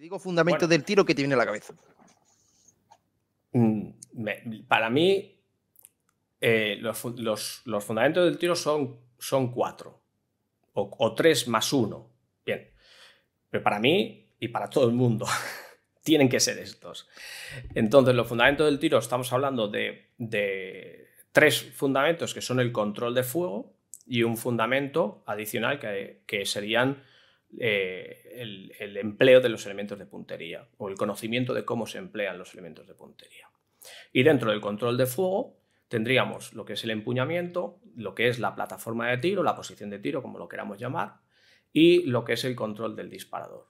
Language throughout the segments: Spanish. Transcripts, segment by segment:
digo fundamento del tiro que te viene a la cabeza. Mm, para mí, eh, los, fundamentos del tiro son, son cuatro, o, tres más uno. Bien, pero para mí y para todo el mundo tienen que ser estos. Entonces, los fundamentos del tiro, estamos hablando de, tres fundamentos que son el control de fuego y un fundamento adicional que, que serían eh, el, empleo de los elementos de puntería o el conocimiento de cómo se emplean los elementos de puntería. Y dentro del control de fuego tendríamos lo que es el empuñamiento, lo que es la plataforma de tiro, la posición de tiro, como lo queramos llamar, y lo que es el control del disparador.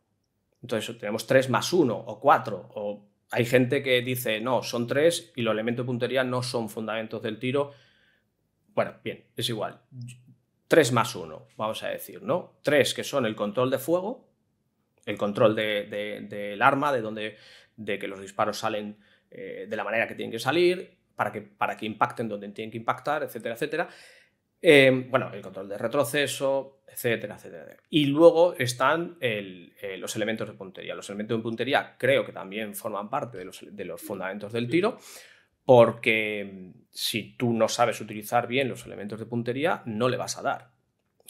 Entonces tenemos 3 más 1 o 4, o hay gente que dice, no, son 3 y los elementos de puntería no son fundamentos del tiro. Bueno, bien, es igual. 3 más 1, vamos a decir, ¿no? 3 que son el control de fuego, el control del arma, de, donde, de que los disparos salen eh, de la manera que tienen que salir, para que, para que impacten donde tienen que impactar, etcétera, etcétera. Eh, bueno, el control de retroceso, etcétera, etcétera. Y luego están eh, los elementos de puntería. Los elementos de puntería creo que también forman parte de los fundamentos del tiro, porque mm, si tú no sabes utilizar bien los elementos de puntería, no le vas a dar.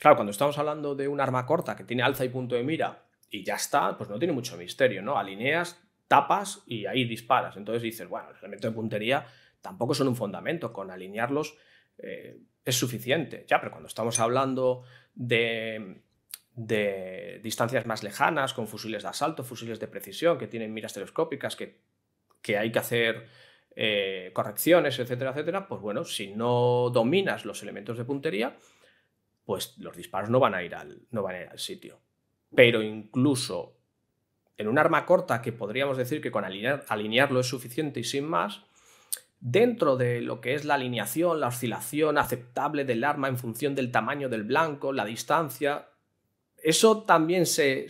Claro, cuando estamos hablando de un arma corta que tiene alza y punto de mira y ya está, pues no tiene mucho misterio, ¿no? Alineas, tapas y ahí disparas. Entonces dices, bueno, los elementos de puntería tampoco son un fundamento, con alinearlos eh, es suficiente. Ya, pero cuando estamos hablando de, distancias más lejanas, con fusiles de asalto, fusiles de precisión, que tienen miras telescópicas, que, hay que hacer eh, correcciones, etcétera, etcétera, pues bueno, si no dominas los elementos de puntería, pues los disparos no van a ir al, no van al sitio. Pero incluso en un arma corta que podríamos decir que con alinear, alinearlo es suficiente y sin más, dentro de lo que es la alineación, la oscilación aceptable del arma en función del tamaño del blanco, la distancia, eso también se,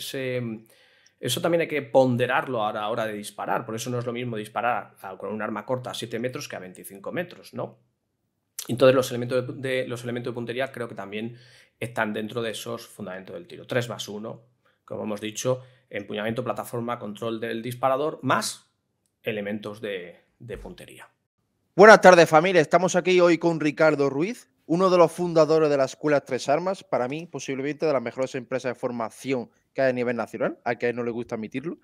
eso también hay que ponderarlo a la hora de disparar, por eso no es lo mismo disparar con un arma corta a 7 metros que a 25 metros, ¿no? Entonces los elementos de, los elementos de puntería creo que también están dentro de esos fundamentos del tiro. 3 más 1, como hemos dicho, empuñamiento, plataforma, control del disparador, más elementos de, puntería. Buenas tardes familia, estamos aquí hoy con Ricardo Ruiz, uno de los fundadores de la Escuela Tres Armas, para mí posiblemente de las mejores empresas de formación que hay a nivel nacional, a que no le gusta admitirlo,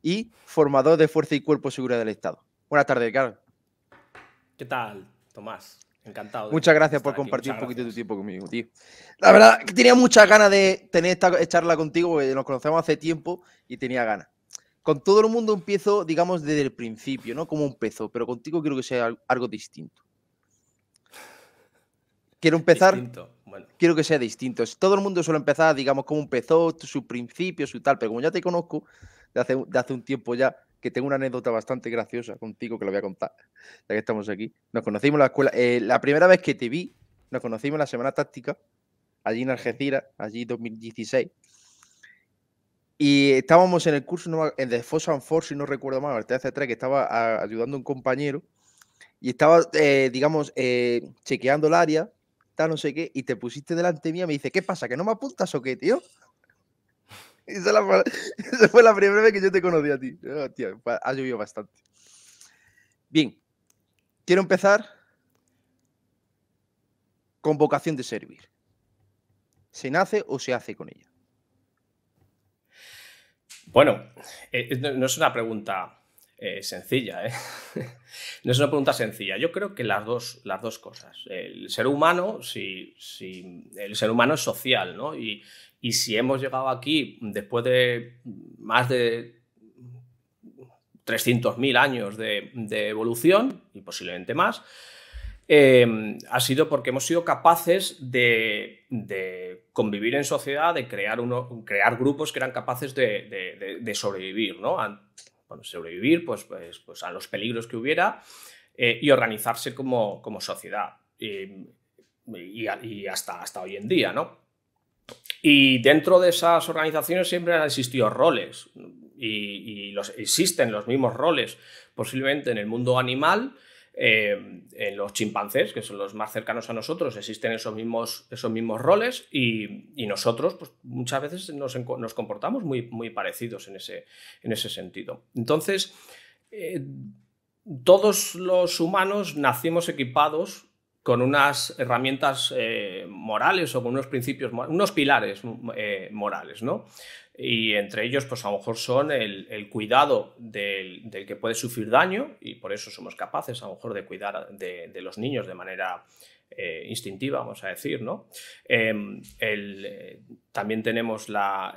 y formador de Fuerza y Cuerpo Seguridad del Estado. Buenas tardes, Ricardo. ¿Qué tal, Tomás? Encantado. Muchas gracias por compartir un poquito de tu tiempo conmigo, tío. La verdad que tenía muchas ganas de tener esta charla contigo, porque nos conocemos hace tiempo y tenía ganas. Con todo el mundo empiezo, digamos, desde el principio, ¿no? Como un empezó, pero contigo quiero que sea algo distinto. Quiero empezar. Quiero que sea distinto. Todo el mundo suele empezar, digamos, como un empezó, su principio, su tal, pero como ya te conozco de de hace un tiempo ya, que tengo una anécdota bastante graciosa contigo que lo voy a contar, ya que estamos aquí. Nos conocimos en la escuela, eh, la primera vez que te vi, nos conocimos en la Semana Táctica, allí en Algeciras, allí 2016. Y estábamos en el curso en The Force and Force, si no recuerdo mal, el TC3, que estaba ayudando a un compañero y estaba, eh, digamos, eh, chequeando el área, tal, no sé qué, y te pusiste delante mía me dice, ¿qué pasa? ¿Que no me apuntas o qué, tío? Esa, la, fue la primera vez que yo te conocí a ti. Oh, ha llovido bastante. Bien, quiero empezar con vocación de servir. ¿Se nace o se hace con ella? Bueno, eh, no es una pregunta eh, sencilla. ¿eh? no es una pregunta sencilla. Yo creo que las dos, las dos cosas. El ser humano, si, el ser humano es social, ¿no? Y, si hemos llegado aquí después de más de 300.000 años de, evolución, y posiblemente más, em, ha sido porque hemos sido capaces de, convivir en sociedad, de crear, uno, crear grupos que eran capaces de, de sobrevivir. ¿no? bueno, sobrevivir pues, pues, pues, a los peligros que hubiera eh, y organizarse como, sociedad. Y, hasta, hasta hoy en día, ¿no? Y dentro de esas organizaciones siempre han existido roles y, y los, existen los mismos roles, posiblemente en el mundo animal eh, en los chimpancés, que son los más cercanos a nosotros, existen esos mismos, esos mismos roles y, nosotros pues, muchas veces nos, comportamos muy, muy parecidos en ese, en ese sentido. Entonces, eh, todos los humanos nacimos equipados con unas herramientas eh, morales o con unos principios, unos pilares eh, morales, ¿no? Y entre ellos, pues a lo mejor son el, cuidado del, que puede sufrir daño, y por eso somos capaces a lo mejor de cuidar de, los niños de manera eh, instintiva, vamos a decir, ¿no? Em, también tenemos la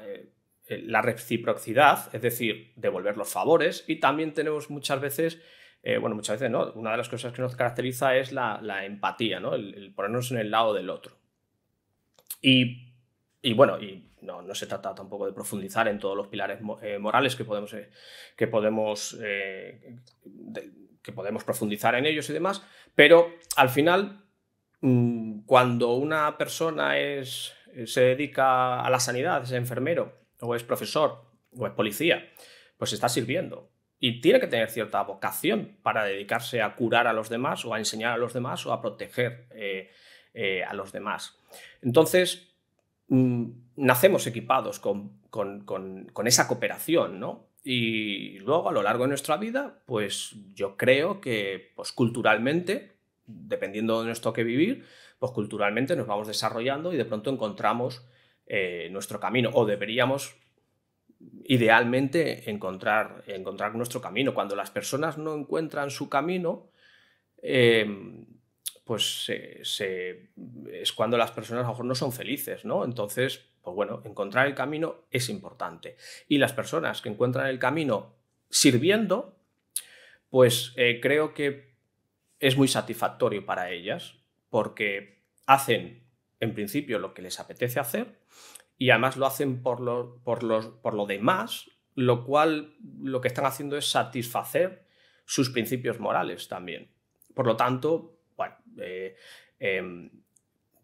la reciprocidad, es decir, devolver los favores, y también tenemos muchas veces eh, bueno, muchas veces, ¿no? Una de las cosas que nos caracteriza es la, empatía, ¿no? El, ponernos en el lado del otro. Y, bueno, y no, se trata tampoco de profundizar en todos los pilares eh, morales que podemos, eh, que, podemos, que podemos profundizar en ellos y demás, pero al final, mm, cuando una persona es, se dedica a la sanidad, es enfermero o es profesor o es policía, pues está sirviendo y tiene que tener cierta vocación para dedicarse a curar a los demás o a enseñar a los demás o a proteger eh, eh, a los demás. Entonces, mm, nacemos equipados con, esa cooperación, ¿no? Y luego, a lo largo de nuestra vida, pues yo creo que pues, culturalmente, dependiendo de nuestro que vivir, pues culturalmente nos vamos desarrollando y de pronto encontramos eh, nuestro camino o deberíamos idealmente encontrar, encontrar nuestro camino. Cuando las personas no encuentran su camino, em, pues es cuando las personas a lo mejor no son felices, ¿no? Entonces, pues bueno, encontrar el camino es importante. Y las personas que encuentran el camino sirviendo, pues eh, creo que es muy satisfactorio para ellas, porque hacen en principio lo que les apetece hacer y además lo hacen por lo, por, los, por lo demás, lo cual lo que están haciendo es satisfacer sus principios morales también. Por lo tanto, eh, em,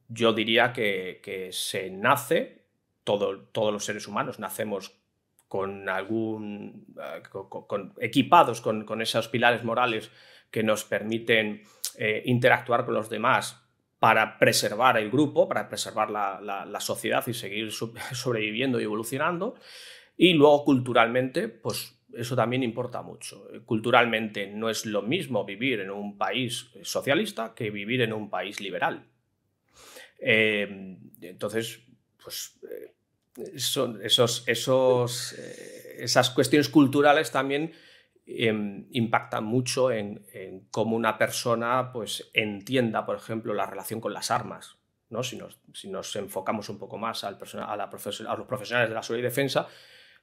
yo diría que, se nace, todos los seres humanos nacemos con algún, eh, equipados con, esos pilares morales que nos permiten eh, interactuar con los demás para preservar el grupo, para preservar la, sociedad y seguir sobreviviendo y evolucionando. Y luego culturalmente, pues eso también importa mucho. Culturalmente no es lo mismo vivir en un país socialista que vivir en un país liberal. Eh, entonces, pues eh, son esos, esos eh, esas cuestiones culturales también Em, impacta mucho en, cómo una persona pues, entienda, por ejemplo, la relación con las armas. ¿no? Si, nos, enfocamos un poco más a, la a, los profesionales de la seguridad y defensa,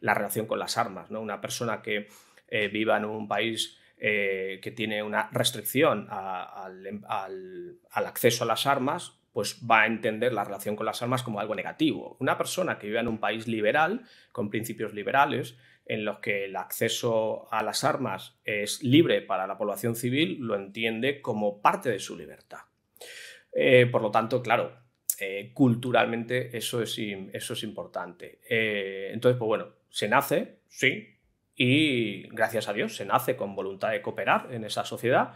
la relación con las armas. ¿no? Una persona que eh, viva en un país eh, que tiene una restricción em, al, al acceso a las armas, pues va a entender la relación con las armas como algo negativo. Una persona que vive en un país liberal, con principios liberales, en los que el acceso a las armas es libre para la población civil, lo entiende como parte de su libertad. Eh, por lo tanto, claro, eh, culturalmente eso es, eso es importante. Eh, entonces, pues bueno, se nace, sí, y gracias a Dios se nace con voluntad de cooperar en esa sociedad.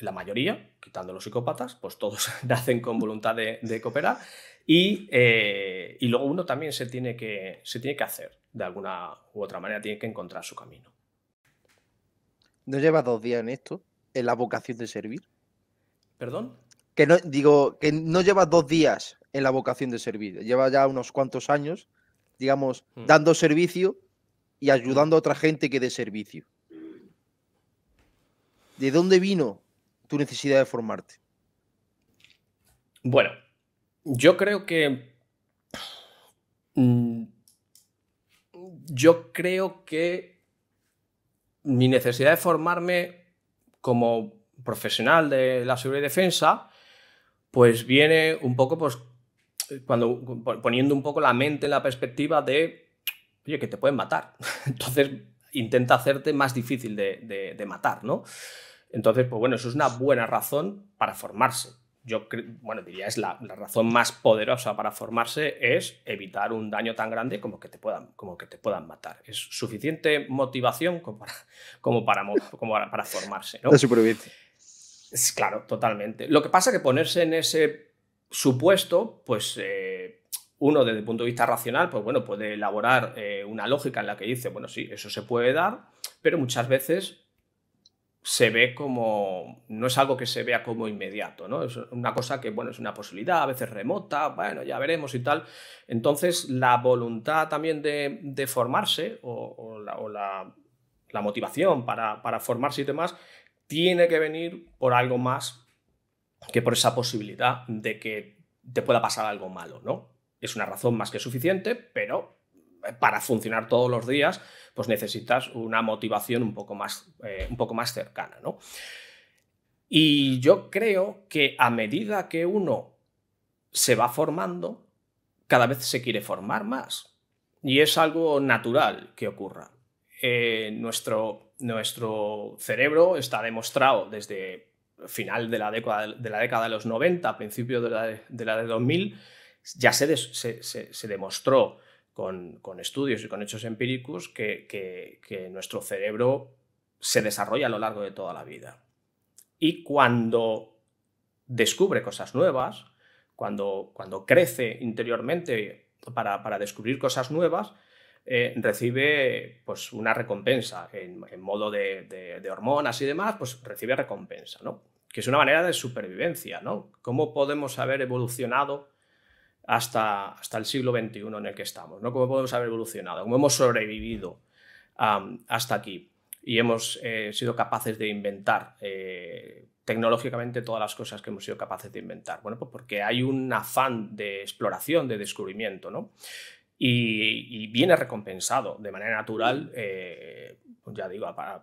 la mayoría, quitando los psicópatas, pues todos nacen con voluntad de cooperar. Eh, y, luego uno también se tiene, que, se tiene que hacer, de alguna u otra manera, tiene que encontrar su camino. ¿No llevas dos días en esto? ¿En la vocación de servir? ¿Perdón? Que no, digo, que no llevas dos días en la vocación de servir. Lleva ya unos cuantos años, digamos, mm. dando servicio y mm. ayudando a otra gente que dé servicio. ¿De dónde vino tu necesidad de formarte? Bueno, yo creo que. Mm, yo creo que mi necesidad de formarme como profesional de la seguridad y defensa, pues viene un poco, pues, cuando poniendo un poco la mente en la perspectiva de, que te pueden matar. Entonces intenta hacerte más difícil de, de matar, ¿no? Entonces, pues bueno, eso es una buena razón para formarse yo bueno, diría es la, razón más poderosa para formarse es evitar un daño tan grande como que te puedan, como que te puedan matar. Es suficiente motivación como para, como para, como para formarse. ¿no? La supervivencia. Claro, totalmente. Lo que pasa es que ponerse en ese supuesto, pues eh, uno desde el punto de vista racional, pues bueno, puede elaborar eh, una lógica en la que dice, bueno, sí, eso se puede dar, pero muchas veces se ve como, no es algo que se vea como inmediato, ¿no? Es una cosa que, bueno, es una posibilidad, a veces remota, bueno, ya veremos y tal. Entonces, la voluntad también de, formarse o, la, la, motivación para, para formarse y demás, tiene que venir por algo más que por esa posibilidad de que te pueda pasar algo malo, ¿no? Es una razón más que suficiente, pero para funcionar todos los días, pues necesitas una motivación un poco más, eh, un poco más cercana. Y yo creo que a medida que uno se va formando, cada vez se quiere formar más. Y es algo natural que ocurra. Eh, nuestro, nuestro cerebro está demostrado desde final de la década de, los 90, principio de la de, la de 2000, ya se demostró con, estudios y con hechos empíricos que, nuestro cerebro se desarrolla a lo largo de toda la vida. Y cuando descubre cosas nuevas, cuando, cuando crece interiormente para, descubrir cosas nuevas, eh, recibe pues, una recompensa en, modo de, hormonas y demás, pues recibe recompensa, que es una manera de supervivencia. ¿no? ¿Cómo podemos haber evolucionado hasta, el siglo XXI en el que estamos, ¿no? Cómo podemos haber evolucionado, cómo hemos sobrevivido hasta aquí y hemos eh, sido capaces de inventar eh, tecnológicamente todas las cosas que hemos sido capaces de inventar. Bueno, pues porque hay un afán de exploración, de descubrimiento, ¿no? Y, viene recompensado de manera natural, eh, pues ya digo, para,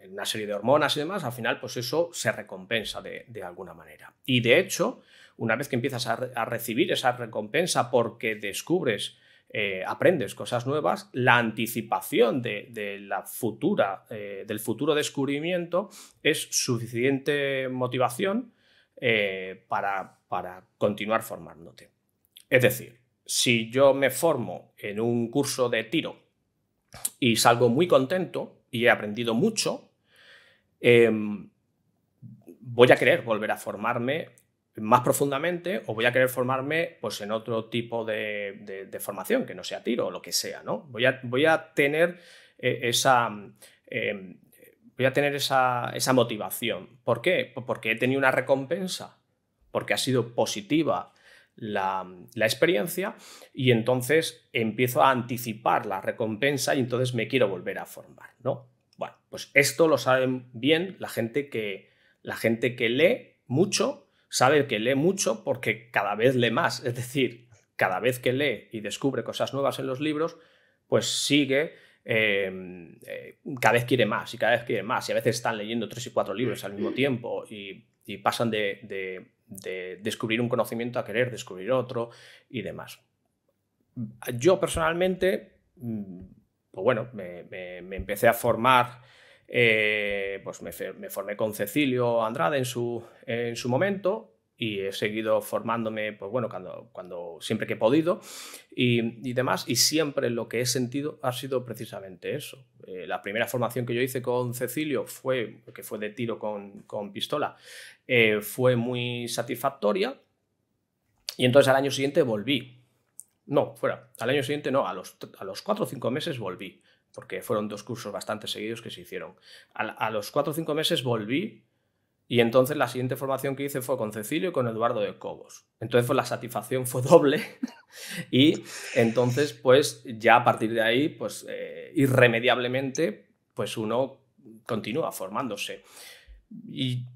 en una serie de hormonas y demás, al final pues eso se recompensa de alguna manera. Y de hecho, una vez que empiezas a, recibir esa recompensa porque descubres eh, aprendes cosas nuevas, la anticipación de, la futura, eh, del futuro descubrimiento es suficiente motivación eh, para, para, continuar formándote. Es decir, si yo me formo en un curso de tiro y salgo muy contento y he aprendido mucho, em, voy a querer volver a formarme más profundamente o voy a querer formarme pues, en otro tipo de, formación, que no sea tiro o lo que sea, ¿no? Voy a, voy a tener eh, esa... Em, voy a tener esa, motivación. ¿Por qué? porque he tenido una recompensa, porque ha sido positiva la, experiencia y entonces empiezo a anticipar la recompensa y entonces me quiero volver a formar, ¿no? Bueno, pues esto lo saben bien la gente que, la gente que lee mucho sabe que lee mucho porque cada vez lee más, es decir, cada vez que lee y descubre cosas nuevas en los libros, pues sigue, em, eh, cada vez quiere más y cada vez quiere más, y a veces están leyendo tres y cuatro libros al mismo tiempo y, pasan de, descubrir un conocimiento a querer descubrir otro y demás. Yo personalmente, mm, pues bueno, me empecé a formar eh, pues me, formé con Cecilio Andrade en su, en su momento y he seguido formándome, pues bueno, cuando, cuando siempre que he podido y, y, demás, y siempre lo que he sentido ha sido precisamente eso. Eh, la primera formación que yo hice con Cecilio fue, que fue de tiro con, con pistola, eh, fue muy satisfactoria y entonces al año siguiente volví. No, fuera, al año siguiente no, a los, a los cuatro o cinco meses volví porque fueron dos cursos bastante seguidos que se hicieron. A, los cuatro o cinco meses volví y entonces la siguiente formación que hice fue con Cecilio y con Eduardo de Cobos. Entonces pues, la satisfacción fue doble y entonces pues ya a partir de ahí pues eh, irremediablemente pues uno continúa formándose. Y,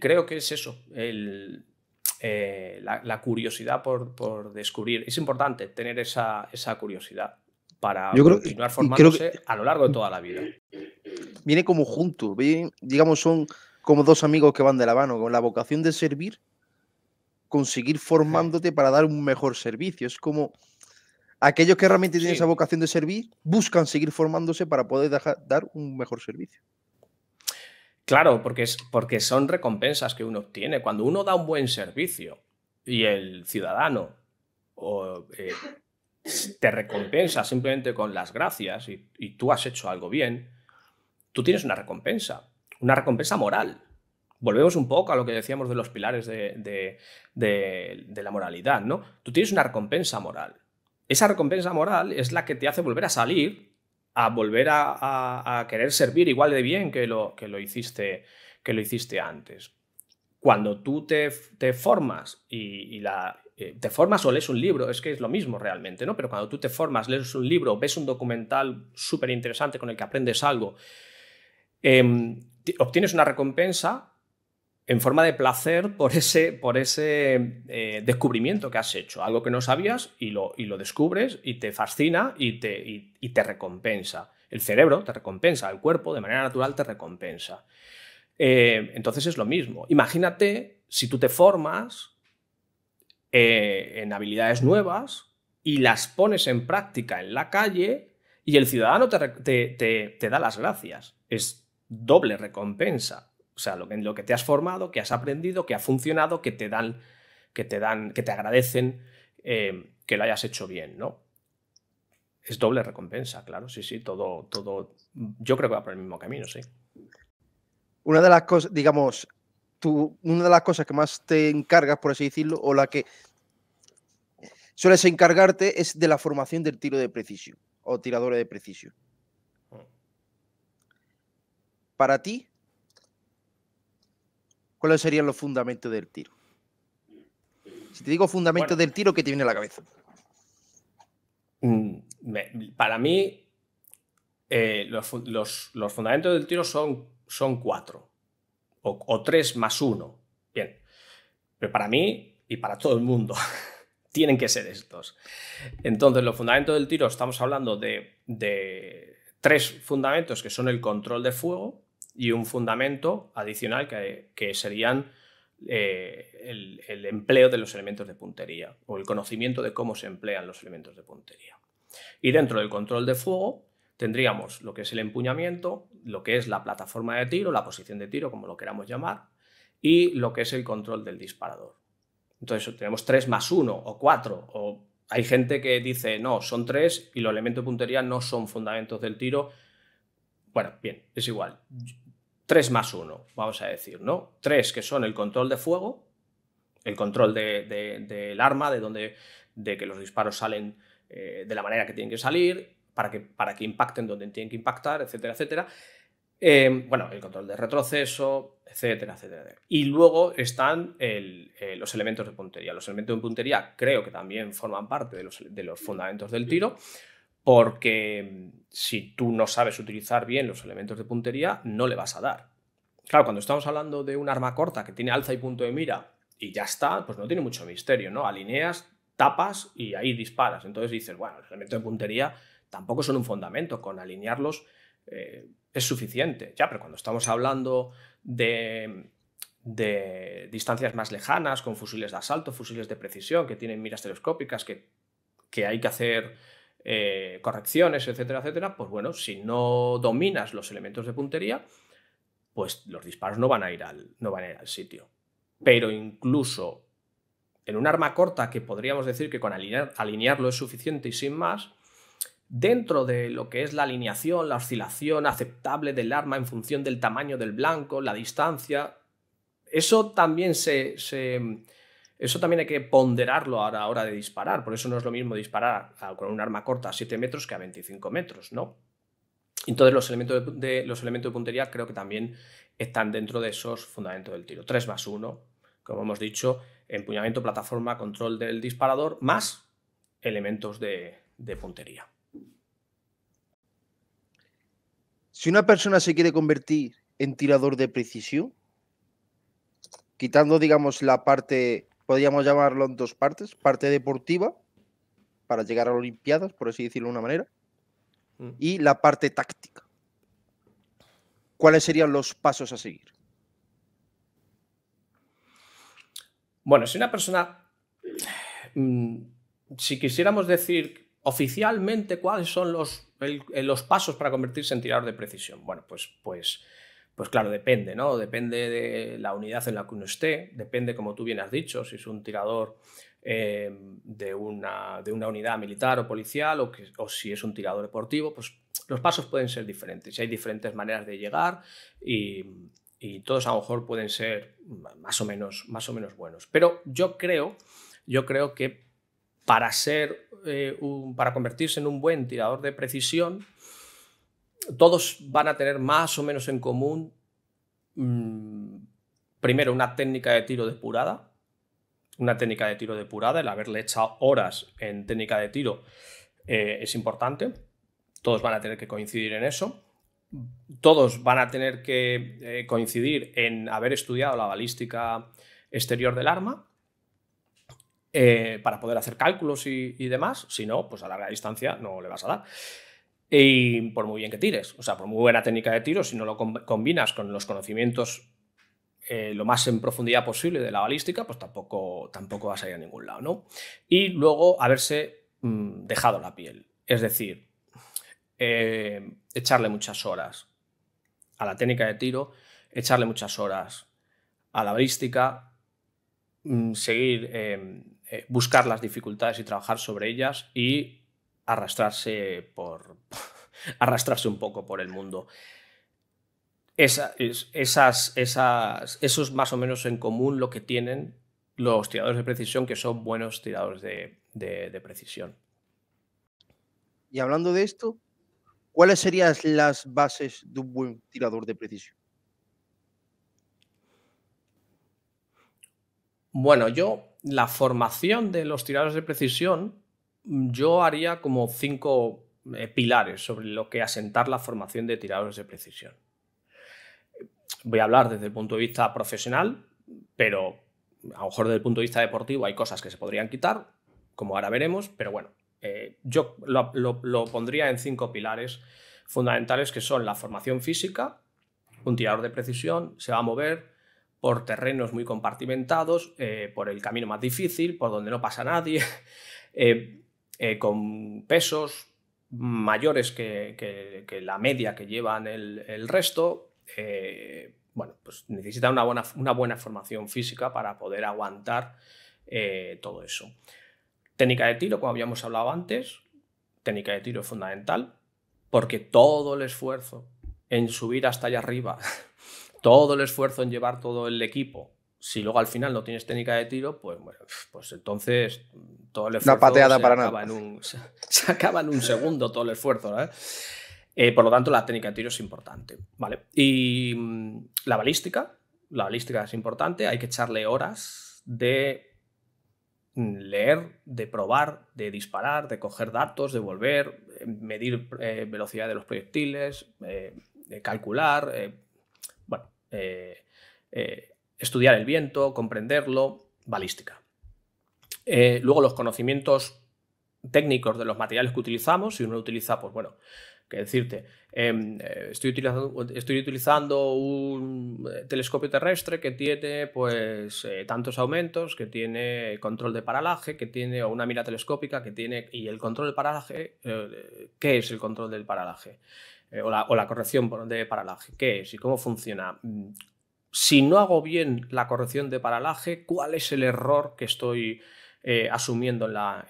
creo que es eso, eh, la, curiosidad por, descubrir. Es importante tener esa curiosidad para continuar formándose a lo largo de toda la vida. Viene como juntos, digamos, son como dos amigos que van de la mano, con la vocación de servir, conseguir formándote para dar un mejor servicio. Es como aquellos que realmente tienen esa vocación de servir buscan seguir formándose para poder dar un mejor servicio. Claro, porque, es, porque son recompensas que uno obtiene. Cuando uno da un buen servicio y el ciudadano o, eh, te recompensa simplemente con las gracias y, tú has hecho algo bien, tú tienes una recompensa, una recompensa moral. Volvemos un poco a lo que decíamos de los pilares de, la moralidad, ¿no? Tú tienes una recompensa moral. Esa recompensa moral es la que te hace volver a salir, a volver a, querer servir igual de bien que lo, que lo, hiciste, que lo hiciste antes. Cuando tú te, formas y, la, eh, te formas o lees un libro, es que es lo mismo realmente, ¿no? Pero cuando tú te formas, lees un libro, ves un documental súper interesante con el que aprendes algo, em, obtienes una recompensa en forma de placer por ese, por ese eh, descubrimiento que has hecho, algo que no sabías y lo, y lo descubres y te fascina y te, te recompensa. El cerebro te recompensa, el cuerpo de manera natural te recompensa. Eh, entonces es lo mismo. Imagínate si tú te formas eh, en habilidades nuevas y las pones en práctica en la calle y el ciudadano te, da las gracias. Es doble recompensa. O sea, lo en lo que te has formado, que has aprendido, que ha funcionado, que te dan, que te dan, que te agradecen eh, que lo hayas hecho bien, ¿no? Es doble recompensa, claro, sí, sí, todo, todo. Yo creo que va por el mismo camino, sí. Una de las cosas, digamos, tú, una de las cosas que más te encargas, por así decirlo, o la que sueles encargarte es de la formación del tiro de precisión o tiradores de precisión. Para ti, ¿cuáles serían los fundamentos del tiro? Si te digo fundamentos del tiro, ¿qué te viene a la cabeza? Mm, para mí, eh, los, los, fundamentos del tiro son, son cuatro o, tres 3 más 1. Bien, pero para mí y para todo el mundo tienen que ser estos. Entonces, los fundamentos del tiro, estamos hablando de, tres fundamentos que son el control de fuego y un fundamento adicional que, serían eh, el, empleo de los elementos de puntería o el conocimiento de cómo se emplean los elementos de puntería. Y dentro del control de fuego tendríamos lo que es el empuñamiento, lo que es la plataforma de tiro, la posición de tiro, como lo queramos llamar, y lo que es el control del disparador. Entonces tenemos 3 más uno o 4, o hay gente que dice, no, son tres y los elementos de puntería no son fundamentos del tiro. Bueno, bien, es igual. 3 más uno, vamos a decir, ¿no? Tres que son el control de fuego, el control del arma, de, donde, de que los disparos salen eh, de la manera que tienen que salir, para que, para que impacten donde tienen que impactar, etcétera, etcétera. Eh, bueno, el control de retroceso, etcétera, etcétera. Y luego están eh, los elementos de puntería. Los elementos de puntería creo que también forman parte de los, de los, fundamentos del tiro, porque mm, si tú no sabes utilizar bien los elementos de puntería, no le vas a dar. Claro, cuando estamos hablando de un arma corta que tiene alza y punto de mira y ya está, pues no tiene mucho misterio, ¿no? Alineas, tapas y ahí disparas. Entonces dices, bueno, el elemento de puntería tampoco son un fundamento, con alinearlos eh, es suficiente. Ya, pero cuando estamos hablando de, distancias más lejanas, con fusiles de asalto, fusiles de precisión, que tienen miras telescópicas, que, hay que hacer eh, correcciones, etcétera, etcétera, pues bueno, si no dominas los elementos de puntería, pues los disparos no van a ir al, no van a ir al sitio. Pero incluso en un arma corta, que podríamos decir que con alinearlo es suficiente y sin más, dentro de lo que es la alineación, la oscilación aceptable del arma en función del tamaño del blanco, la distancia. Eso también se, eso también hay que ponderarlo a la hora de disparar, por eso no es lo mismo disparar con un arma corta a 7 metros que a 25 metros, ¿no? Entonces los elementos de, los elementos de puntería creo que también están dentro de esos fundamentos del tiro. 3 más 1, como hemos dicho, empuñamiento, plataforma, control del disparador, más elementos de puntería. Si una persona se quiere convertir en tirador de precisión, quitando, digamos, la parte, podríamos llamarlo en dos partes, parte deportiva, para llegar a las Olimpiadas, por así decirlo de una manera, mm. y la parte táctica. ¿Cuáles serían los pasos a seguir? Bueno, si una persona, mm, si quisiéramos decir oficialmente cuáles son los los pasos para convertirse en tirador de precisión. Bueno, pues, pues, pues claro, depende, ¿no? Depende de la unidad en la que uno esté, depende, como tú bien has dicho, si es un tirador eh, de, una, de, una, unidad militar o policial o, si es un tirador deportivo, pues los pasos pueden ser diferentes. Hay diferentes maneras de llegar y, todos a lo mejor pueden ser más o menos, más o menos buenos. Pero yo creo, yo creo que para ser eh, para convertirse en un buen tirador de precisión, todos van a tener más o menos en común, mm, primero, una técnica de tiro depurada, una técnica de tiro depurada, el haberle echado horas en técnica de tiro eh, es importante, todos van a tener que coincidir en eso, todos van a tener que eh, coincidir en haber estudiado la balística exterior del arma, eh, para poder hacer cálculos y, demás. Si no, pues a larga distancia no le vas a dar. Y por muy bien que tires, o sea, por muy buena técnica de tiro, si no lo combinas con los conocimientos eh, lo más en profundidad posible de la balística, pues tampoco, tampoco vas a ir a ningún lado, ¿no? Y luego haberse mm, dejado la piel, es decir, eh, echarle muchas horas a la técnica de tiro, echarle muchas horas a la balística, mm, seguir em, eh, buscar las dificultades y trabajar sobre ellas y arrastrarse por arrastrarse un poco por el mundo. esas, esas, eso es más o menos en común lo que tienen los tiradores de precisión que son buenos tiradores de, de precisión. Y hablando de esto, ¿cuáles serían las bases de un buen tirador de precisión? Bueno, yo la formación de los tiradores de precisión, yo haría como cinco eh, pilares sobre lo que asentar la formación de tiradores de precisión. Voy a hablar desde el punto de vista profesional, pero a lo mejor desde el punto de vista deportivo hay cosas que se podrían quitar, como ahora veremos, pero bueno, eh, yo lo pondría en cinco pilares fundamentales que son la formación física, un tirador de precisión se va a mover, por terrenos muy compartimentados, eh, por el camino más difícil, por donde no pasa nadie, eh, eh, con pesos mayores que, la media que llevan el, resto. bueno, pues necesita una buena, una buena formación física para poder aguantar todo eso. Técnica de tiro, como habíamos hablado antes, técnica de tiro es fundamental porque todo el esfuerzo en subir hasta allá arriba todo el esfuerzo en llevar todo el equipo, si luego al final no tienes técnica de tiro, pues, pues entonces mm, todo el esfuerzo se, para acaba En un, se, acaba en un segundo todo el esfuerzo. Eh, por lo tanto, la técnica de tiro es importante. ¿vale? Y mm, la balística, la balística es importante, hay que echarle horas de mm, leer, de probar, de disparar, de coger datos, de volver, eh, medir eh, velocidad de los proyectiles, de calcular, eh, eh, estudiar el viento, comprenderlo, balística. Eh, luego los conocimientos técnicos de los materiales que utilizamos, si uno utiliza, pues bueno, que decirte, em, estoy, utilizando, estoy, utilizando, un telescopio terrestre que tiene pues tantos aumentos, que tiene control de paralaje, que tiene o una mira telescópica que tiene y el control de paralaje, ¿qué es el control del paralaje? Eh, o, la, corrección de paralaje, ¿qué es y cómo funciona? Mm, si no hago bien la corrección de paralaje, ¿cuál es el error que estoy eh, asumiendo en la,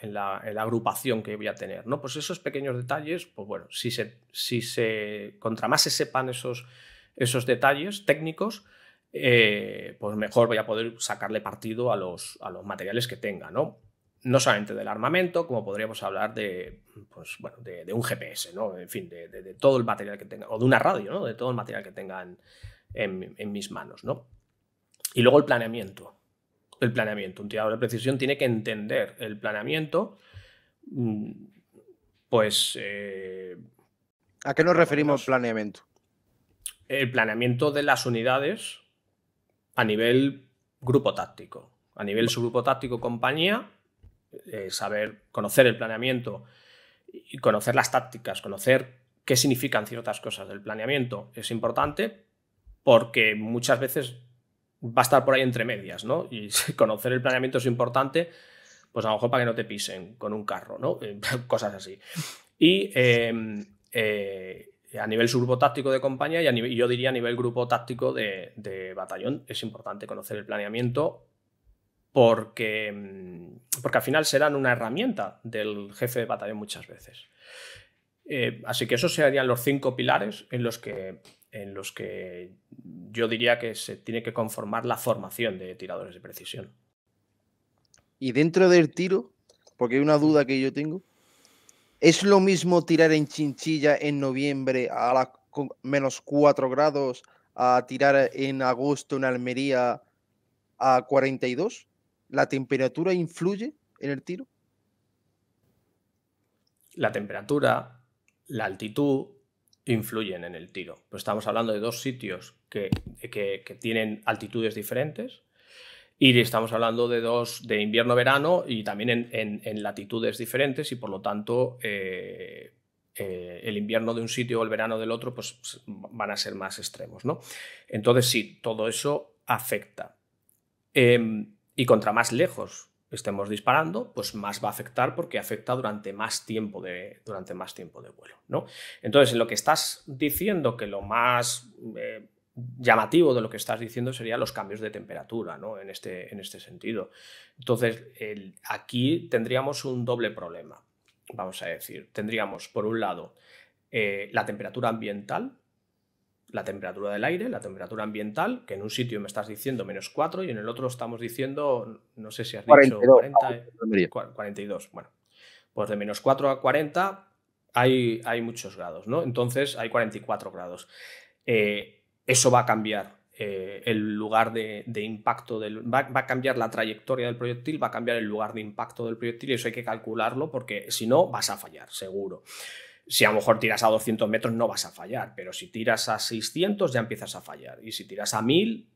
agrupación que voy a tener? ¿no? Pues esos pequeños detalles, pues bueno, si se, si se, contra más se sepan esos, esos detalles técnicos, eh, pues mejor voy a poder sacarle partido a los, a los materiales que tenga, ¿no? no solamente del armamento, como podríamos hablar de, pues, de, un GPS, ¿no? En fin, de, todo el material que tenga, o de una radio, ¿no? De todo el material que tengan en, mis manos, ¿no? Y luego el planeamiento. El planeamiento. Un tirador de precisión tiene que entender el planeamiento, mm, pues... Eh, ¿A qué nos referimos planeamiento? El planeamiento de las unidades a nivel grupo táctico, a nivel subgrupo táctico compañía eh, saber conocer el planeamiento y conocer las tácticas, conocer qué significan ciertas cosas del planeamiento es importante porque muchas veces va a estar por ahí entre medias, ¿no? Y conocer el planeamiento es importante, pues a lo mejor para que no te pisen con un carro, ¿no? Eh, cosas así. Y em, eh, a nivel táctico de compañía y yo diría a nivel grupo táctico de, de, batallón es importante conocer el planeamiento porque, mm, porque al final serán una herramienta del jefe de batallón muchas veces. Eh, así que esos serían los cinco pilares en los, que, en los que yo diría que se tiene que conformar la formación de tiradores de precisión. Y dentro del tiro, porque hay una duda que yo tengo, ¿es lo mismo tirar en chinchilla en noviembre a menos 4 grados a tirar en agosto en Almería a 42? ¿La temperatura influye en el tiro? La temperatura, la altitud influyen en el tiro. Pues estamos hablando de dos sitios que, tienen altitudes diferentes y estamos hablando de dos de invierno-verano y también en, latitudes diferentes y por lo tanto eh, eh, el invierno de un sitio o el verano del otro pues van a ser más extremos. ¿no? Entonces sí, todo eso afecta. Em, y contra más lejos estemos disparando, pues más va a afectar porque afecta durante más tiempo de, durante más tiempo de vuelo. ¿no? Entonces, lo que estás diciendo, que lo más eh, llamativo de lo que estás diciendo serían los cambios de temperatura ¿no? en, este, en este sentido. Entonces, aquí tendríamos un doble problema, vamos a decir. Tendríamos, por un lado, eh, la temperatura ambiental, la temperatura del aire, la temperatura ambiental, que en un sitio me estás diciendo menos 4 y en el otro estamos diciendo, no sé si has dicho 40, 42. Bueno, pues de menos 4 a 40 hay, hay muchos grados, ¿no? Entonces hay 44 grados. Eh, eso va a cambiar eh, el lugar de, impacto, del, va, va, a cambiar la trayectoria del proyectil, va a cambiar el lugar de impacto del proyectil y eso hay que calcularlo porque si no vas a fallar, seguro si a lo mejor tiras a 200 metros no vas a fallar, pero si tiras a 600 ya empiezas a fallar. Y si tiras a 1000,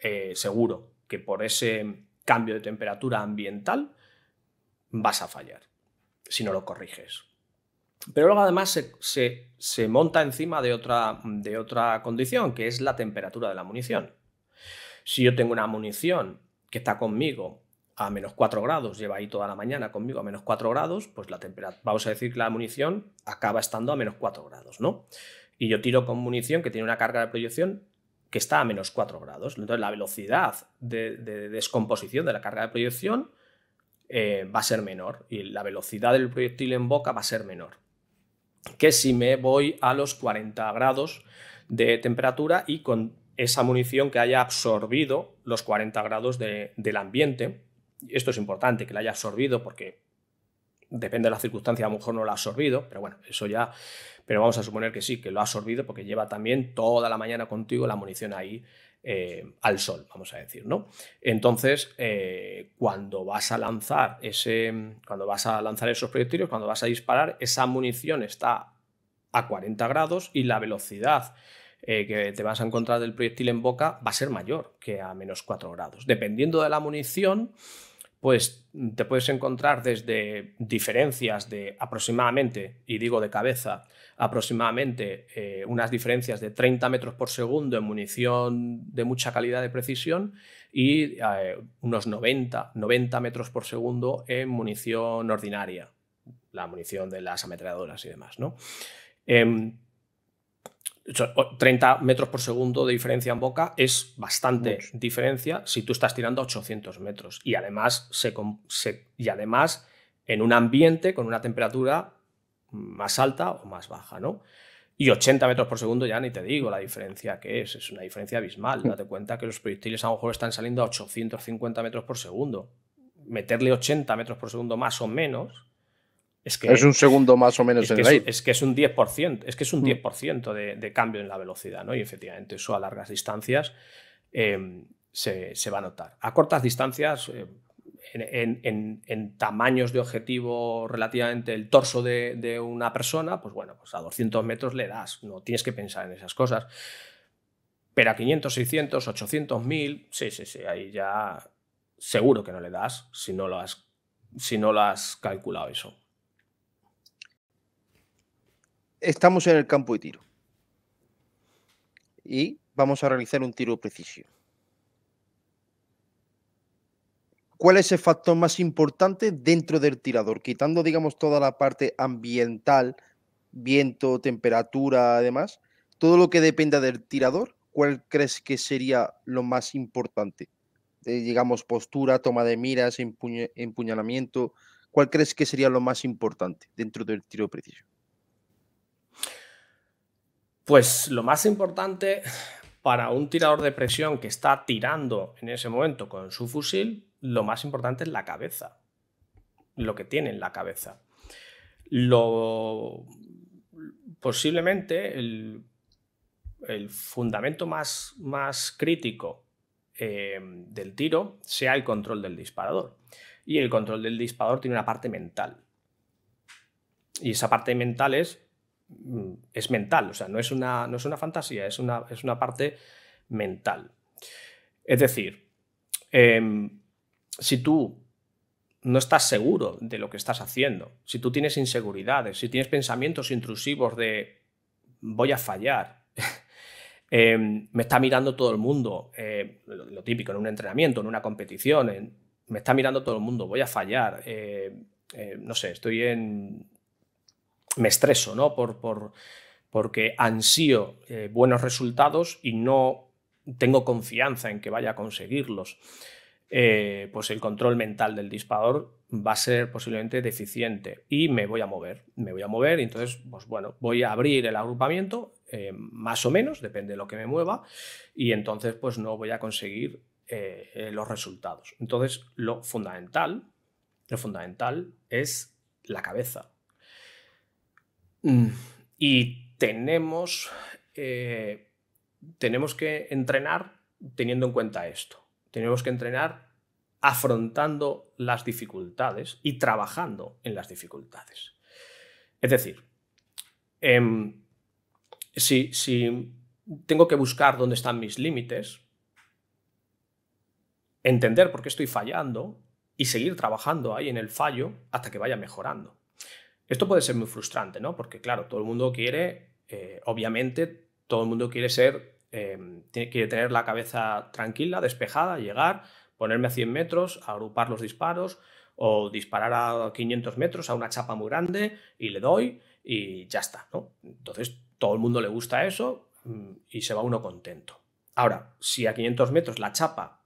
eh, seguro que por ese cambio de temperatura ambiental vas a fallar, si no lo corriges. Pero luego además se, monta encima de otra, de otra condición, que es la temperatura de la munición. Si yo tengo una munición que está conmigo a menos 4 grados, lleva ahí toda la mañana conmigo a menos 4 grados, pues la temperatura, vamos a decir que la munición acaba estando a menos 4 grados, ¿no? Y yo tiro con munición que tiene una carga de proyección que está a menos 4 grados. Entonces la velocidad de, descomposición de la carga de proyección eh, va a ser menor y la velocidad del proyectil en boca va a ser menor que si me voy a los 40 grados de temperatura y con esa munición que haya absorbido los 40 grados del ambiente esto es importante, que la haya absorbido, porque depende de la circunstancia a lo mejor no la ha absorbido, pero bueno, eso ya, pero vamos a suponer que sí, que lo ha absorbido porque lleva también toda la mañana contigo la munición ahí eh, al sol, vamos a decir, ¿no? Entonces, eh, cuando vas a lanzar ese, cuando vas a lanzar esos proyectiles, cuando vas a disparar, esa munición está a 40 grados y la velocidad eh, que te vas a encontrar del proyectil en boca va a ser mayor que a menos 4 grados. Dependiendo de la munición, pues te puedes encontrar desde diferencias de aproximadamente, y digo de cabeza, aproximadamente eh, unas diferencias de 30 metros por segundo en munición de mucha calidad de precisión y eh, unos 90, 90 metros por segundo en munición ordinaria, la munición de las ametralladoras y demás. ¿no? Em, 30 metros por segundo de diferencia en boca es bastante diferencia si tú estás tirando a 800 metros. Y además, se, y además en un ambiente con una temperatura más alta o más baja, ¿no? Y 80 metros por segundo ya ni te digo la diferencia que es, es una diferencia abismal. Date cuenta que los proyectiles a lo mejor están saliendo a 850 metros por segundo. Meterle 80 metros por segundo más o menos es, que, es un segundo más o menos el Es que es un 10%, es que es un 10% mm. de, cambio en la velocidad, ¿no? Y efectivamente, eso a largas distancias eh, se, va a notar. A cortas distancias, eh, en, tamaños de objetivo relativamente el torso de, una persona, pues bueno, pues a 200 metros le das, no tienes que pensar en esas cosas. Pero a 500, 600, 800, 1000, sí, sí, sí, ahí ya seguro que no le das si no lo has, si no lo has calculado eso estamos en el campo de tiro. Y vamos a realizar un tiro preciso. ¿Cuál es el factor más importante dentro del tirador? Quitando, digamos, toda la parte ambiental, viento, temperatura, además, todo lo que dependa del tirador, ¿cuál crees que sería lo más importante? Eh, digamos, postura, toma de miras, empuñalamiento, ¿cuál crees que sería lo más importante dentro del tiro preciso? Pues lo más importante para un tirador de presión que está tirando en ese momento con su fusil, lo más importante es la cabeza, lo que tiene en la cabeza. Lo posiblemente el, fundamento más, más crítico eh, del tiro sea el control del disparador. Y el control del disparador tiene una parte mental. Y esa parte mental es Mm, es mental, o sea, no es una, no es una fantasía, es una, es una parte mental. Es decir, em, si tú no estás seguro de lo que estás haciendo, si tú tienes inseguridades, si tienes pensamientos intrusivos de voy a fallar, em, me está mirando todo el mundo, eh, lo, típico en un entrenamiento, en una competición, me está mirando todo el mundo, voy a fallar, eh, eh, no sé, estoy en, me estreso, ¿no? Por, porque ansío eh, buenos resultados y no tengo confianza en que vaya a conseguirlos. Eh, pues el control mental del disparador va a ser posiblemente deficiente y me voy a mover, me voy a mover y entonces, pues bueno, voy a abrir el agrupamiento eh, más o menos, depende de lo que me mueva y entonces pues no voy a conseguir los resultados. Entonces lo fundamental, lo fundamental es la cabeza, Mm. Y tenemos, eh, tenemos que entrenar teniendo en cuenta esto. Tenemos que entrenar afrontando las dificultades y trabajando en las dificultades. Es decir, em, si, si tengo que buscar dónde están mis límites, entender por qué estoy fallando y seguir trabajando ahí en el fallo hasta que vaya mejorando. Esto puede ser muy frustrante, ¿no? Porque claro, todo el mundo quiere, eh, obviamente, todo el mundo quiere ser, em, quiere tener la cabeza tranquila, despejada, llegar, ponerme a 100 metros, agrupar los disparos o disparar a 500 metros a una chapa muy grande y le doy y ya está, ¿no? Entonces, todo el mundo le gusta eso mm, y se va uno contento. Ahora, si a 500 metros la chapa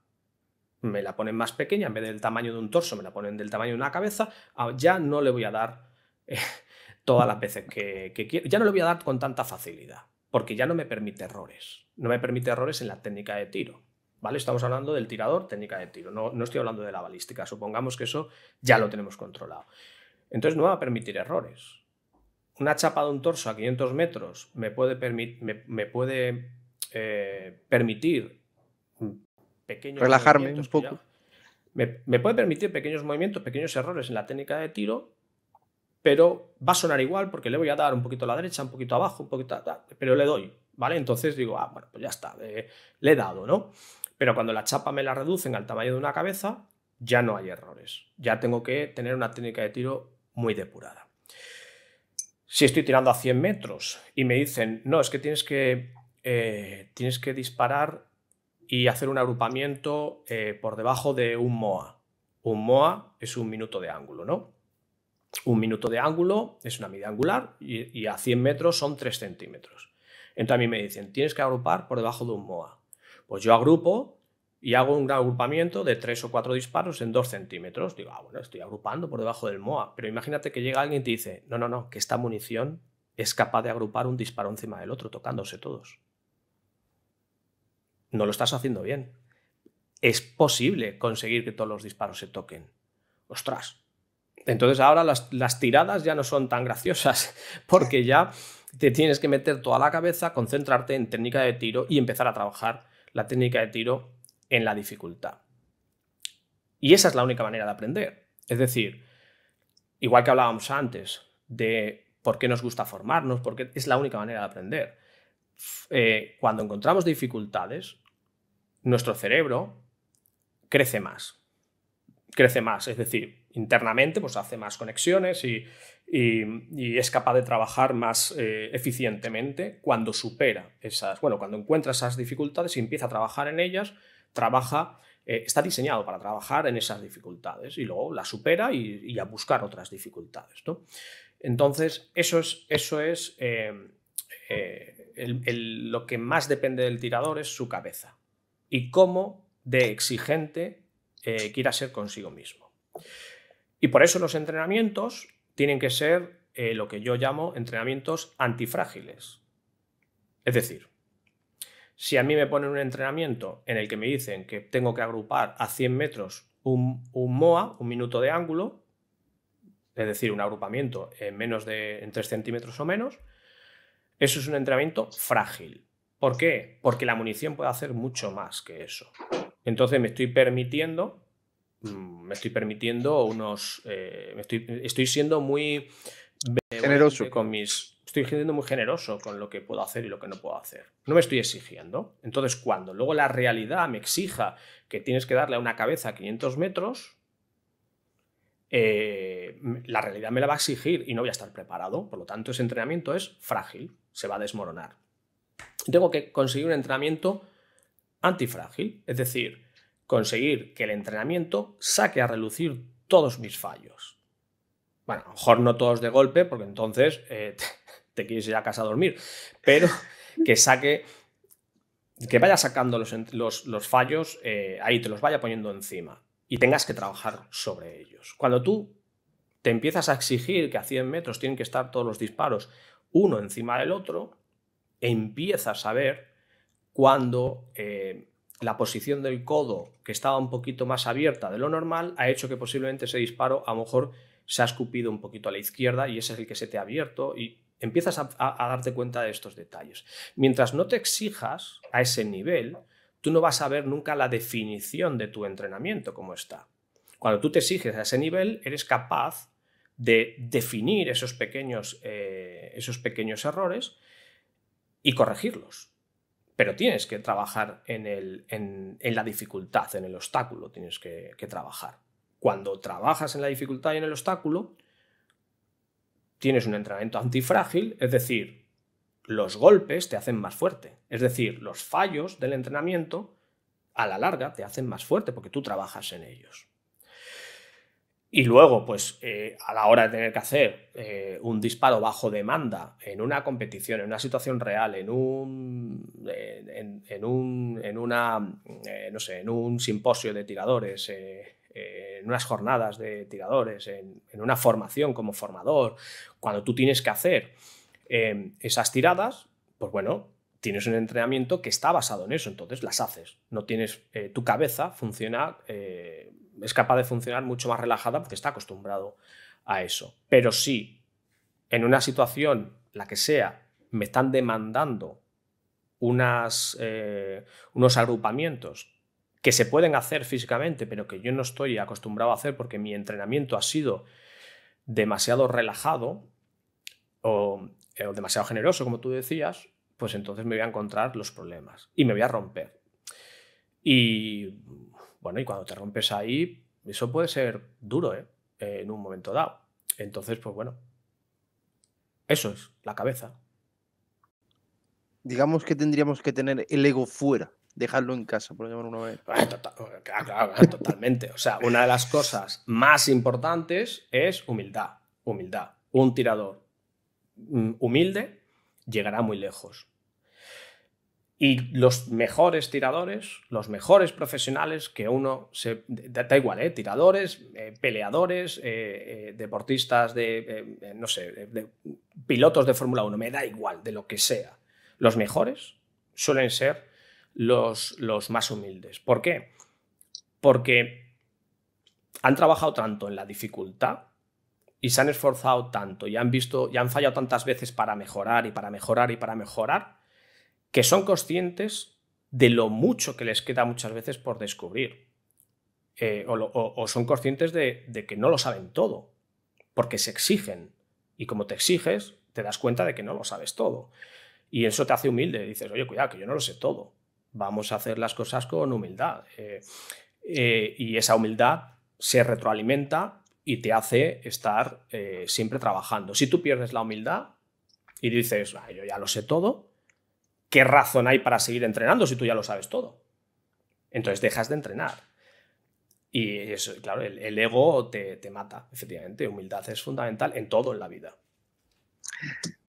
me la ponen más pequeña, en vez del tamaño de un torso, me la ponen del tamaño de una cabeza, ah, ya no le voy a dar todas las veces que, quiero. Ya no lo voy a dar con tanta facilidad, porque ya no me permite errores. No me permite errores en la técnica de tiro. ¿Vale? Estamos hablando del tirador, técnica de tiro. No, no estoy hablando de la balística. Supongamos que eso ya lo tenemos controlado. Entonces no va a permitir errores. Una chapa de un torso a 500 metros me puede, me, puede eh, permitir Relajarme un poco. me, puede permitir pequeños movimientos, pequeños errores en la técnica de tiro pero va a sonar igual porque le voy a dar un poquito a la derecha, un poquito abajo, un poquito, pero le doy, ¿vale? Entonces digo, ah, bueno, pues ya está, eh, le he dado, ¿no? Pero cuando la chapa me la reducen al tamaño de una cabeza, ya no hay errores, ya tengo que tener una técnica de tiro muy depurada. Si estoy tirando a 100 metros y me dicen, no, es que tienes que, eh, tienes que disparar y hacer un agrupamiento eh, por debajo de un MOA. Un MOA es un minuto de ángulo, ¿no? un minuto de ángulo es una medida angular y, a 100 metros son 3 centímetros. Entonces a mí me dicen, tienes que agrupar por debajo de un MOA. Pues yo agrupo y hago un agrupamiento de 3 o 4 disparos en 2 centímetros. Digo, ah, bueno, estoy agrupando por debajo del MOA. Pero imagínate que llega alguien y te dice, no, no, no, que esta munición es capaz de agrupar un disparo encima del otro, tocándose todos. No lo estás haciendo bien. Es posible conseguir que todos los disparos se toquen. Ostras, entonces ahora las, tiradas ya no son tan graciosas porque ya te tienes que meter toda la cabeza, concentrarte en técnica de tiro y empezar a trabajar la técnica de tiro en la dificultad. Y esa es la única manera de aprender. Es decir, igual que hablábamos antes de por qué nos gusta formarnos, porque es la única manera de aprender. Eh, cuando encontramos dificultades, nuestro cerebro crece más. Crece más, es decir, internamente, pues hace más conexiones y, es capaz de trabajar más eh, eficientemente cuando supera esas, bueno, cuando encuentra esas dificultades y empieza a trabajar en ellas, trabaja, eh, está diseñado para trabajar en esas dificultades y luego las supera y, a buscar otras dificultades. Entonces, eso es, eso es eh, lo que más depende del tirador es su cabeza y cómo de exigente quiera ser consigo mismo. Y por eso los entrenamientos tienen que ser eh, lo que yo llamo entrenamientos antifrágiles. Es decir, si a mí me ponen un entrenamiento en el que me dicen que tengo que agrupar a 100 metros un, MOA, un minuto de ángulo, es decir, un agrupamiento en menos de en 3 centímetros o menos, eso es un entrenamiento frágil. ¿Por qué? Porque la munición puede hacer mucho más que eso. Entonces me estoy permitiendo Mm, me estoy permitiendo unos. Eh, estoy, siendo muy. Generoso. Con mis, estoy siendo muy generoso con lo que puedo hacer y lo que no puedo hacer. No me estoy exigiendo. Entonces, cuando luego la realidad me exija que tienes que darle a una cabeza a 500 metros, eh, la realidad me la va a exigir y no voy a estar preparado. Por lo tanto, ese entrenamiento es frágil, se va a desmoronar. Tengo que conseguir un entrenamiento antifrágil, es decir, conseguir que el entrenamiento saque a relucir todos mis fallos. Bueno, a lo mejor no todos de golpe, porque entonces eh, te, quieres ir a casa a dormir, pero que saque, que vaya sacando los, fallos, eh, ahí te los vaya poniendo encima y tengas que trabajar sobre ellos. Cuando tú te empiezas a exigir que a 100 metros tienen que estar todos los disparos uno encima del otro, empiezas a ver cuando eh, la posición del codo, que estaba un poquito más abierta de lo normal, ha hecho que posiblemente ese disparo a lo mejor se ha escupido un poquito a la izquierda y ese es el que se te ha abierto y empiezas a, darte cuenta de estos detalles. Mientras no te exijas a ese nivel, tú no vas a ver nunca la definición de tu entrenamiento como está. Cuando tú te exiges a ese nivel, eres capaz de definir esos pequeños, eh, esos pequeños errores y corregirlos pero tienes que trabajar en, la dificultad, en el obstáculo, tienes que, que, trabajar. Cuando trabajas en la dificultad y en el obstáculo, tienes un entrenamiento antifrágil, es decir, los golpes te hacen más fuerte, es decir, los fallos del entrenamiento a la larga te hacen más fuerte porque tú trabajas en ellos. Y luego, pues eh, a la hora de tener que hacer eh, un disparo bajo demanda en una competición, en una situación real, en un, eh, en, un, en una, no sé, en un simposio de tiradores, en unas jornadas de tiradores, en, en, una formación como formador, cuando tú tienes que hacer em, esas tiradas, pues bueno, tienes un entrenamiento que está basado en eso, entonces las haces. No tienes, tu cabeza funciona es capaz de funcionar mucho más relajada porque está acostumbrado a eso. Pero si en una situación, la que sea, me están demandando unas, eh, unos agrupamientos que se pueden hacer físicamente, pero que yo no estoy acostumbrado a hacer porque mi entrenamiento ha sido demasiado relajado o, eh, o demasiado generoso, como tú decías, pues entonces me voy a encontrar los problemas y me voy a romper. Y bueno, y cuando te rompes ahí, eso puede ser duro, ¿eh? En un momento dado. Entonces, pues bueno, eso es la cabeza. Digamos que tendríamos que tener el ego fuera, dejarlo en casa, por llamar una vez. Ah, tota, ah, claro, ah, totalmente. O sea, una de las cosas más importantes es humildad. Humildad. Un tirador mm, humilde llegará muy lejos. Y los mejores tiradores, los mejores profesionales que uno se. Da, igual, ¿eh? Tiradores, eh, peleadores, eh, eh, deportistas de. no sé, pilotos de Fórmula 1, me da igual, de lo que sea. Los mejores suelen ser los, los más humildes. ¿Por qué? Porque han trabajado tanto en la dificultad y se han esforzado tanto y han visto y han fallado tantas veces para mejorar y para mejorar y para mejorar que son conscientes de lo mucho que les queda muchas veces por descubrir. Eh, o, son conscientes de, que no lo saben todo, porque se exigen. Y como te exiges, te das cuenta de que no lo sabes todo. Y eso te hace humilde. Dices, oye, cuidado, que yo no lo sé todo. Vamos a hacer las cosas con humildad. Eh, eh, y esa humildad se retroalimenta y te hace estar siempre trabajando. Si tú pierdes la humildad y dices, yo ya lo sé todo, ¿qué razón hay para seguir entrenando si tú ya lo sabes todo? Entonces dejas de entrenar. Y eso, claro, el, ego te, mata, efectivamente. Humildad es fundamental en todo en la vida.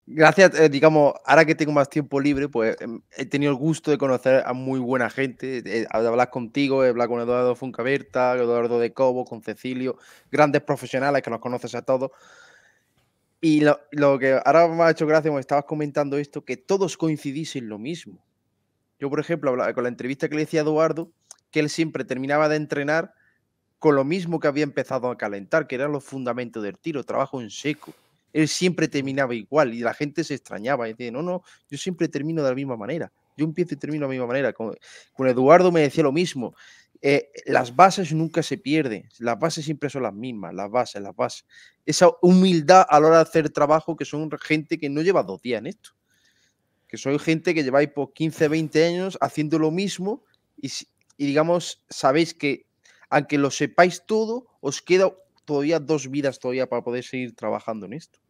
Gracias, eh, digamos, ahora que tengo más tiempo libre, pues em, he tenido el gusto de conocer a muy buena gente, de hablar contigo, he hablado con Eduardo Funcaberta, Eduardo de Cobo, con Cecilio, grandes profesionales que nos conoces a todos. Y lo, lo, que ahora me ha hecho gracia, me estabas comentando esto, que todos coincidís lo mismo. Yo, por ejemplo, con la entrevista que le decía Eduardo, que él siempre terminaba de entrenar con lo mismo que había empezado a calentar, que eran los fundamentos del tiro, trabajo en seco. Él siempre terminaba igual y la gente se extrañaba. Y decía, no, no, yo siempre termino de la misma manera. Yo empiezo y termino de la misma manera. Con, con Eduardo me decía lo mismo. Eh, las bases nunca se pierden, las bases siempre son las mismas, las bases, las bases. Esa humildad a la hora de hacer trabajo, que son gente que no lleva dos días en esto, que soy gente que lleváis por 15, 20 años haciendo lo mismo y, y digamos, sabéis que aunque lo sepáis todo, os queda todavía dos vidas todavía para poder seguir trabajando en esto.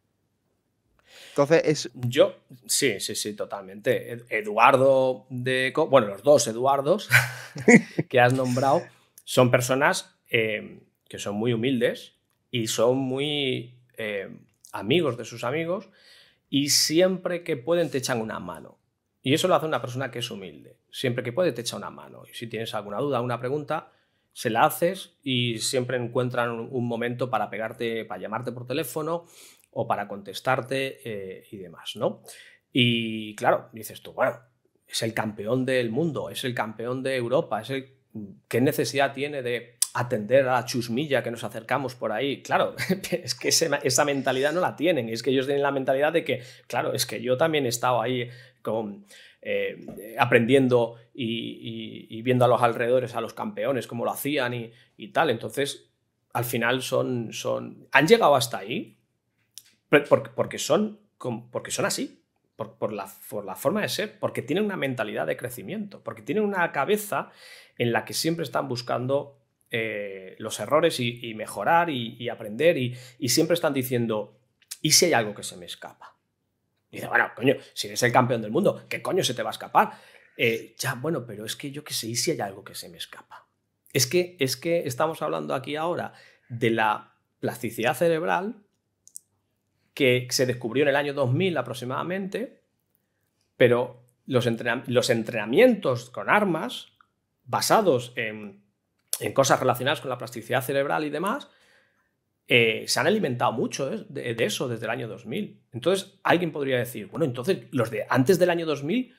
Entonces es... Yo, sí, sí, sí, totalmente. Eduardo de... Bueno, los dos Eduardos que has nombrado son personas em, que son muy humildes y son muy em, amigos de sus amigos y siempre que pueden te echan una mano. Y eso lo hace una persona que es humilde. Siempre que puede te echa una mano. Y si tienes alguna duda, una pregunta, se la haces y siempre encuentran un momento para pegarte, para llamarte por teléfono o para contestarte eh, y demás, ¿no? Y claro, dices tú, bueno, es el campeón del mundo, es el campeón de Europa, es el... ¿Qué necesidad tiene de atender a la chusmilla que nos acercamos por ahí. Claro, es que esa mentalidad no la tienen. Es que ellos tienen la mentalidad de que, claro, es que yo también he estado ahí con, eh, aprendiendo y, viendo a los alrededores, a los campeones, cómo lo hacían y, tal. Entonces, al final son, son... Han llegado hasta ahí porque son, porque son así, por, la, forma de ser, porque tienen una mentalidad de crecimiento, porque tienen una cabeza en la que siempre están buscando eh, los errores y, mejorar y, aprender y, siempre están diciendo, ¿y si hay algo que se me escapa? Y dice, bueno, coño, si eres el campeón del mundo, ¿qué coño se te va a escapar? Eh, ya, bueno, pero es que yo qué sé, ¿y si hay algo que se me escapa? Es que, es que estamos hablando aquí ahora de la plasticidad cerebral que se descubrió en el año 2000 aproximadamente, pero los, entrenamientos con armas basados en, cosas relacionadas con la plasticidad cerebral y demás, eh, se han alimentado mucho de, de, eso desde el año 2000. Entonces, alguien podría decir, bueno, entonces los de antes del año 2000,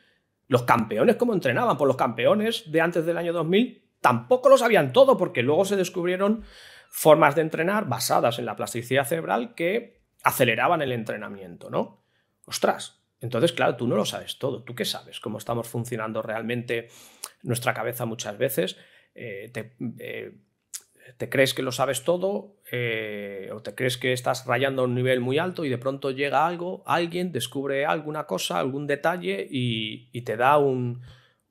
los campeones, ¿cómo entrenaban? Pues los campeones de antes del año 2000 tampoco lo sabían todo, porque luego se descubrieron formas de entrenar basadas en la plasticidad cerebral que aceleraban el entrenamiento, ¿no? Ostras, entonces, claro, tú no lo sabes todo. ¿Tú qué sabes? ¿Cómo estamos funcionando realmente nuestra cabeza muchas veces? Eh, eh, te, crees que lo sabes todo eh, o te crees que estás rayando a un nivel muy alto y de pronto llega algo, alguien descubre alguna cosa, algún detalle y te da un,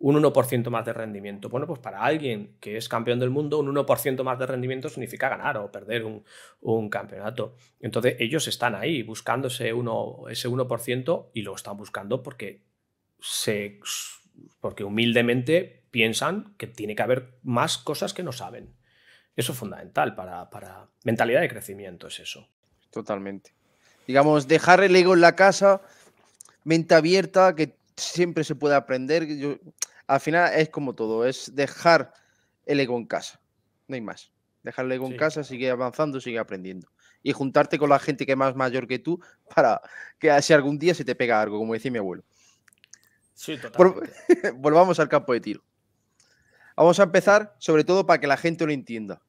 un 1% más de rendimiento. Bueno, pues para alguien que es campeón del mundo, un 1% más de rendimiento significa ganar o perder un, campeonato. Entonces ellos están ahí buscando ese, 1% y lo están buscando porque, porque humildemente piensan que tiene que haber más cosas que no saben. Eso es fundamental para, mentalidad de crecimiento, es eso. Totalmente. Digamos, dejar el ego en la casa, mente abierta, que siempre se puede aprender al final es como todo, es dejar el ego en casa, no hay más. Dejar el ego en casa, sigue avanzando, sigue aprendiendo. Y juntarte con la gente que es más mayor que tú para que si algún día se te pega algo, como decía mi abuelo. Sí, Volvamos al campo de tiro. Vamos a empezar, sobre todo para que la gente lo entienda.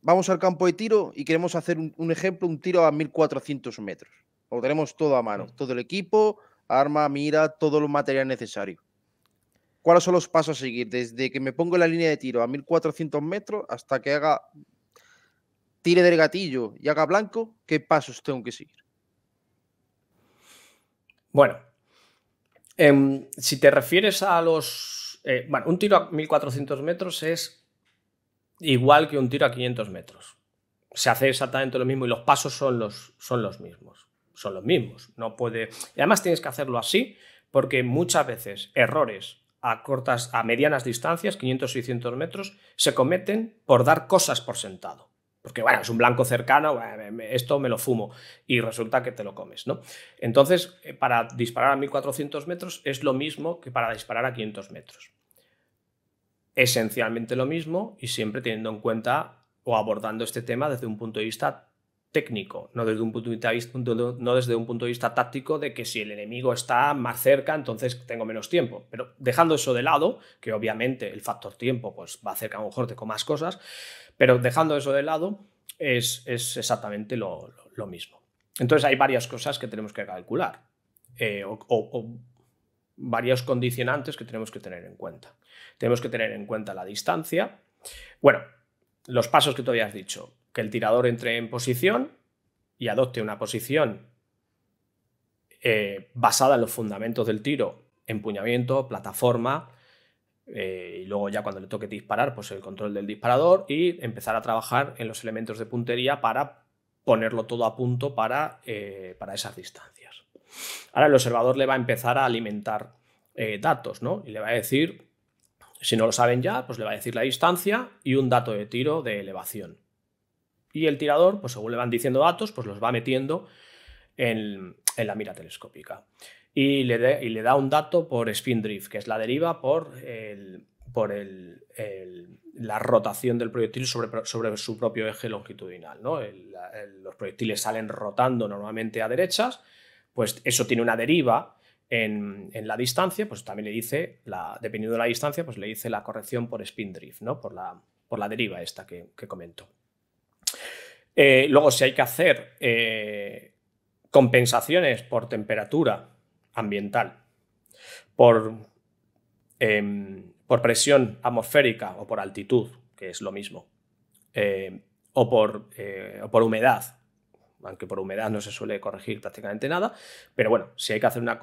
Vamos al campo de tiro y queremos hacer un, ejemplo, un tiro a 1400 metros. Lo tenemos todo a mano, mm. todo el equipo, arma, mira, todo lo material necesario. ¿Cuáles son los pasos a seguir? Desde que me pongo en la línea de tiro a 1400 metros hasta que haga tire del gatillo y haga blanco, ¿qué pasos tengo que seguir? Bueno, em, si te refieres a los... Eh, bueno, un tiro a 1400 metros es igual que un tiro a 500 metros. Se hace exactamente lo mismo y los pasos son los, son los mismos. Son los mismos. No puede... Y además tienes que hacerlo así porque muchas veces errores a cortas, a medianas distancias, 500-600 metros, se cometen por dar cosas por sentado. Porque, bueno, es un blanco cercano, esto me lo fumo y resulta que te lo comes, ¿no? Entonces, eh, para disparar a 1400 metros es lo mismo que para disparar a 500 metros. Esencialmente lo mismo y siempre teniendo en cuenta o abordando este tema desde un punto de vista técnico, no desde, un punto de vista, táctico de que si el enemigo está más cerca, entonces tengo menos tiempo. Pero dejando eso de lado, que obviamente el factor tiempo pues, va a hacer que a lo mejor con más cosas, pero dejando eso de lado, es, exactamente lo, mismo. Entonces hay varias cosas que tenemos que calcular eh, o, o varios condicionantes que tenemos que tener en cuenta. Tenemos que tener en cuenta la distancia. Bueno, los pasos que tú habías dicho que el tirador entre en posición y adopte una posición eh, basada en los fundamentos del tiro, empuñamiento, plataforma, eh, y luego ya cuando le toque disparar, pues el control del disparador y empezar a trabajar en los elementos de puntería para ponerlo todo a punto para, eh, para esas distancias. Ahora el observador le va a empezar a alimentar datos, ¿no? Y le va a decir, si no lo saben ya, pues le va a decir la distancia y un dato de tiro de elevación. Y el tirador, pues según le van diciendo datos, pues los va metiendo en, la mira telescópica. Y le, da un dato por spin drift, que es la deriva por, por la rotación del proyectil sobre, su propio eje longitudinal. los proyectiles salen rotando normalmente a derechas, pues eso tiene una deriva en, la distancia, pues también le dice, la, dependiendo de la distancia, pues le dice la corrección por spin drift, ¿no? por, la, deriva esta que, que comento. Eh, luego, si hay que hacer eh, compensaciones por temperatura ambiental, por, em, por, presión atmosférica o por altitud, que es lo mismo, eh, o por, por humedad, aunque por humedad no se suele corregir prácticamente nada, pero bueno, si hay que hacer una,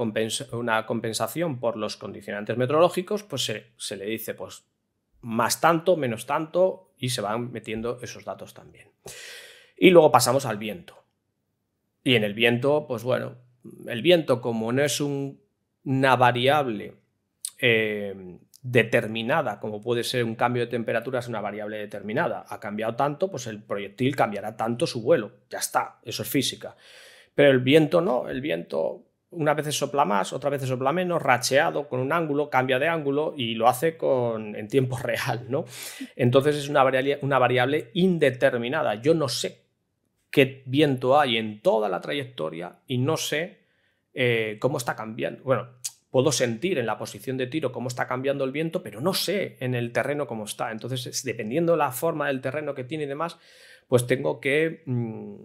una compensación por los condicionantes meteorológicos, pues se, le dice pues más tanto, menos tanto, y se van metiendo esos datos también. Y luego pasamos al viento. Y en el viento, pues bueno, el viento como no es una variable eh, determinada, como puede ser un cambio de temperatura, es una variable determinada. Ha cambiado tanto, pues el proyectil cambiará tanto su vuelo. Ya está, eso es física. Pero el viento no, el viento una vez sopla más, otra vez sopla menos, racheado con un ángulo, cambia de ángulo y lo hace con, en tiempo real, ¿no? Entonces es una una variable indeterminada. Yo no sé qué viento hay en toda la trayectoria y no sé eh, cómo está cambiando. Bueno, puedo sentir en la posición de tiro cómo está cambiando el viento, pero no sé en el terreno cómo está. Entonces, dependiendo la forma del terreno que tiene y demás, pues tengo que mm,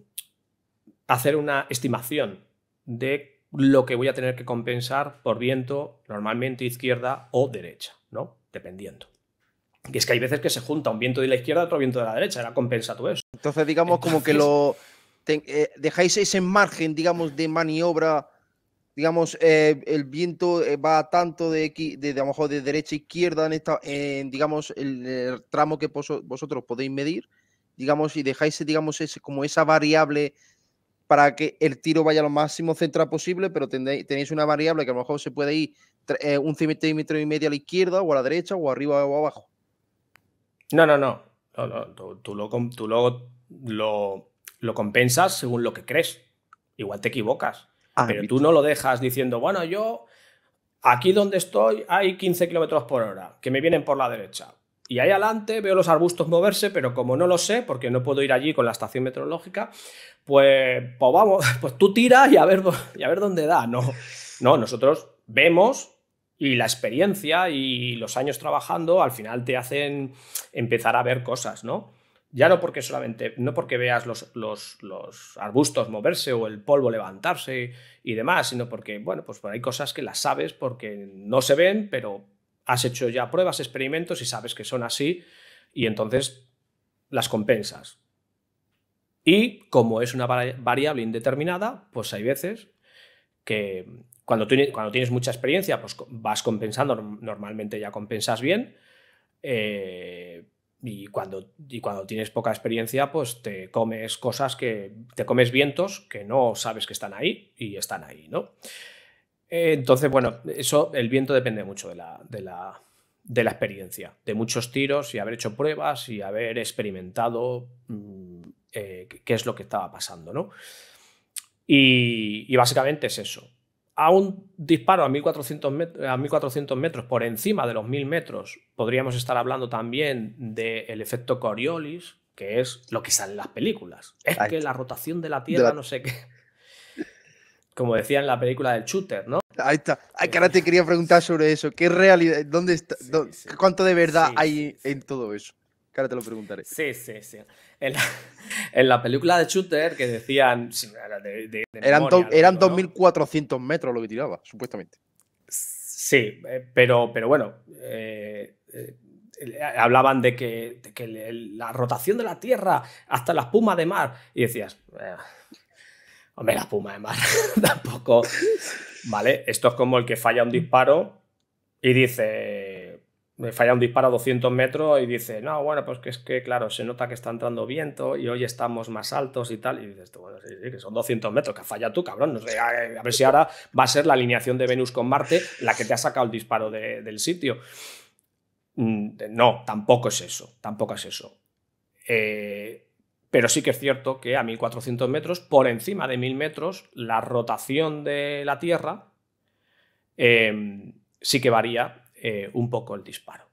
hacer una estimación de lo que voy a tener que compensar por viento, normalmente izquierda o derecha, ¿no? Dependiendo que es que hay veces que se junta un viento de la izquierda, otro viento de la derecha, era compensa todo eso. Entonces, digamos, como que lo eh, dejáis ese margen, digamos, de maniobra, digamos, eh, el viento eh, va tanto de, de, de, a lo mejor de derecha a izquierda en esta, digamos, el, tramo que vosotros podéis medir, digamos, y dejáis, digamos, ese, como esa variable para que el tiro vaya lo máximo central posible, pero tenéis, una variable que a lo mejor se puede ir un centímetro y medio a la izquierda o a la derecha o arriba o abajo. No, no, no. tú, lo, lo, lo, compensas según lo que crees. Igual te equivocas. Ah, pero tú no lo dejas diciendo, bueno, yo aquí donde estoy hay 15 kilómetros por hora, que me vienen por la derecha. Y ahí adelante veo los arbustos moverse, pero como no lo sé, porque no puedo ir allí con la estación meteorológica, pues, pues vamos, pues tú tiras y a ver, y a ver dónde da. No, no, nosotros vemos y la experiencia y los años trabajando al final te hacen empezar a ver cosas, ¿no? Ya no porque solamente, no porque veas los, los, los arbustos moverse o el polvo levantarse y demás, sino porque, bueno, pues hay cosas que las sabes porque no se ven, pero has hecho ya pruebas, experimentos y sabes que son así y entonces las compensas. Y como es una variable indeterminada, pues hay veces que, cuando, tienes mucha experiencia, pues vas compensando, normalmente ya compensas bien. Eh, y cuando, y cuando tienes poca experiencia, pues te comes cosas que. te comes vientos que no sabes que están ahí y están ahí, ¿no? Entonces, bueno, eso, el viento depende mucho de la, experiencia, de muchos tiros y haber hecho pruebas y haber experimentado mm, eh, qué es lo que estaba pasando, ¿no? y básicamente es eso a un disparo a 1400, metros, a 1400 metros por encima de los 1000 metros, podríamos estar hablando también del efecto Coriolis, que es lo que sale en las películas. Es que la rotación de la Tierra, no sé qué. Como decía en la película del shooter, ¿no? Ahí está. Ay, que ahora te quería preguntar sobre eso. ¿Qué realidad? ¿Dónde está? ¿Cuánto de verdad hay en todo eso? ahora te lo preguntaré. Sí, sí, sí en la, película de Shooter que decían. eran eran 2.400 metros lo que tiraba, supuestamente. Sí, eh, pero, pero bueno. Eh, eh, hablaban de que, la rotación de la Tierra hasta la espuma de mar. Y decías, hombre, la espuma de mar tampoco. Vale, esto es como el que falla un disparo y dice, me falla un disparo a 200 metros y dice, no, bueno, pues que es que, claro, se nota que está entrando viento y hoy estamos más altos y tal. Y dices, bueno, sí, sí, que son 200 metros, que falla tú, cabrón. a, ver si ahora va a ser la alineación de Venus con Marte la que te ha sacado el disparo del sitio. Mm, no, tampoco es eso, tampoco es eso. Eh, pero sí que es cierto que a 1400 metros, por encima de 1000 metros, la rotación de la Tierra em, sí que varía eh, un poco el disparo.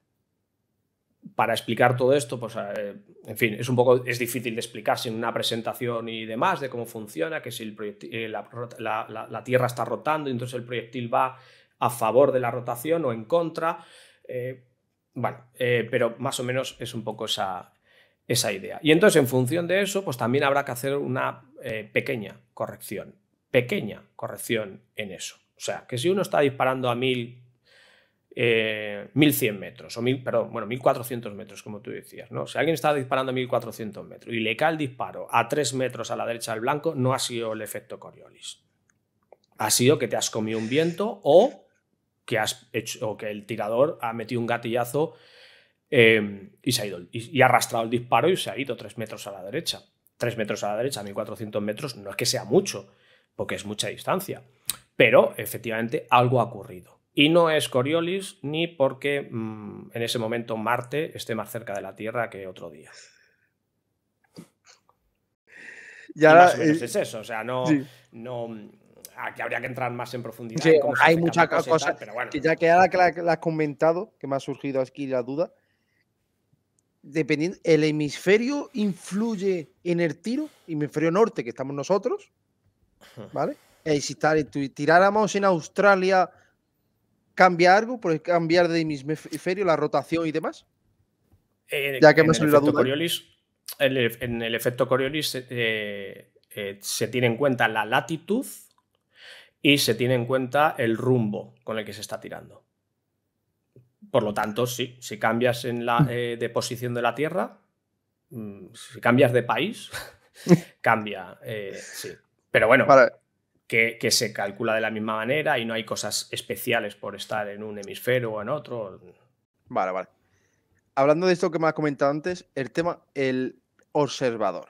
Para explicar todo esto, pues, eh, en fin, es un poco es difícil de explicar sin una presentación y demás de cómo funciona, que si eh, la, Tierra está rotando, entonces el proyectil va a favor de la rotación o en contra. bueno, pero más o menos es un poco esa, esa idea. Y entonces, en función de eso, pues también habrá que hacer una pequeña corrección, pequeña corrección en eso. O sea, que si uno está disparando a 1000 1100 eh, metros, o mil, perdón, bueno, 1400 metros, como tú decías, ¿no? Si alguien está disparando a 1400 metros y le cae el disparo a 3 metros a la derecha del blanco, no ha sido el efecto Coriolis. Ha sido que te has comido un viento o que, has hecho, o que el tirador ha metido un gatillazo em, y se ha ido, y, ha arrastrado el disparo y se ha ido 3 metros a la derecha. 3 metros a la derecha, 1400 metros, no es que sea mucho, porque es mucha distancia, pero efectivamente algo ha ocurrido. Y no es Coriolis ni porque mm, en ese momento Marte esté más cerca de la Tierra que otro día. Ya, eh, es eso, o sea, no, aquí habría que entrar más en profundidad. hay muchas cosas, pero bueno. ya que ahora que la, has comentado, que me ha surgido aquí la duda, dependiendo, ¿el hemisferio influye en el tiro? Hemisferio norte, que estamos nosotros, ¿vale? Y eh, si tiráramos en Australia ¿Cambia algo por cambiar de hemisferio, la rotación y demás? Eh, ya que me en el efecto Coriolis eh, eh, se tiene en cuenta la latitud y se tiene en cuenta el rumbo con el que se está tirando. Por lo tanto, sí, si cambias mm. de posición de la Tierra, mm, si cambias de país, cambia, sí. Pero bueno, que, se calcula de la misma manera y no hay cosas especiales por estar en un hemisferio o en otro. Vale, vale. Hablando de esto que me has comentado antes, el tema, el observador.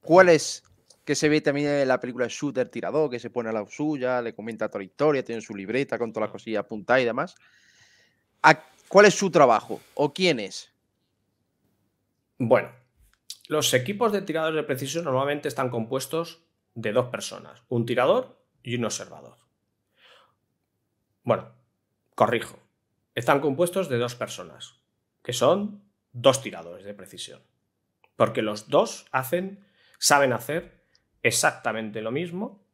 ¿Cuál es? Que se ve también en la película Shooter Tirador, que se pone a la suya, le comenta toda la historia, tiene su libreta con todas las cosillas apuntadas y demás. ¿Cuál es su trabajo o quién es? Bueno, los equipos de tiradores de precisión normalmente están compuestos de dos personas, un tirador y un observador. Bueno, corrijo, están compuestos de dos personas, que son dos tiradores de precisión, porque los dos hacen, saben hacer exactamente lo mismo,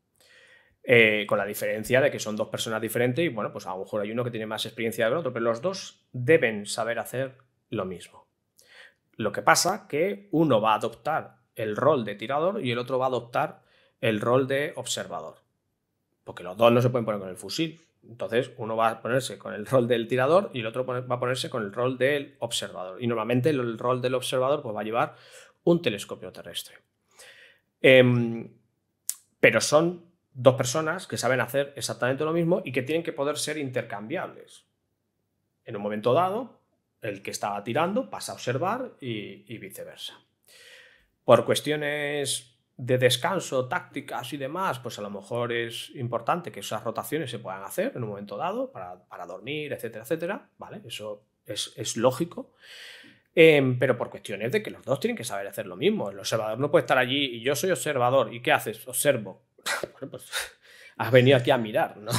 eh, con la diferencia de que son dos personas diferentes y bueno, pues a lo mejor hay uno que tiene más experiencia que el otro, pero los dos deben saber hacer lo mismo. Lo que pasa que uno va a adoptar el rol de tirador y el otro va a adoptar el rol de observador. Porque los dos no se pueden poner con el fusil. Entonces, uno va a ponerse con el rol del tirador y el otro va a ponerse con el rol del observador. Y normalmente el rol del observador pues, va a llevar un telescopio terrestre. Em, pero son dos personas que saben hacer exactamente lo mismo y que tienen que poder ser intercambiables. En un momento dado, el que estaba tirando pasa a observar y viceversa. Por cuestiones de descanso, tácticas y demás, pues a lo mejor es importante que esas rotaciones se puedan hacer en un momento dado para, dormir, etcétera, etcétera, ¿vale? Eso es, lógico. Em, pero por cuestiones de que los dos tienen que saber hacer lo mismo. El observador no puede estar allí y yo soy observador. ¿Y qué haces? Observo. bueno, pues has venido aquí a mirar, ¿no?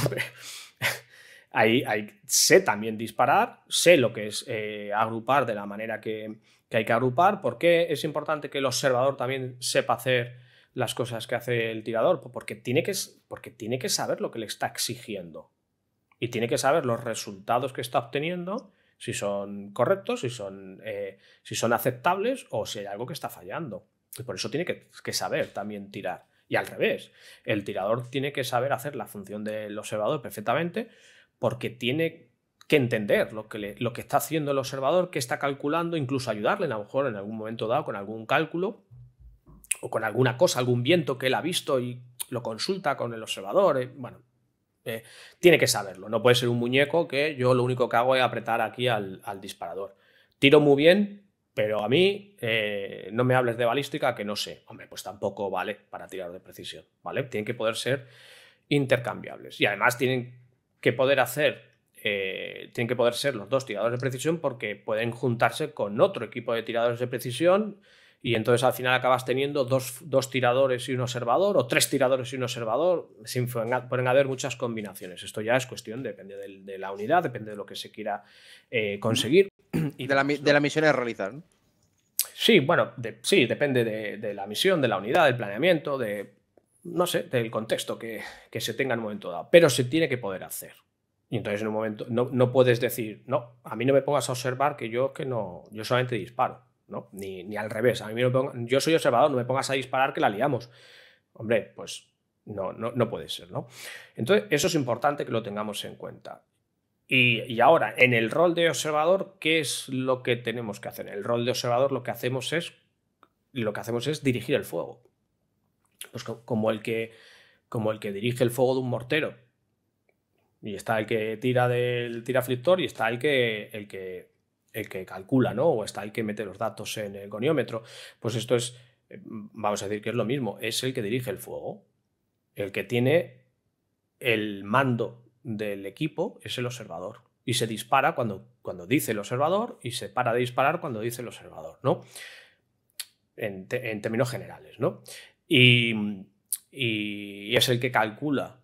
ahí, sé también disparar, sé lo que es eh, agrupar de la manera que, hay que agrupar. porque es importante que el observador también sepa hacer las cosas que hace el tirador, porque tiene, que, porque tiene que saber lo que le está exigiendo y tiene que saber los resultados que está obteniendo, si son correctos, si son, eh, si son aceptables o si hay algo que está fallando. Y por eso tiene que, saber también tirar. Y al revés, el tirador tiene que saber hacer la función del observador perfectamente porque tiene que entender lo que, lo que está haciendo el observador, qué está calculando, incluso ayudarle a lo mejor en algún momento dado con algún cálculo o con alguna cosa, algún viento que él ha visto y lo consulta con el observador. Eh, bueno, eh, tiene que saberlo. No puede ser un muñeco que yo lo único que hago es apretar aquí al, disparador. Tiro muy bien, pero a mí eh, no me hables de balística que no sé. Hombre, pues tampoco vale para tirar de precisión. ¿Vale? Tienen que poder ser intercambiables. Y además tienen que poder hacer. tienen que poder ser los dos tiradores de precisión porque pueden juntarse con otro equipo de tiradores de precisión y entonces al final acabas teniendo dos, dos tiradores y un observador, o tres tiradores y un observador. pueden haber muchas combinaciones. Esto ya es cuestión, depende de, la unidad, depende de lo que se quiera eh, conseguir. Y de, la, pues, de la misión a realizar. Sí, bueno, sí, depende de, de, la misión, de la unidad, del planeamiento, de, no sé, del contexto que, que, se tenga en un momento dado. Pero se tiene que poder hacer. Y entonces en un momento no, no puedes decir, no, a mí no me pongas a observar que yo que no, yo solamente disparo. Ni, al revés. A mí yo soy observador, no me pongas a disparar que la liamos. Hombre, pues no, no, no puede ser, ¿no? Entonces, eso es importante que lo tengamos en cuenta. Y, ahora, en el rol de observador, ¿qué es lo que tenemos que hacer? En el rol de observador lo que hacemos es, lo que hacemos es dirigir el fuego. Pues como el que, como el que dirige el fuego de un mortero. Y está el que tira del tiraflictor y está el que, el que el que calcula, ¿no? O está el que mete los datos en el goniómetro. Pues esto es, mm, vamos a decir que es lo mismo, es el que dirige el fuego, el que tiene el mando del equipo es el observador y se dispara cuando, cuando dice el observador y se para de disparar cuando dice el observador, ¿no? En, términos generales, ¿no? Y, y, es el que calcula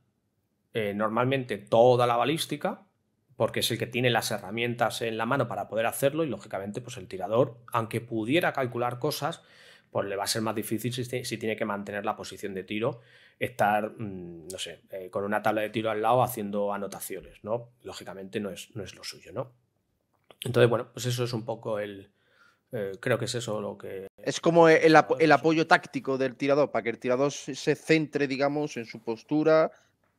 eh, normalmente toda la balística porque es el que tiene las herramientas en la mano para poder hacerlo y lógicamente pues el tirador, aunque pudiera calcular cosas, pues le va a ser más difícil si, tiene que mantener la posición de tiro, estar, mm, no sé, eh, con una tabla de tiro al lado haciendo anotaciones, ¿no? Lógicamente no es, no es lo suyo, ¿no? Entonces, bueno, pues eso es un poco el... Eh, creo que es eso lo que... Es como el, apoyo táctico del tirador, para que el tirador se centre, digamos, en su postura.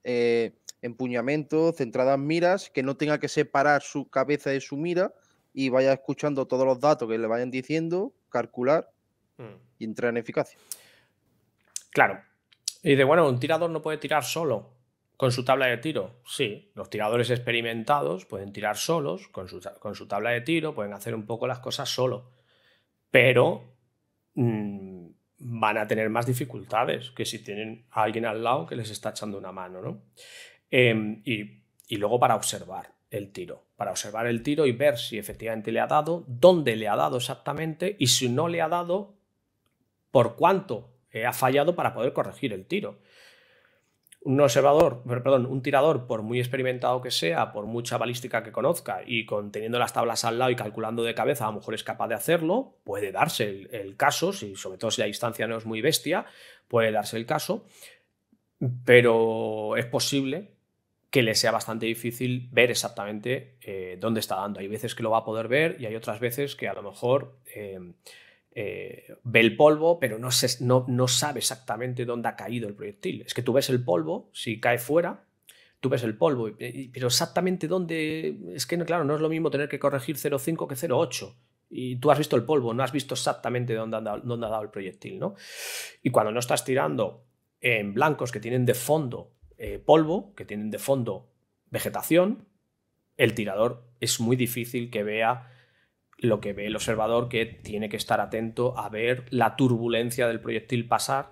Eh, empuñamiento, centradas miras, que no tenga que separar su cabeza de su mira y vaya escuchando todos los datos que le vayan diciendo, calcular mm. y entrar en eficacia. Claro. Y dice, bueno, un tirador no puede tirar solo con su tabla de tiro. Sí, los tiradores experimentados pueden tirar solos con su, con su tabla de tiro, pueden hacer un poco las cosas solo. Pero mm, van a tener más dificultades que si tienen a alguien al lado que les está echando una mano, ¿no? Em, y, luego para observar el tiro, para observar el tiro y ver si efectivamente le ha dado, dónde le ha dado exactamente y si no le ha dado, por cuánto eh, ha fallado para poder corregir el tiro. Un observador, perdón, un tirador, por muy experimentado que sea, por mucha balística que conozca y con teniendo las tablas al lado y calculando de cabeza, a lo mejor es capaz de hacerlo, puede darse el, caso, si, sobre todo si la distancia no es muy bestia, puede darse el caso, pero es posible que le sea bastante difícil ver exactamente eh, dónde está dando. Hay veces que lo va a poder ver y hay otras veces que a lo mejor eh, eh, ve el polvo, pero no, no, sabe exactamente dónde ha caído el proyectil. Es que tú ves el polvo, si cae fuera, tú ves el polvo, pero exactamente dónde... Es que, claro, no es lo mismo tener que corregir 0,5 que 0,8 y tú has visto el polvo, no has visto exactamente dónde, ha dado el proyectil, ¿no? Y cuando no estás tirando en blancos que tienen de fondo eh, polvo, que tienen de fondo vegetación, el tirador es muy difícil que vea lo que ve el observador, que tiene que estar atento a ver la turbulencia del proyectil pasar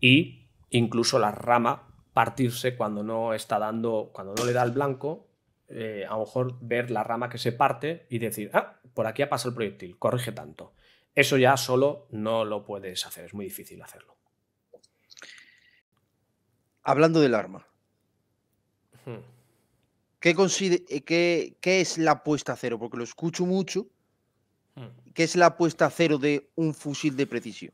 y incluso la rama partirse cuando no está dando, cuando no le da el blanco, eh, a lo mejor ver la rama que se parte y decir, ah, por aquí ha pasado el proyectil, corrige tanto. Eso ya solo no lo puedes hacer, es muy difícil hacerlo hablando del arma. Eh, ¿Qué, es la apuesta cero? Porque lo escucho mucho. Mm. ¿Qué es la apuesta cero de un fusil de precisión?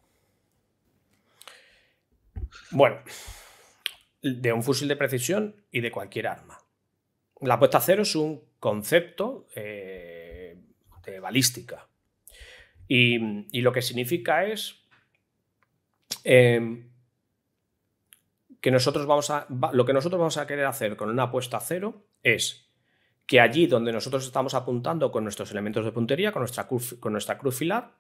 Bueno, de un fusil de precisión y de cualquier arma. La apuesta cero es un concepto eh, de balística. Y, lo que significa es em, que nosotros vamos a, lo que nosotros vamos a querer hacer con una apuesta cero es que allí donde nosotros estamos apuntando con nuestros elementos de puntería, con nuestra, con nuestra cruz filar,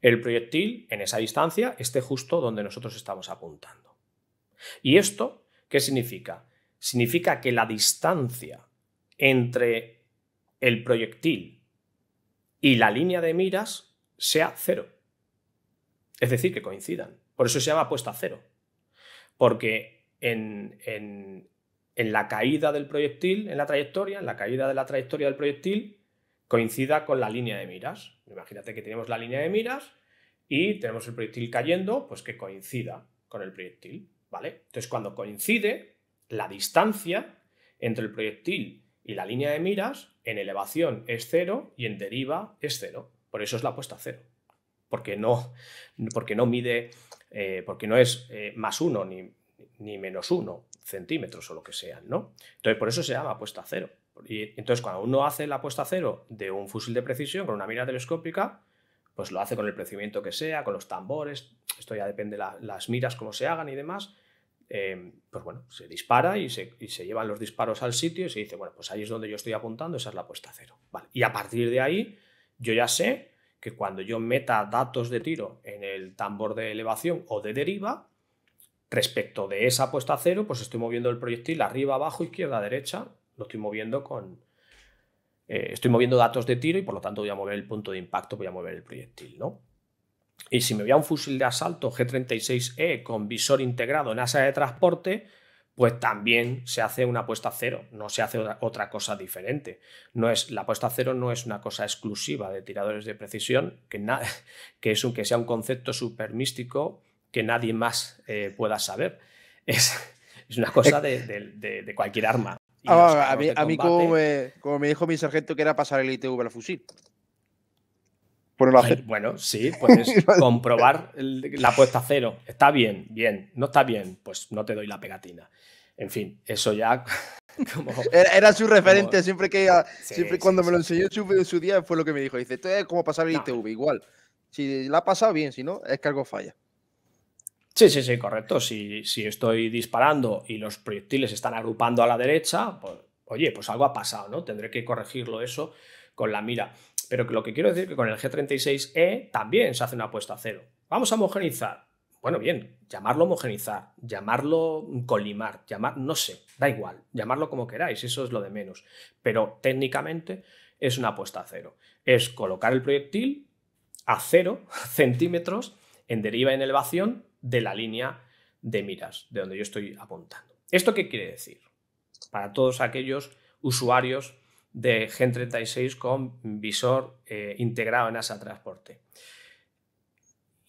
el proyectil en esa distancia esté justo donde nosotros estamos apuntando. ¿Y esto qué significa? Significa que la distancia entre el proyectil y la línea de miras sea cero. Es decir, que coincidan. Por eso se llama apuesta cero porque en, la caída del proyectil, en la trayectoria, en la caída de la trayectoria del proyectil, coincida con la línea de miras. Imagínate que tenemos la línea de miras y tenemos el proyectil cayendo, pues que coincida con el proyectil, ¿vale? Entonces, cuando coincide, la distancia entre el proyectil y la línea de miras en elevación es cero y en deriva es cero. Por eso es la apuesta cero. Porque no, porque no mide eh, porque no es eh, más uno ni, menos uno centímetros o lo que sean, ¿no? Entonces, por eso se llama apuesta cero. Y entonces, cuando uno hace la apuesta cero de un fusil de precisión con una mira telescópica, pues lo hace con el procedimiento que sea, con los tambores, esto ya depende de las miras, cómo se hagan y demás. Eh, pues bueno, se dispara y se, llevan los disparos al sitio y se dice, bueno, pues ahí es donde yo estoy apuntando, esa es la apuesta cero. Y a partir de ahí, yo ya sé que cuando yo meta datos de tiro en el tambor de elevación o de deriva, respecto de esa puesta a cero, pues estoy moviendo el proyectil arriba, abajo, izquierda, derecha, lo estoy moviendo con... Eh, estoy moviendo datos de tiro y por lo tanto voy a mover el punto de impacto, voy a mover el proyectil, ¿no? Y si me voy a un fusil de asalto G36E con visor integrado en asa de transporte, pues también se hace una apuesta cero, no se hace otra cosa diferente. No es, la apuesta cero no es una cosa exclusiva de tiradores de precisión, que, es un, que sea un concepto súper místico que nadie más eh, pueda saber. Es, una cosa de, cualquier arma. Ah, a mí, como, como, me, dijo mi sargento, que era pasar el ITV al fusil bueno, sí, puedes comprobar la apuesta cero. Está bien, bien. No está bien, pues no te doy la pegatina. En fin, eso ya. era, su referente siempre que siempre cuando me lo enseñó en su día fue lo que me dijo. Dice, cómo como pasar el ITV, igual. Si la ha pasado bien, si no, es que algo falla. Sí, sí, sí, correcto. Si, si estoy disparando y los proyectiles están agrupando a la derecha, pues oye, pues algo ha pasado, ¿no? Tendré que corregirlo eso con la mira. Pero lo que quiero decir es que con el G36E también se hace una apuesta a cero. Vamos a homogenizar. Bueno, bien, llamarlo homogenizar, llamarlo colimar, llamar, no sé, da igual, llamarlo como queráis, eso es lo de menos. Pero técnicamente es una apuesta a cero. Es colocar el proyectil a cero centímetros en deriva en elevación de la línea de miras, de donde yo estoy apuntando. ¿Esto qué quiere decir? Para todos aquellos usuarios de Gen 36 con visor eh, integrado en asa transporte.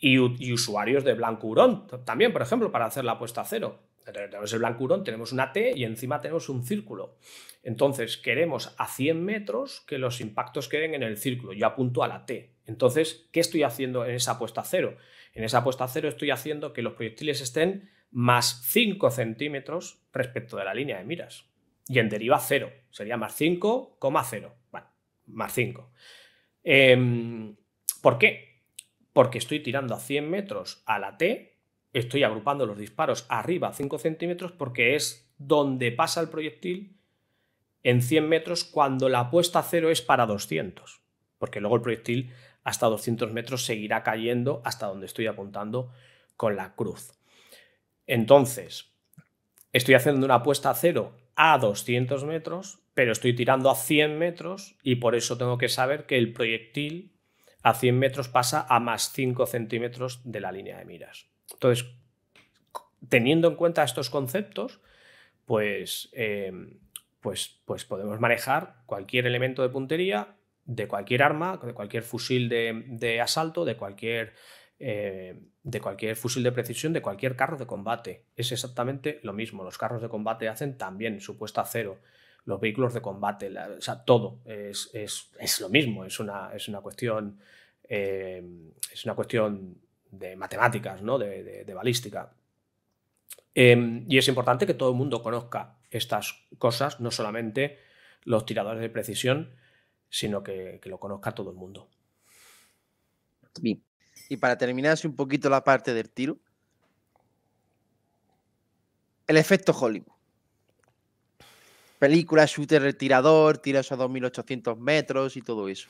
Y, usuarios de blancurón también, por ejemplo, para hacer la apuesta a cero. Tenemos el blancurón, tenemos una T y encima tenemos un círculo. Entonces, queremos a 100 metros que los impactos queden en el círculo. Yo apunto a la T. Entonces, ¿qué estoy haciendo en esa apuesta a cero? En esa apuesta a cero estoy haciendo que los proyectiles estén más 5 centímetros respecto de la línea de miras y en deriva 0, sería más 5,0. Bueno, más 5. Em, ¿Por qué? Porque estoy tirando a 100 metros a la T, estoy agrupando los disparos arriba a 5 centímetros porque es donde pasa el proyectil en 100 metros cuando la apuesta 0 es para 200, porque luego el proyectil hasta 200 metros seguirá cayendo hasta donde estoy apuntando con la cruz. Entonces, estoy haciendo una apuesta 0 a 200 metros, pero estoy tirando a 100 metros y por eso tengo que saber que el proyectil a 100 metros pasa a más 5 centímetros de la línea de miras. Entonces, teniendo en cuenta estos conceptos, pues, em, pues, pues podemos manejar cualquier elemento de puntería de cualquier arma, de cualquier fusil de asalto, de cualquier eh, de cualquier fusil de precisión, de cualquier carro de combate. Es exactamente lo mismo. Los carros de combate hacen también su puesta a cero. Los vehículos de combate, todo es, lo mismo. Es una, es una cuestión. Eh, es una cuestión de matemáticas, ¿no? de, balística. Em, y es importante que todo el mundo conozca estas cosas, no solamente los tiradores de precisión, sino que, que lo conozca todo el mundo. Y para terminar un poquito la parte del tiro, el efecto Hollywood. Película, shooter retirador, tiras a 2800 metros y todo eso.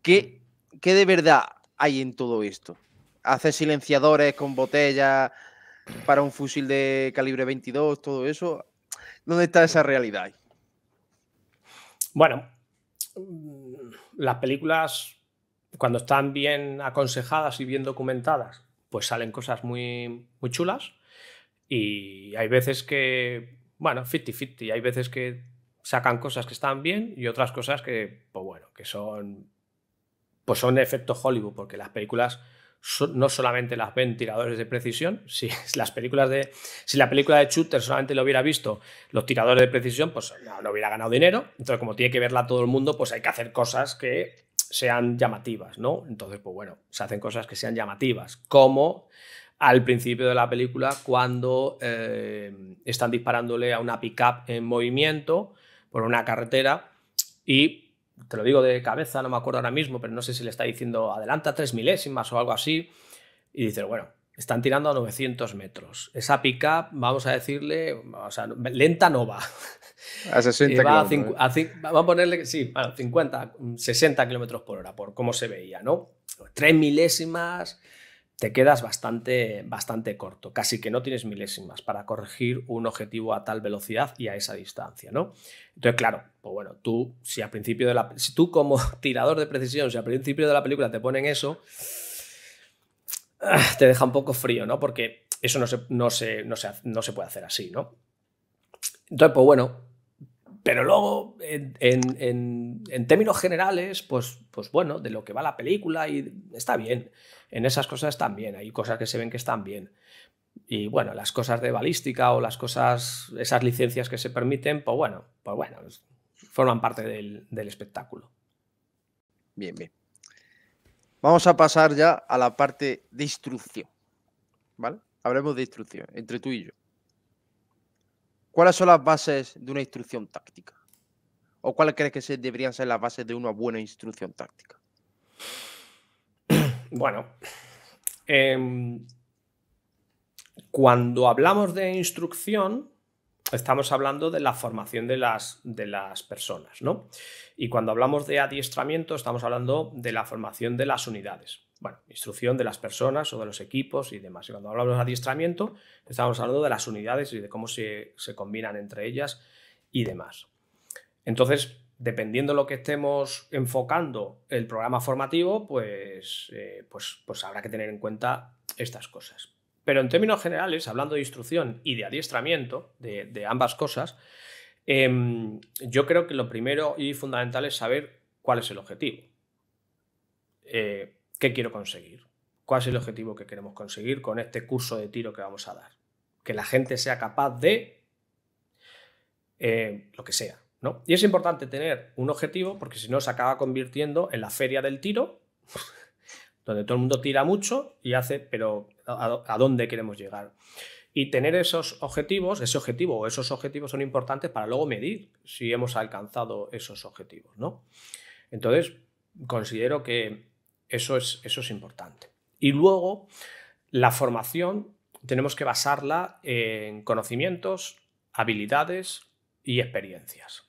¿Qué, ¿Qué de verdad hay en todo esto? hace silenciadores con botellas para un fusil de calibre 22, todo eso. ¿Dónde está esa realidad? Bueno, las películas cuando están bien aconsejadas y bien documentadas, pues salen cosas muy, muy chulas. Y hay veces que, bueno, 50-50, hay veces que sacan cosas que están bien y otras cosas que, pues bueno, que son, pues son efecto Hollywood, porque las películas no solamente las ven tiradores de precisión, si las películas de si la película de shooter solamente lo hubiera visto los tiradores de precisión, pues no, no, hubiera ganado dinero. Entonces, como tiene que verla todo el mundo, pues hay que hacer cosas que sean llamativas, ¿no? Entonces, pues bueno, se hacen cosas que sean llamativas, como al principio de la película cuando eh, están disparándole a una pickup en movimiento por una carretera y te lo digo de cabeza, no me acuerdo ahora mismo, pero no sé si le está diciendo adelanta tres milésimas o algo así y dice, bueno, están tirando a 900 metros. Esa pick-up, vamos a decirle, o sea, lenta no va. A 60 eh, va a, Vamos a ponerle, sí, 50, 60 kilómetros por hora, por cómo se veía, ¿no? Tres milésimas, te quedas bastante, bastante corto, casi que no tienes milésimas para corregir un objetivo a tal velocidad y a esa distancia, ¿no? Entonces, claro, pues bueno, tú, si al principio de la. Si tú como tirador de precisión, si al principio de la película te ponen eso. Ah, te deja un poco frío, ¿no? Porque eso no se, no se, no se, no se puede hacer así, ¿no? Entonces, pues bueno, pero luego, en, términos generales, pues, pues bueno, de lo que va la película, y está bien. En esas cosas están bien, hay cosas que se ven que están bien. Y bueno, las cosas de balística o las cosas, esas licencias que se permiten, pues bueno, pues bueno, forman parte del, del espectáculo. Bien, bien. Vamos a pasar ya a la parte de instrucción. ¿Vale? Hablemos de instrucción entre tú y yo. ¿Cuáles son las bases de una instrucción táctica? ¿O cuáles crees que deberían ser las bases de una buena instrucción táctica? Bueno, em, cuando hablamos de instrucción, estamos hablando de la formación de las, de las personas, ¿no? Y cuando hablamos de adiestramiento, estamos hablando de la formación de las unidades bueno, instrucción de las personas o de los equipos y demás. Y cuando hablamos de adiestramiento, estamos hablando de las unidades y de cómo se, combinan entre ellas y demás. Entonces, dependiendo de lo que estemos enfocando el programa formativo, pues, eh, pues, pues, habrá que tener en cuenta estas cosas. Pero en términos generales, hablando de instrucción y de adiestramiento, de, ambas cosas, em, yo creo que lo primero y fundamental es saber cuál es el objetivo. Eh, ¿Qué quiero conseguir? ¿Cuál es el objetivo que queremos conseguir con este curso de tiro que vamos a dar? Que la gente sea capaz de eh, lo que sea. ¿no? Y es importante tener un objetivo porque si no se acaba convirtiendo en la feria del tiro, donde todo el mundo tira mucho y hace, pero ¿a, dónde queremos llegar? Y tener esos objetivos, ese objetivo o esos objetivos son importantes para luego medir si hemos alcanzado esos objetivos, ¿no? Entonces, considero que eso es, importante. Y luego, la formación tenemos que basarla en conocimientos, habilidades y experiencias.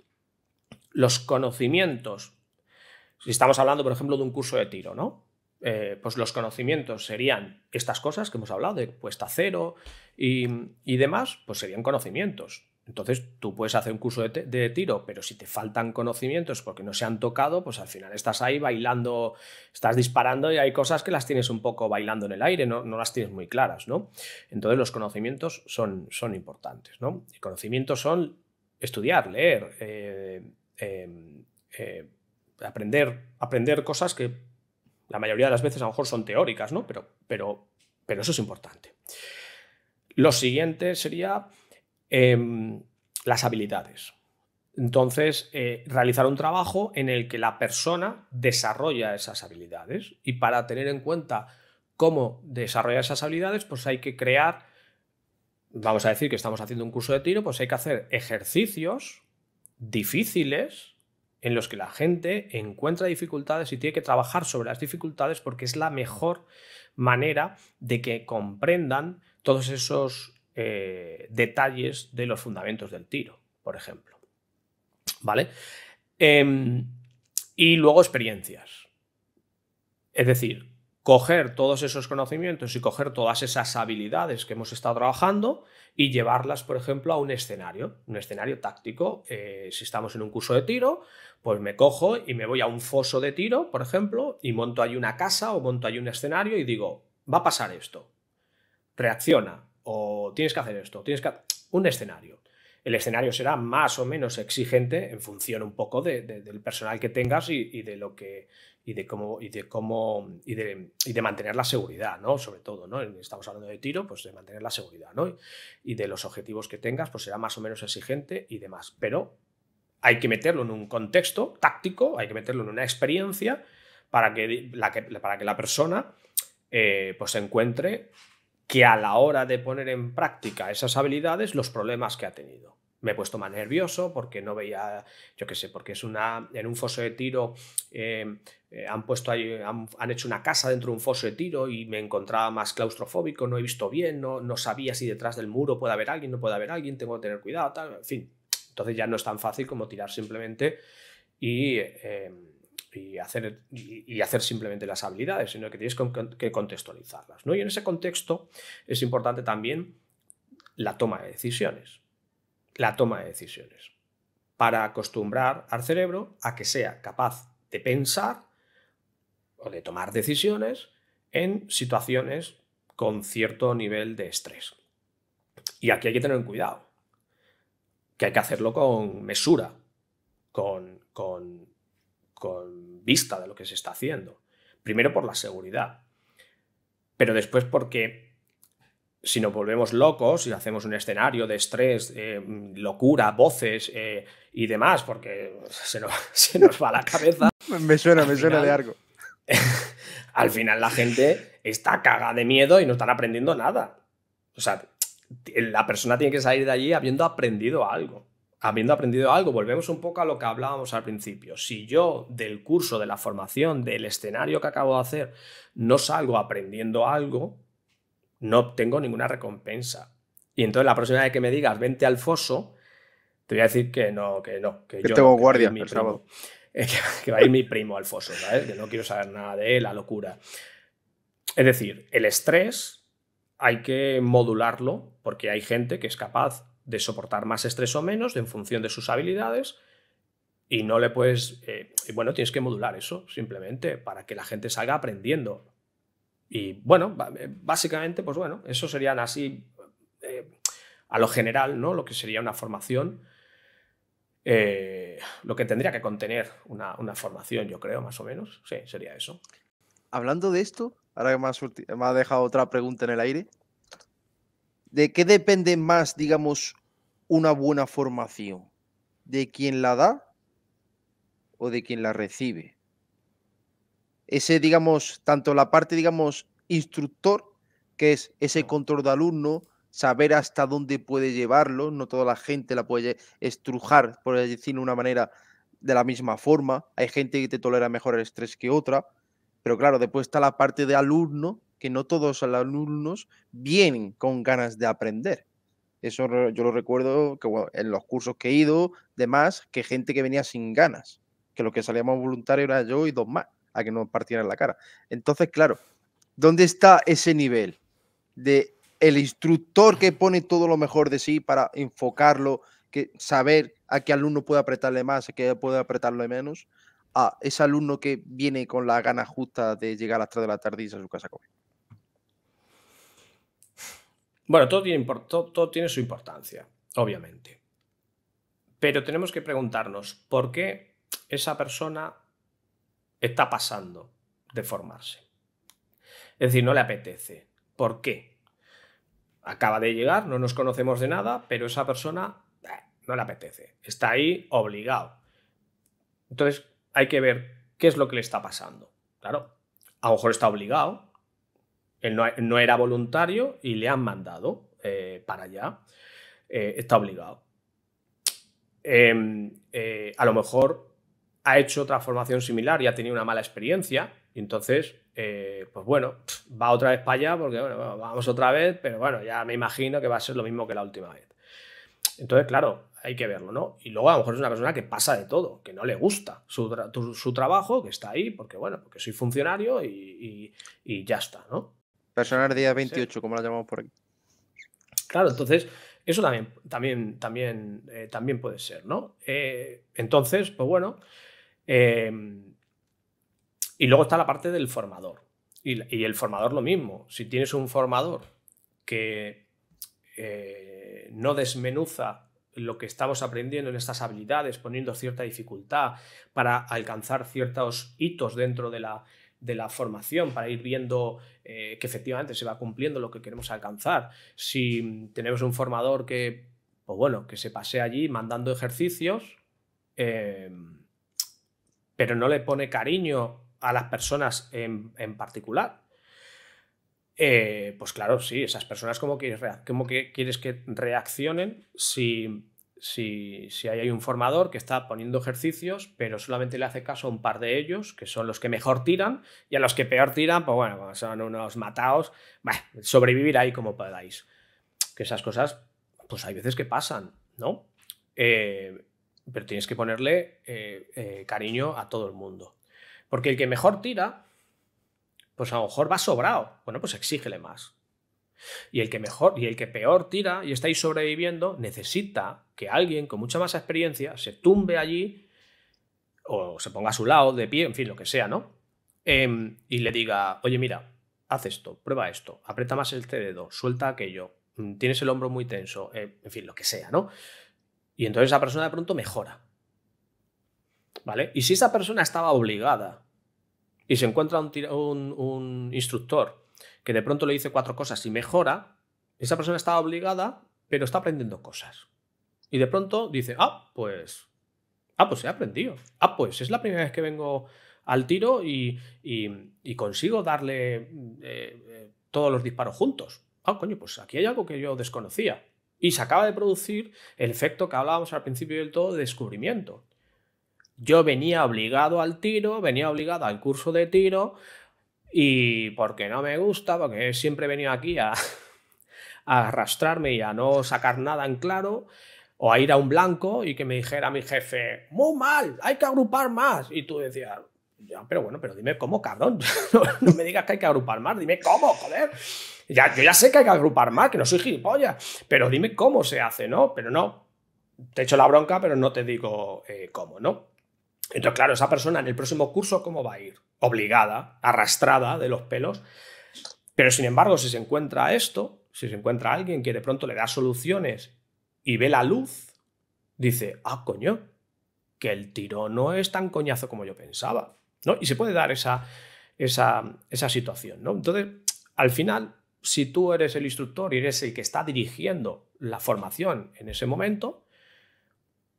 Los conocimientos, si estamos hablando, por ejemplo, de un curso de tiro, ¿no? Eh, pues los conocimientos serían estas cosas que hemos hablado de puesta cero y, y demás, pues serían conocimientos. Entonces, tú puedes hacer un curso de, tiro, pero si te faltan conocimientos porque no se han tocado, pues al final estás ahí bailando, estás disparando y hay cosas que las tienes un poco bailando en el aire, no, no las tienes muy claras, ¿no? Entonces, los conocimientos son, son importantes, ¿no? Y conocimientos son estudiar, leer, eh, eh, eh, aprender, aprender cosas que la mayoría de las veces a lo mejor son teóricas, ¿no? Pero, pero, pero eso es importante. Lo siguiente sería Em, las habilidades. Entonces, eh, realizar un trabajo en el que la persona desarrolla esas habilidades. Y para tener en cuenta cómo desarrollar esas habilidades, pues hay que crear, vamos a decir que estamos haciendo un curso de tiro, pues hay que hacer ejercicios difíciles en los que la gente encuentra dificultades y tiene que trabajar sobre las dificultades porque es la mejor manera de que comprendan todos esos eh, detalles de los fundamentos del tiro, por ejemplo. ¿Vale? Em, y luego experiencias. Es decir, coger todos esos conocimientos y coger todas esas habilidades que hemos estado trabajando y llevarlas, por ejemplo, a un escenario, un escenario táctico. Eh, si estamos en un curso de tiro, pues me cojo y me voy a un foso de tiro, por ejemplo, y monto ahí una casa o monto ahí un escenario y digo, va a pasar esto. Reacciona, o tienes que hacer esto, tienes que... Un escenario. El escenario será más o menos exigente en función un poco del personal que tengas y, de lo que y de cómo y de cómo y de, mantener la seguridad, ¿no? Sobre todo, ¿no? Estamos hablando de tiro, pues de mantener la seguridad, ¿no? Y de los objetivos que tengas, pues será más o menos exigente y demás. Pero hay que meterlo en un contexto táctico, hay que meterlo en una experiencia para que la, para que la persona eh, pues se encuentre que a la hora de poner en práctica esas habilidades, los problemas que ha tenido. Me he puesto más nervioso porque no veía, yo qué sé, porque es una, en un foso de tiro em, eh, han puesto ahí, han, hecho una casa dentro de un foso de tiro y me encontraba más claustrofóbico, no he visto bien, no, no sabía si detrás del muro puede haber alguien, no puede haber alguien, tengo que tener cuidado, tal, en fin. Entonces ya no es tan fácil como tirar simplemente y... Em, y hacer, y, hacer simplemente las habilidades, sino que tienes que contextualizarlas. ¿no? Y en ese contexto es importante también la toma de decisiones. La toma de decisiones. Para acostumbrar al cerebro a que sea capaz de pensar o de tomar decisiones en situaciones con cierto nivel de estrés. Y aquí hay que tener cuidado, que hay que hacerlo con mesura, con con vista de lo que se está haciendo. Primero por la seguridad, pero después porque si nos volvemos locos y hacemos un escenario de estrés, eh, locura, voces eh, y demás, porque se nos, va la cabeza. Me suena, me suena de algo. al final la gente está caga de miedo y no están aprendiendo nada. O sea, la persona tiene que salir de allí habiendo aprendido algo habiendo aprendido algo, volvemos un poco a lo que hablábamos al principio. Si yo del curso, de la formación, del escenario que acabo de hacer, no salgo aprendiendo algo, no obtengo ninguna recompensa. Y entonces la próxima vez que me digas, vente al foso, te voy a decir que no, que no, que, yo tengo guardia, que va a ir mi primo al foso, Que no quiero saber nada de él, la locura. Es decir, el estrés hay que modularlo porque hay gente que es capaz de soportar más estrés o menos en función de sus habilidades y no le puedes, eh, bueno, tienes que modular eso simplemente para que la gente salga aprendiendo. Y bueno, eh, básicamente, pues bueno, eso serían así eh, a lo general, ¿no? Lo que sería una formación, lo que tendría que contener una, formación, yo creo, más o menos. Sí, sería eso. Hablando de esto, ahora que me ha dejado otra pregunta en el aire, ¿De qué depende más, digamos, una buena formación? ¿De quién la da o de quién la recibe? Ese, digamos, tanto la parte, digamos, instructor, que es ese control de alumno, saber hasta dónde puede llevarlo, no toda la gente la puede estrujar, por decirlo de una manera, de la misma forma. Hay gente que te tolera mejor el estrés que otra, pero claro, después está la parte de alumno, que no todos los alumnos vienen con ganas de aprender. Eso yo lo recuerdo que, en los cursos que he ido, de más que gente que venía sin ganas, que los que salíamos voluntarios era yo y dos más, a que nos partieran la cara. Entonces, claro, ¿dónde está ese nivel de el instructor que pone todo lo mejor de sí para enfocarlo, que saber a qué alumno puede apretarle más, a qué puede apretarle menos, a ese alumno que viene con la gana justa de llegar a las 3 de la tarde y irse a su casa a comer? Bueno, todo tiene, su importancia, obviamente. Pero tenemos que preguntarnos por qué esa persona está pasando de formarse. Es decir, no le apetece. ¿Por qué? Acaba de llegar, no nos conocemos de nada, pero esa persona eh, no le apetece. Está ahí obligado. Entonces hay que ver qué es lo que le está pasando. Claro, a lo mejor está obligado, él no, era voluntario y le han mandado eh, para allá. Eh, está obligado. Em, eh, a lo mejor ha hecho otra formación similar y ha tenido una mala experiencia. Y entonces, pues bueno, va otra vez para allá porque vamos otra vez, pero bueno, ya me imagino que va a ser lo mismo que la última vez. Entonces, claro, hay que verlo, ¿no? Y luego a lo mejor es una persona que pasa de todo, que no le gusta su, trabajo, que está ahí porque, bueno, porque soy funcionario y, y ya está, ¿no? Personal día 28, como lo llamamos por aquí. Claro, entonces, eso también, también, también, eh, también puede ser, ¿no? Eh, entonces, pues bueno. Em, y luego está la parte del formador. y, el formador lo mismo. Si tienes un formador que eh, no desmenuza lo que estamos aprendiendo en estas habilidades, poniendo cierta dificultad para alcanzar ciertos hitos dentro de la de la formación para ir viendo eh, que efectivamente se va cumpliendo lo que queremos alcanzar. Si tenemos un formador que, pues bueno, que se pase allí mandando ejercicios, em, pero no le pone cariño a las personas en, particular. Eh, pues claro, sí, esas personas, ¿cómo quieres, que, quieres que reaccionen si si, hay un formador que está poniendo ejercicios, pero solamente le hace caso a un par de ellos, que son los que mejor tiran, y a los que peor tiran, pues bueno, pues son unos mataos, sobrevivir ahí como podáis. Que esas cosas, pues hay veces que pasan, ¿no? Eh, pero tienes que ponerle eh, eh, cariño a todo el mundo. Porque el que mejor tira, pues a lo mejor va sobrado. Bueno, pues exígele más. Y el que mejor y el que peor tira y estáis sobreviviendo necesita que alguien con mucha más experiencia se tumbe allí o se ponga a su lado, de pie, en fin, lo que sea, ¿no? Em, y le diga, oye, mira, haz esto, prueba esto, aprieta más este dedo, suelta aquello, mm, tienes el hombro muy tenso, eh, en fin, lo que sea, ¿no? Y entonces esa persona de pronto mejora. ¿Vale? Y si esa persona estaba obligada y se encuentra un instructor que de pronto le dice cuatro cosas y mejora, esa persona está obligada, pero está aprendiendo cosas. Y de pronto dice, ah, pues, ah, pues he aprendido. Ah, pues es la primera vez que vengo al tiro y, consigo darle mm, eh, eh, todos los disparos juntos. Ah, coño, pues aquí hay algo que yo desconocía. Y se acaba de producir el efecto que hablábamos al principio del todo de descubrimiento. Yo venía obligado al tiro, venía obligado al curso de tiro, y porque no me gusta, porque siempre he venido aquí a, arrastrarme y a no sacar nada en claro, o a ir a un blanco y que me dijera mi jefe, muy mal, hay que agrupar más. Y tú decías, pero bueno, pero dime cómo, cabrón. No, me digas que hay que agrupar más, dime cómo, joder. Ya, yo ya sé que hay que agrupar más, que no soy gilipollas, pero dime cómo se hace, ¿no? Pero no, te echo la bronca, pero no te digo eh, cómo, ¿no? Entonces, claro, esa persona en el próximo curso, ¿cómo va a ir? Obligada, arrastrada de los pelos. Pero sin embargo, si se encuentra esto, si se encuentra alguien que de pronto le da soluciones y ve la luz, dice, ah, coño, que el tiro no es tan coñazo como yo pensaba. ¿no? Y se puede dar esa, esa, situación. ¿no? Entonces, al final, si tú eres el instructor y eres el que está dirigiendo la formación en ese momento,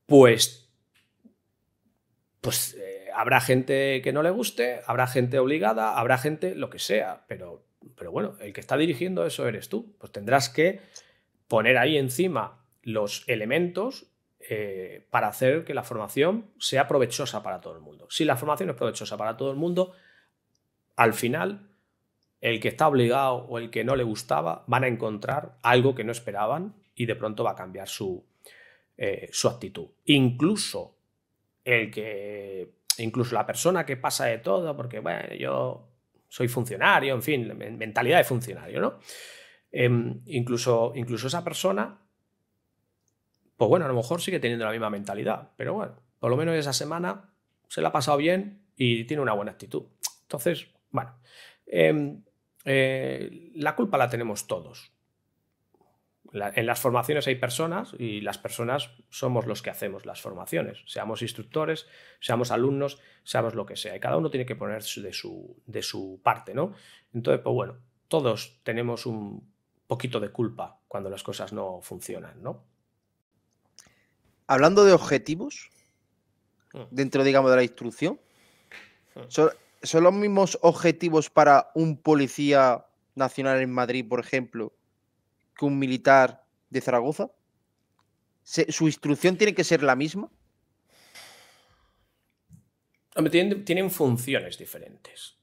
pues pues eh, habrá gente que no le guste, habrá gente obligada, habrá gente lo que sea, pero, pero bueno, el que está dirigiendo eso eres tú, pues tendrás que poner ahí encima los elementos eh, para hacer que la formación sea provechosa para todo el mundo. Si la formación es provechosa para todo el mundo, al final el que está obligado o el que no le gustaba van a encontrar algo que no esperaban y de pronto va a cambiar su, eh, su actitud. Incluso el que incluso la persona que pasa de todo, porque bueno, yo soy funcionario, en fin, mentalidad de funcionario, ¿no? Em, incluso, incluso esa persona, pues bueno, a lo mejor sigue teniendo la misma mentalidad, pero bueno, por lo menos esa semana se la ha pasado bien y tiene una buena actitud. Entonces, bueno, em, eh, la culpa la tenemos todos en las formaciones hay personas y las personas somos los que hacemos las formaciones, seamos instructores, seamos alumnos, seamos lo que sea. Y cada uno tiene que poner de su, de su parte, ¿no? Entonces, pues bueno, todos tenemos un poquito de culpa cuando las cosas no funcionan, ¿no? Hablando de objetivos, mm. dentro, digamos, de la instrucción, mm. ¿son los mismos objetivos para un policía nacional en Madrid, por ejemplo, que un militar de Zaragoza? ¿Su instrucción tiene que ser la misma? tienen, funciones diferentes.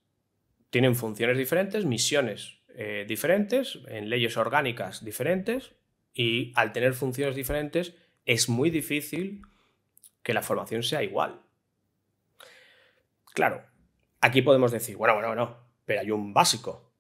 Tienen funciones diferentes, misiones eh, diferentes, en leyes orgánicas diferentes, y al tener funciones diferentes es muy difícil que la formación sea igual. Claro, aquí podemos decir, bueno, bueno, bueno, pero hay un básico,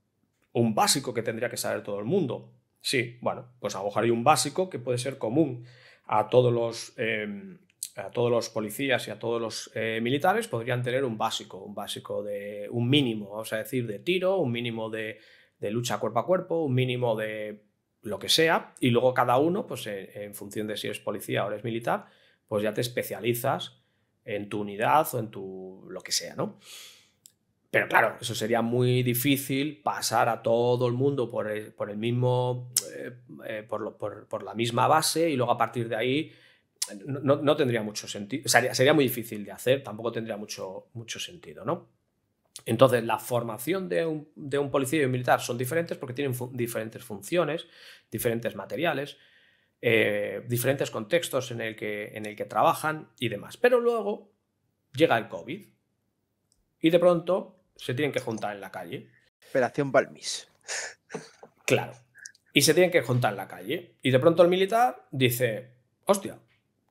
un básico que tendría que saber todo el mundo. Sí, bueno, pues a lo mejor hay un básico que puede ser común a todos los, em, a todos los policías y a todos los eh, militares, podrían tener un básico, un básico de un mínimo, vamos a decir, de tiro, un mínimo de, de lucha cuerpo a cuerpo, un mínimo de lo que sea, y luego cada uno, pues en, en función de si eres policía o eres militar, pues ya te especializas en tu unidad o en tu lo que sea, ¿no? Pero claro, eso sería muy difícil pasar a todo el mundo por el, mismo, eh, eh, por, la misma base y luego a partir de ahí no, tendría mucho sentido, sería, muy difícil de hacer, tampoco tendría mucho, mucho sentido, ¿no? Entonces, la formación de un, policía y un militar son diferentes porque tienen diferentes funciones, diferentes materiales, eh, diferentes contextos en el, que, en el que trabajan y demás. Pero luego llega el COVID y de pronto se tienen que juntar en la calle. Operación Balmis. Claro. Y se tienen que juntar en la calle. Y de pronto el militar dice, hostia,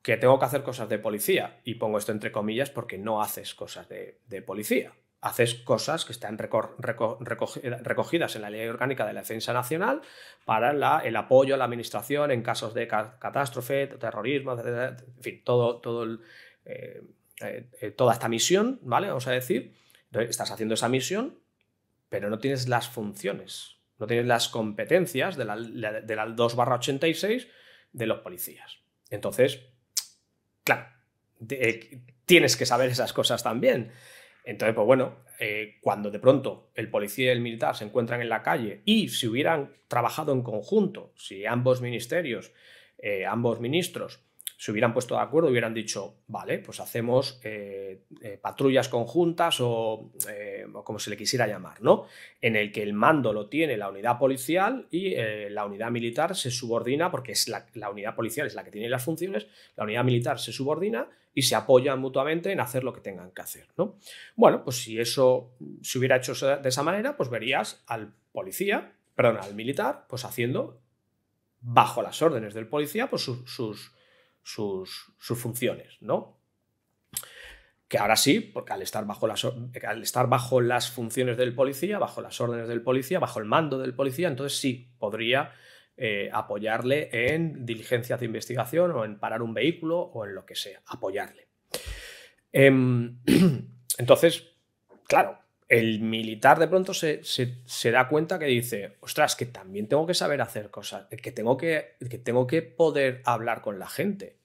que tengo que hacer cosas de policía. Y pongo esto entre comillas porque no haces cosas de, policía. Haces cosas que están recogidas en la Ley Orgánica de la Defensa Nacional para el apoyo a la Administración en casos de catástrofe, terrorismo, En fin, todo, todo eh, eh, eh, toda esta misión, ¿vale? Vamos a decir. Estás haciendo esa misión, pero no tienes las funciones, no tienes las competencias de la, 2 86 de los policías. Entonces, claro, eh, tienes que saber esas cosas también. Entonces, pues bueno, eh, cuando de pronto el policía y el militar se encuentran en la calle y si hubieran trabajado en conjunto, si ambos ministerios, eh, ambos ministros, se hubieran puesto de acuerdo, hubieran dicho, vale, pues hacemos eh, eh, patrullas conjuntas eh, o, como se le quisiera llamar, ¿no? En el que el mando lo tiene la unidad policial y la unidad militar se subordina, porque es la, unidad policial es la que tiene las funciones, la unidad militar se subordina y se apoyan mutuamente en hacer lo que tengan que hacer, ¿no? Bueno, pues si eso se hubiera hecho de esa manera, pues verías al policía, perdón, al militar, pues haciendo bajo las órdenes del policía, pues sus sus, funciones, ¿no? Que ahora sí, porque al estar, bajo las, al estar bajo las funciones del policía, bajo las órdenes del policía, bajo el mando del policía, entonces sí, podría eh, apoyarle en diligencias de investigación o en parar un vehículo o en lo que sea, apoyarle. Em, entonces, claro, el militar de pronto se, da cuenta que dice, ostras, que también tengo que saber hacer cosas, que tengo que, que tengo que poder hablar con la gente,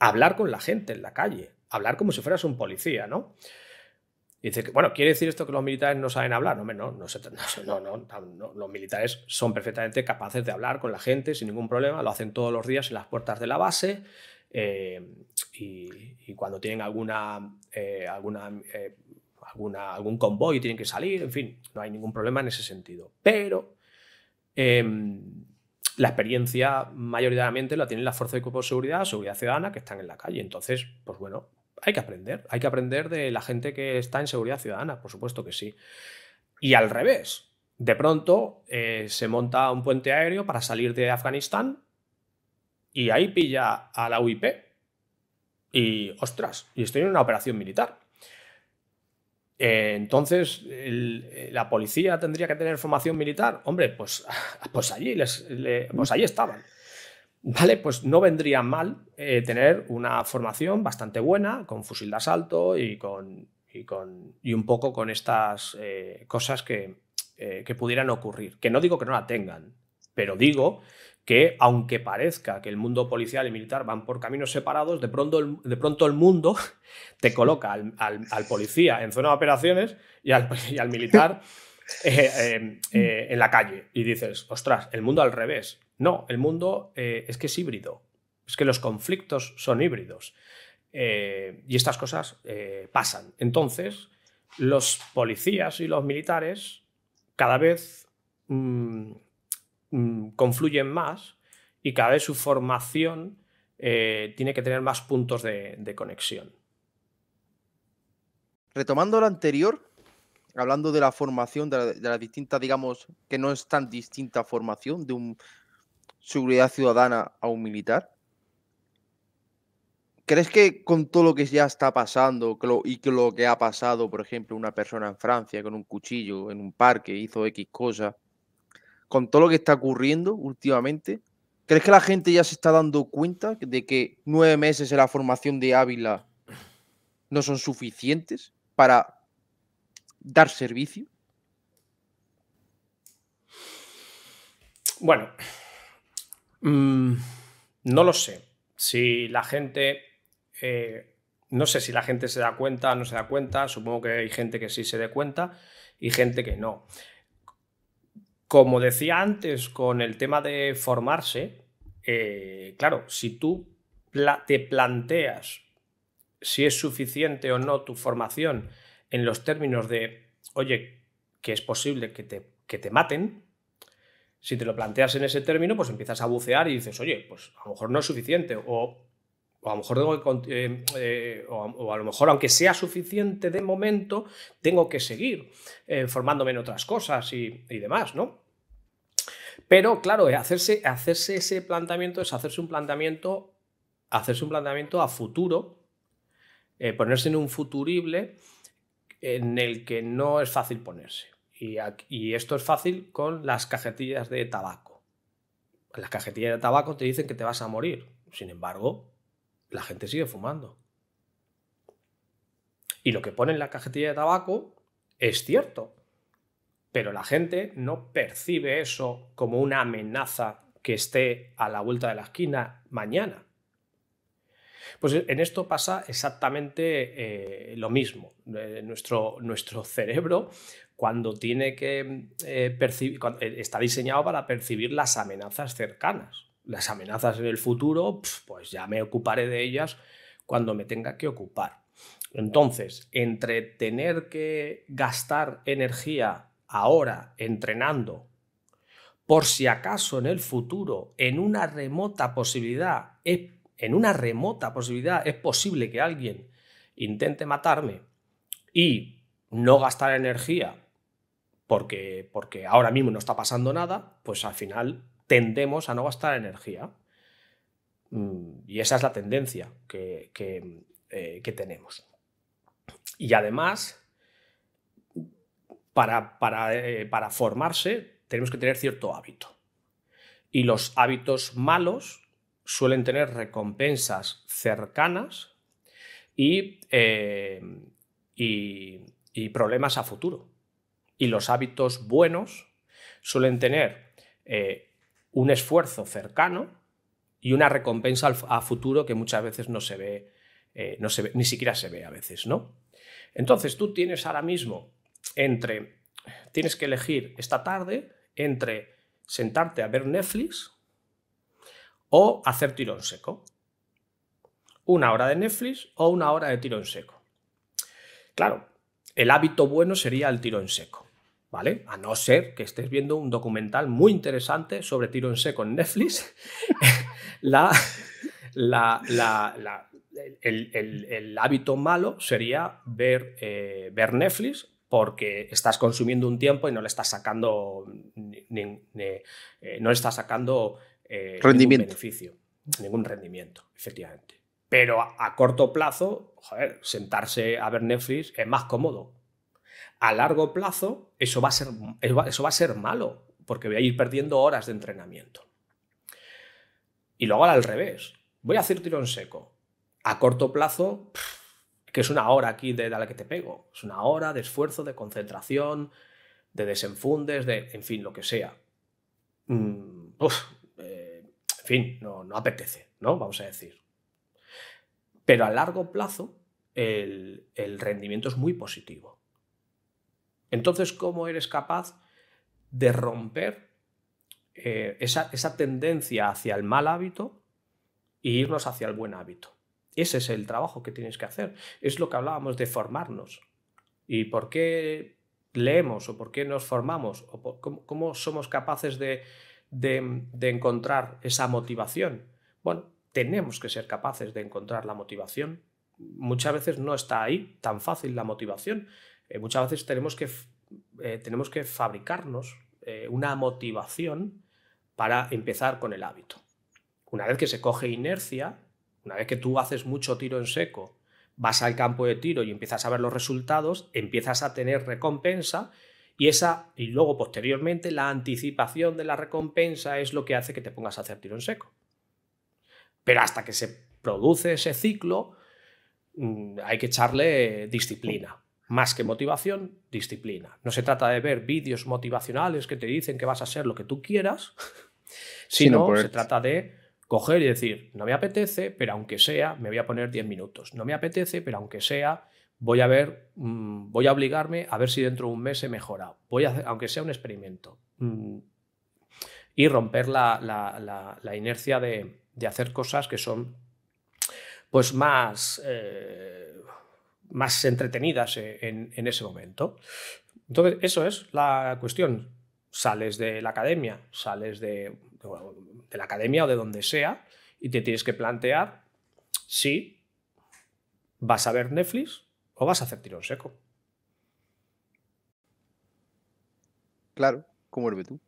hablar con la gente en la calle, hablar como si fueras un policía, ¿no? dice que, bueno, ¿quiere decir esto que los militares no saben hablar? No, no, no, no, no, no, los militares son perfectamente capaces de hablar con la gente sin ningún problema, lo hacen todos los días en las puertas de la base eh, y, cuando tienen alguna, eh, alguna eh, alguna, algún convoy tiene que salir, en fin, no hay ningún problema en ese sentido. Pero em, la experiencia mayoritariamente la tienen las fuerzas de cuerpo de seguridad, seguridad ciudadana, que están en la calle. Entonces, pues bueno, hay que aprender. Hay que aprender de la gente que está en seguridad ciudadana, por supuesto que sí. Y al revés, de pronto eh, se monta un puente aéreo para salir de Afganistán y ahí pilla a la UIP y ostras, y estoy en una operación militar. Eh, entonces, eh, la policía tendría que tener formación militar. Hombre, pues, pues allí les, pues allí estaban. Vale, pues no vendría mal eh, tener una formación bastante buena, con fusil de asalto y con. y, con, un poco con estas cosas que, que pudieran ocurrir. Que no digo que no la tengan, pero digo que aunque parezca que el mundo policial y militar van por caminos separados, de pronto el, de pronto el mundo te coloca al, policía en zona de operaciones y al, militar eh, em, eh, en la calle. Y dices, ostras, el mundo al revés. No, el mundo eh, es que es híbrido. Es que los conflictos son híbridos. y estas cosas pasan. Entonces, los policías y los militares cada vez... Mm, Mm, confluyen más y cada vez su formación eh, tiene que tener más puntos de, conexión. Retomando lo anterior, hablando de la formación, de la, distinta, digamos, que no es tan distinta formación de un seguridad ciudadana a un militar. ¿Crees que con todo lo que ya está pasando y que lo que ha pasado, por ejemplo, una persona en Francia con un cuchillo en un parque hizo X cosa, con todo lo que está ocurriendo últimamente, ¿crees que la gente ya se está dando cuenta de que nueve meses en la formación de Ávila no son suficientes para dar servicio? Bueno, mm, no lo sé. Si la gente, eh, no sé si la gente se da cuenta, o no se da cuenta, supongo que hay gente que sí se dé cuenta y gente que no. Como decía antes, con el tema de formarse, eh, claro, si tú te planteas si es suficiente o no tu formación en los términos de, oye, que es posible que te, que te maten, si te lo planteas en ese término, pues empiezas a bucear y dices, oye, pues a lo mejor no es suficiente, o o a lo mejor aunque sea suficiente de momento, tengo que seguir eh, formándome en otras cosas y, demás, ¿no? Pero claro, eh, hacerse, hacerse ese planteamiento es hacerse un planteamiento, hacerse un planteamiento a futuro, eh, ponerse en un futurible en el que no es fácil ponerse. y esto es fácil con las cajetillas de tabaco. Las cajetillas de tabaco te dicen que te vas a morir. Sin embargo, la gente sigue fumando. Y lo que pone en la cajetilla de tabaco es cierto, pero la gente no percibe eso como una amenaza que esté a la vuelta de la esquina mañana. Pues en esto pasa exactamente eh, lo mismo. Eh, nuestro, nuestro, cerebro, cuando tiene que eh, percibir, está diseñado para percibir las amenazas cercanas las amenazas en el futuro, pues ya me ocuparé de ellas cuando me tenga que ocupar. Entonces, entre tener que gastar energía ahora entrenando, por si acaso en el futuro, en una remota posibilidad, es, en una remota posibilidad es posible que alguien intente matarme y no gastar energía porque, porque ahora mismo no está pasando nada, pues al final tendemos a no gastar energía. Mm, y esa es la tendencia que, eh, tenemos. Y además, eh, para, formarse, tenemos que tener cierto hábito. Y los hábitos malos suelen tener recompensas cercanas y, eh, problemas a futuro. Y los hábitos buenos suelen tener un esfuerzo cercano y una recompensa a futuro que muchas veces no se ve, eh, no se ni siquiera se ve a veces, ¿no? Entonces tú tienes ahora mismo entre, tienes que elegir esta tarde entre sentarte a ver Netflix o hacer tirón seco. Una hora de Netflix o una hora de tirón seco. Claro, el hábito bueno sería el tirón seco. ¿vale? A no ser que estés viendo un documental muy interesante sobre tiro en seco en Netflix, el, hábito malo sería ver, eh, ver Netflix porque estás consumiendo un tiempo y no le estás sacando eh, no le sacando eh, Ningún beneficio, ningún rendimiento, efectivamente. Pero a, corto plazo, sentarse a ver Netflix es más cómodo a largo plazo eso va a ser, eso va a ser malo, porque voy a ir perdiendo horas de entrenamiento. Y luego al revés, voy a hacer tirón seco. A corto plazo, que es una hora aquí de la que te pego, es una hora de esfuerzo, de concentración, de desenfundes, de, en fin, lo que sea. Mm, eh, en fin, no, apetece, ¿no? Vamos a decir. Pero a largo plazo, el rendimiento es muy positivo. Entonces, ¿cómo eres capaz de romper eh, esa, tendencia hacia el mal hábito e irnos hacia el buen hábito? Ese es el trabajo que tienes que hacer. Es lo que hablábamos de formarnos. ¿Y por qué leemos o por qué nos formamos o cómo, somos capaces de, encontrar esa motivación. Bueno, tenemos que ser capaces de encontrar la motivación. Muchas veces no está ahí tan fácil la motivación, eh, muchas veces tenemos que, eh, tenemos que fabricarnos eh, una motivación para empezar con el hábito. Una vez que se coge inercia, una vez que tú haces mucho tiro en seco, vas al campo de tiro y empiezas a ver los resultados, empiezas a tener recompensa y esa y luego posteriormente la anticipación de la recompensa es lo que hace que te pongas a hacer tiro en seco. Pero hasta que se produce ese ciclo mm, hay que echarle disciplina, más que motivación, disciplina. No se trata de ver vídeos motivacionales que te dicen que vas a ser lo que tú quieras, sino, se trata de coger y decir, no me apetece, pero aunque sea, me voy a poner 10 minutos. No me apetece, pero aunque sea, voy a ver, mm, voy a obligarme a ver si dentro de un mes he mejorado. Voy a aunque sea un experimento. Mm. y romper la, inercia de, hacer cosas que son pues más eh, más entretenidas eh, en, ese momento. Entonces, eso es la cuestión. Sales de la academia, sales de, la academia o de donde sea y te tienes que plantear si vas a ver Netflix o vas a hacer tirón seco. Claro, como el tú?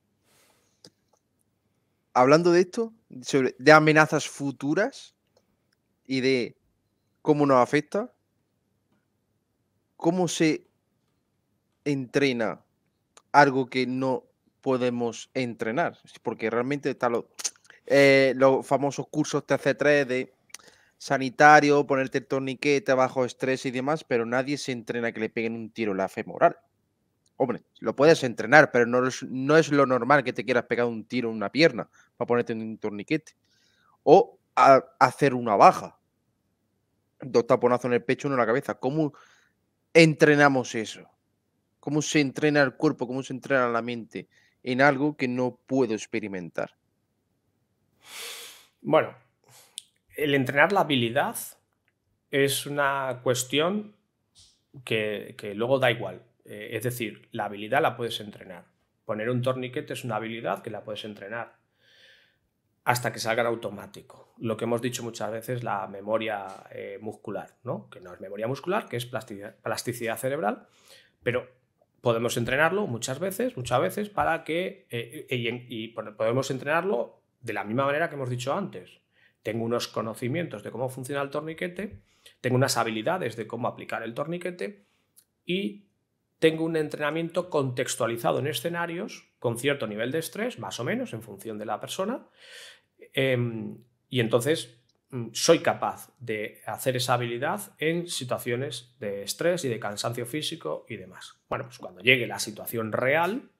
Hablando de esto, de amenazas futuras y de cómo nos afecta, ¿Cómo se entrena algo que no podemos entrenar? Porque realmente están eh, los, famosos cursos TC3 de sanitario, ponerte el torniquete, bajo estrés y demás, pero nadie se entrena que le peguen un tiro en la femoral. Hombre, lo puedes entrenar, pero no es, lo normal que te quieras pegar un tiro en una pierna para ponerte un torniquete. O hacer una baja. Dos taponazos en el pecho, uno en la cabeza. ¿Cómo entrenamos eso? ¿Cómo se entrena el cuerpo? ¿Cómo se entrena la mente en algo que no puedo experimentar? Bueno, el entrenar la habilidad es una cuestión que, luego da igual. Eh, es decir, la habilidad la puedes entrenar. Poner un torniquete es una habilidad que la puedes entrenar hasta que salga en automático. Lo que hemos dicho muchas veces, la memoria eh, muscular, ¿no? que no es memoria muscular, que es plasticidad, cerebral, pero podemos entrenarlo muchas veces, muchas veces, para que, eh, y podemos entrenarlo de la misma manera que hemos dicho antes. Tengo unos conocimientos de cómo funciona el torniquete, tengo unas habilidades de cómo aplicar el torniquete y tengo un entrenamiento contextualizado en escenarios con cierto nivel de estrés, más o menos, en función de la persona. Em, y entonces mm, soy capaz de hacer esa habilidad en situaciones de estrés y de cansancio físico y demás. Bueno, pues cuando llegue la situación real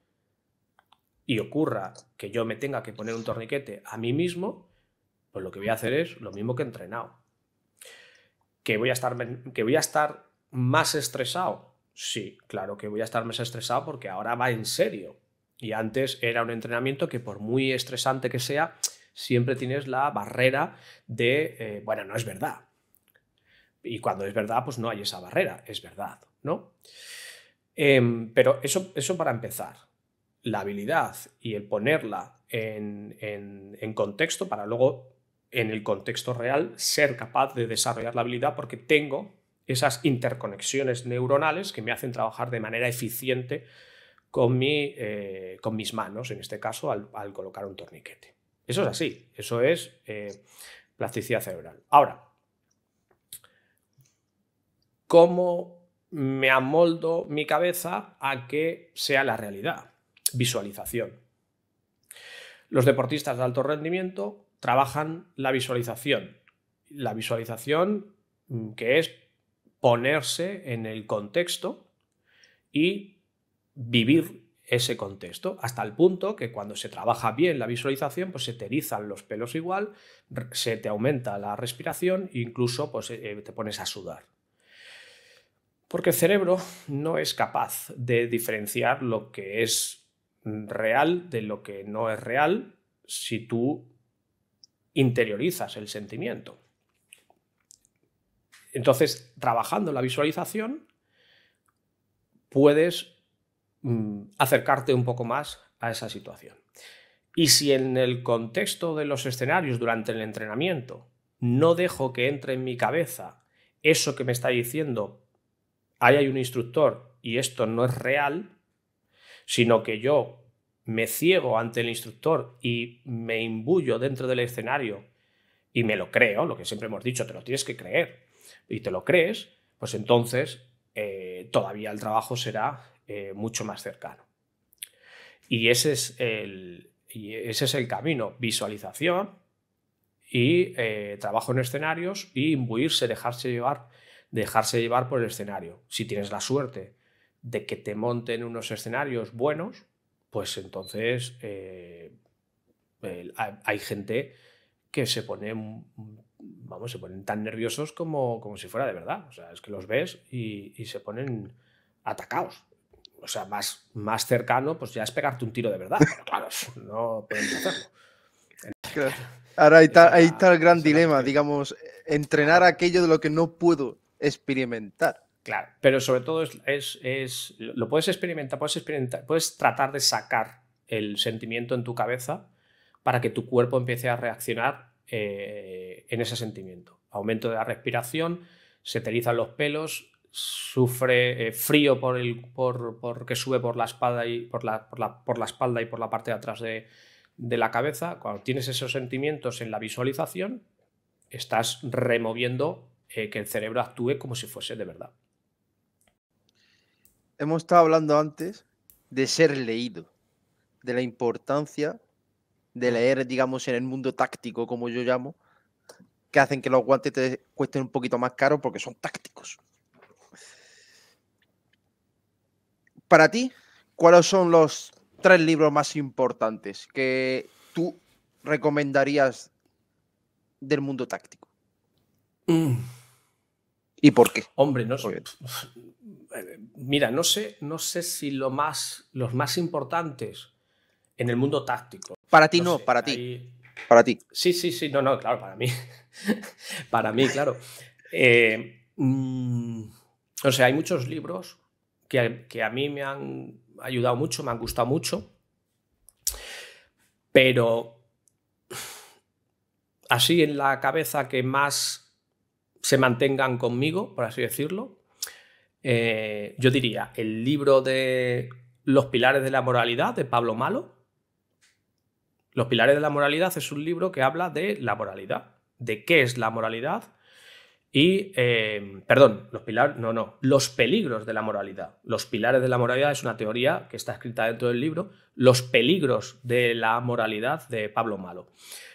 y ocurra que yo me tenga que poner un torniquete a mí mismo, pues lo que voy a hacer es lo mismo que entrenado. Que voy a estar, que voy a estar más estresado Sí, claro que voy a estar más estresado porque ahora va en serio. Y antes era un entrenamiento que por muy estresante que sea, siempre tienes la barrera de, eh, bueno, no es verdad. Y cuando es verdad, pues no hay esa barrera, es verdad, ¿no? Em, pero eso, eso para empezar, la habilidad y el ponerla en contexto para luego, en el contexto real, ser capaz de desarrollar la habilidad porque tengo esas interconexiones neuronales que me hacen trabajar de manera eficiente con, mi, eh, con mis manos, en este caso, al, colocar un torniquete. Eso es así, eso es eh, plasticidad cerebral. Ahora, ¿cómo me amoldo mi cabeza a que sea la realidad? Visualización. Los deportistas de alto rendimiento trabajan la visualización. La visualización mm, que es ponerse en el contexto y vivir ese contexto, hasta el punto que cuando se trabaja bien la visualización, pues se te erizan los pelos igual, se te aumenta la respiración e incluso pues, eh, eh, te pones a sudar. Porque el cerebro no es capaz de diferenciar lo que es mm, real de lo que no es real si tú interiorizas el sentimiento. Entonces, trabajando la visualización, puedes mm, acercarte un poco más a esa situación. Y si en el contexto de los escenarios durante el entrenamiento no dejo que entre en mi cabeza eso que me está diciendo, ahí hay un instructor y esto no es real, sino que yo me ciego ante el instructor y me imbuyo dentro del escenario y me lo creo, lo que siempre hemos dicho, te lo tienes que creer y te lo crees, pues entonces eh, todavía el trabajo será eh, mucho más cercano. Y ese es el, ese es el camino, visualización y eh, trabajo en escenarios y imbuirse, dejarse llevar, dejarse llevar por el escenario. Si tienes la suerte de que te monten unos escenarios buenos, pues entonces hay gente que se pone vamos, se ponen tan nerviosos como, como si fuera de verdad. O sea, es que los ves y, y se ponen atacados. O sea, más, más cercano, pues ya es pegarte un tiro de verdad. claro, no pueden hacerlo. Ahora ahí está, el gran dilema, digamos, entrenar aquello de lo que no puedo experimentar. Claro, pero sobre todo es, es, es, lo puedes experimentar, puedes experimentar, puedes tratar de sacar el sentimiento en tu cabeza para que tu cuerpo empiece a reaccionar eh, en ese sentimiento. Aumento de la respiración, se te los pelos, sufre eh, frío por el, por, porque sube por la, espalda y, por, la, por, la, espalda y por la parte de atrás de, la cabeza. Cuando tienes esos sentimientos en la visualización, estás removiendo eh, que el cerebro actúe como si fuese de verdad. Hemos estado hablando antes de ser leído, de la importancia de leer, digamos, en el mundo táctico, como yo llamo, que hacen que los guantes te cuesten un poquito más caro porque son tácticos. Para ti, ¿cuáles son los tres libros más importantes que tú recomendarías del mundo táctico? Mm. ¿Y por qué? Hombre, no sé. Eh, mira, no sé, no sé si lo más, los más importantes en el mundo táctico. Para ti no, para ti. Para ti. Sí, sí, sí, no, no, claro, para mí. para mí, claro. Eh, mm, o sea, hay muchos libros que, a mí me han ayudado mucho, me han gustado mucho, pero así en la cabeza que más se mantengan conmigo, por así decirlo, eh, yo diría el libro de Los pilares de la moralidad de Pablo Malo, los pilares de la moralidad es un libro que habla de la moralidad, de qué es la moralidad y, em, perdón, los pilares, no, no, los peligros de la moralidad. Los pilares de la moralidad es una teoría que está escrita dentro del libro, los peligros de la moralidad de Pablo Malo.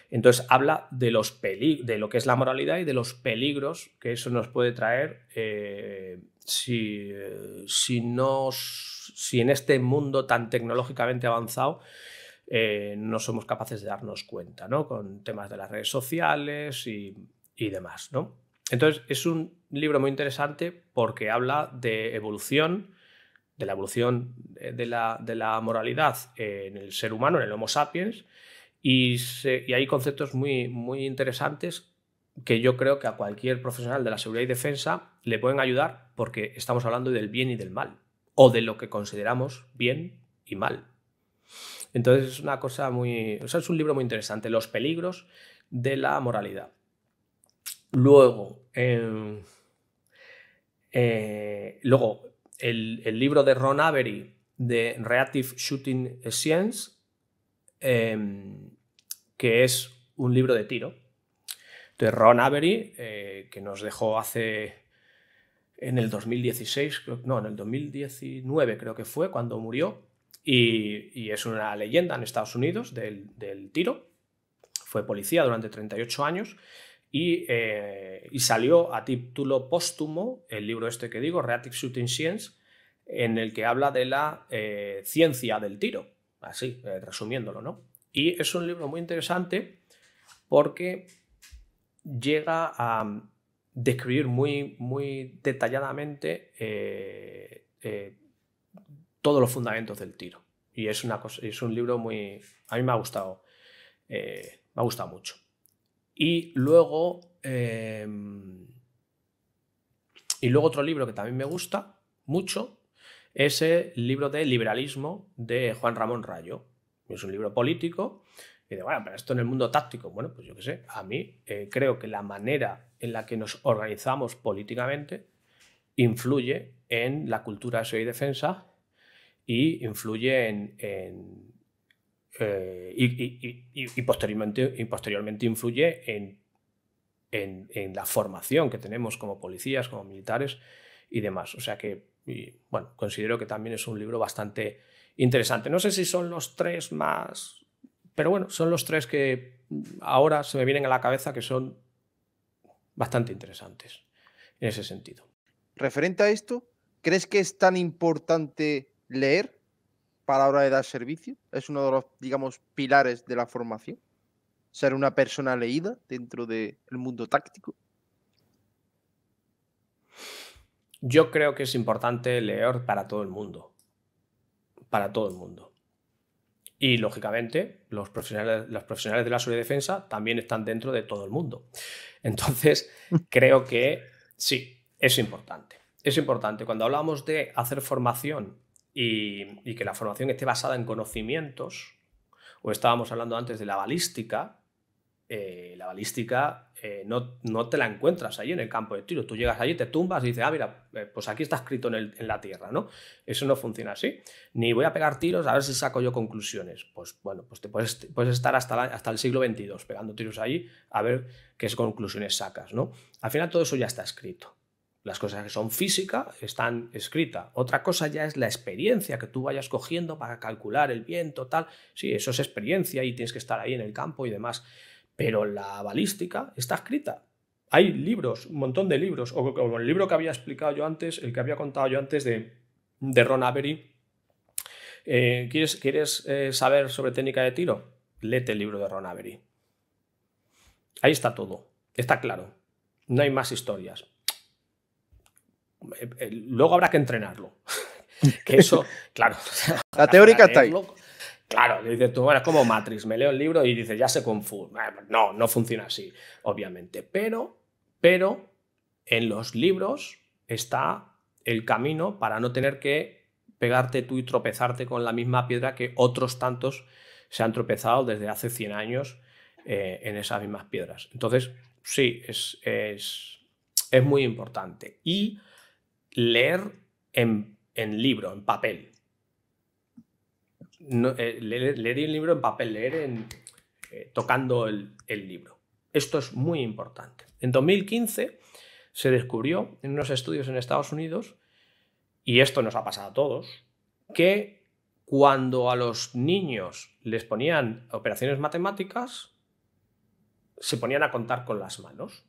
Entonces habla de, los de lo que es la moralidad y de los peligros que eso nos puede traer eh, si, eh, si, si en este mundo tan tecnológicamente avanzado eh, no somos capaces de darnos cuenta, ¿no? Con temas de las redes sociales y, demás, ¿no? Entonces, es un libro muy interesante porque habla de evolución, de la evolución de la, moralidad en el ser humano, en el Homo sapiens, y, y, hay conceptos muy, muy interesantes que yo creo que a cualquier profesional de la seguridad y defensa le pueden ayudar porque estamos hablando del bien y del mal, o de lo que consideramos bien y mal. Entonces es una cosa muy... es un libro muy interesante, Los peligros de la moralidad. Luego, em, eh, luego el, libro de Ron Avery de Reactive Shooting Science, em, que es un libro de tiro. de Ron Avery, eh, que nos dejó hace en el 2016, no, en el 2019 creo que fue, cuando murió, y, es una leyenda en Estados Unidos del, tiro. Fue policía durante 38 años eh, y, salió a título póstumo el libro este que digo, Reactive Shooting Science, en el que habla de la eh, ciencia del tiro, así, eh, resumiéndolo, ¿no? Y es un libro muy interesante porque llega a describir muy, muy detalladamente todos los fundamentos del tiro. Y es, una cosa, es un libro muy... A mí me ha gustado, eh, me ha gustado mucho. Y luego... Em, y luego otro libro que también me gusta mucho es el libro de liberalismo de Juan Ramón Rayo. Es un libro político. Y de, bueno, pero esto en el mundo táctico. Bueno, pues yo qué sé. A mí eh, creo que la manera en la que nos organizamos políticamente influye en la cultura de y defensa y influye en... Eh, y, posteriormente, posteriormente influye en, en, la formación que tenemos como policías, como militares y demás. O sea que, bueno, considero que también es un libro bastante interesante. No sé si son los tres más, pero bueno, son los tres que ahora se me vienen a la cabeza que son bastante interesantes en ese sentido. Referente a esto, ¿crees que es tan importante leer para la hora de dar servicio. Es uno de los, digamos, pilares de la formación. Ser una persona leída dentro del mundo táctico. Yo creo que es importante leer para todo el mundo. Para todo el mundo. Y lógicamente, los profesionales, los profesionales de la defensa también están dentro de todo el mundo. Entonces, creo que sí, es importante. Es importante. Cuando hablamos de hacer formación y, que la formación esté basada en conocimientos, o estábamos hablando antes de la balística, eh, la balística eh, no, no, te la encuentras allí en el campo de tiro. Tú llegas allí, te tumbas y dices, ah, mira, eh, pues aquí está escrito en, la tierra, ¿no? Eso no funciona así. Ni voy a pegar tiros a ver si saco yo conclusiones. Pues bueno, pues te puedes, puedes estar hasta, hasta el siglo XXI pegando tiros allí a ver qué conclusiones sacas, ¿no? Al final todo eso ya está escrito. Las cosas que son física están escritas. Otra cosa ya es la experiencia que tú vayas cogiendo para calcular el viento, tal. Sí, eso es experiencia y tienes que estar ahí en el campo y demás. Pero la balística está escrita. Hay libros, un montón de libros, o el libro que había explicado yo antes, el que había contado yo antes de, de Ron Avery. Eh, ¿Quieres, quieres eh, saber sobre técnica de tiro? Lete el libro de Ron Avery. Ahí está todo, está claro. No hay más historias. Eh, eh, luego habrá que entrenarlo. que eso, claro. La teórica está ahí. Claro, dices tú, bueno, es como Matrix, me leo el libro y dices, ya se confunde. Ah, pues no, no funciona así, obviamente. Pero, pero en los libros está el camino para no tener que pegarte tú y tropezarte con la misma piedra que otros tantos se han tropezado desde hace 100 años eh, en esas mismas piedras. Entonces, sí, es, es, es muy importante. Y leer en, libro, en papel. Eh, leer, el libro en papel, leer en, eh, tocando el libro. Esto es muy importante. En 2015 se descubrió en unos estudios en Estados Unidos, y esto nos ha pasado a todos, que cuando a los niños les ponían operaciones matemáticas, se ponían a contar con las manos.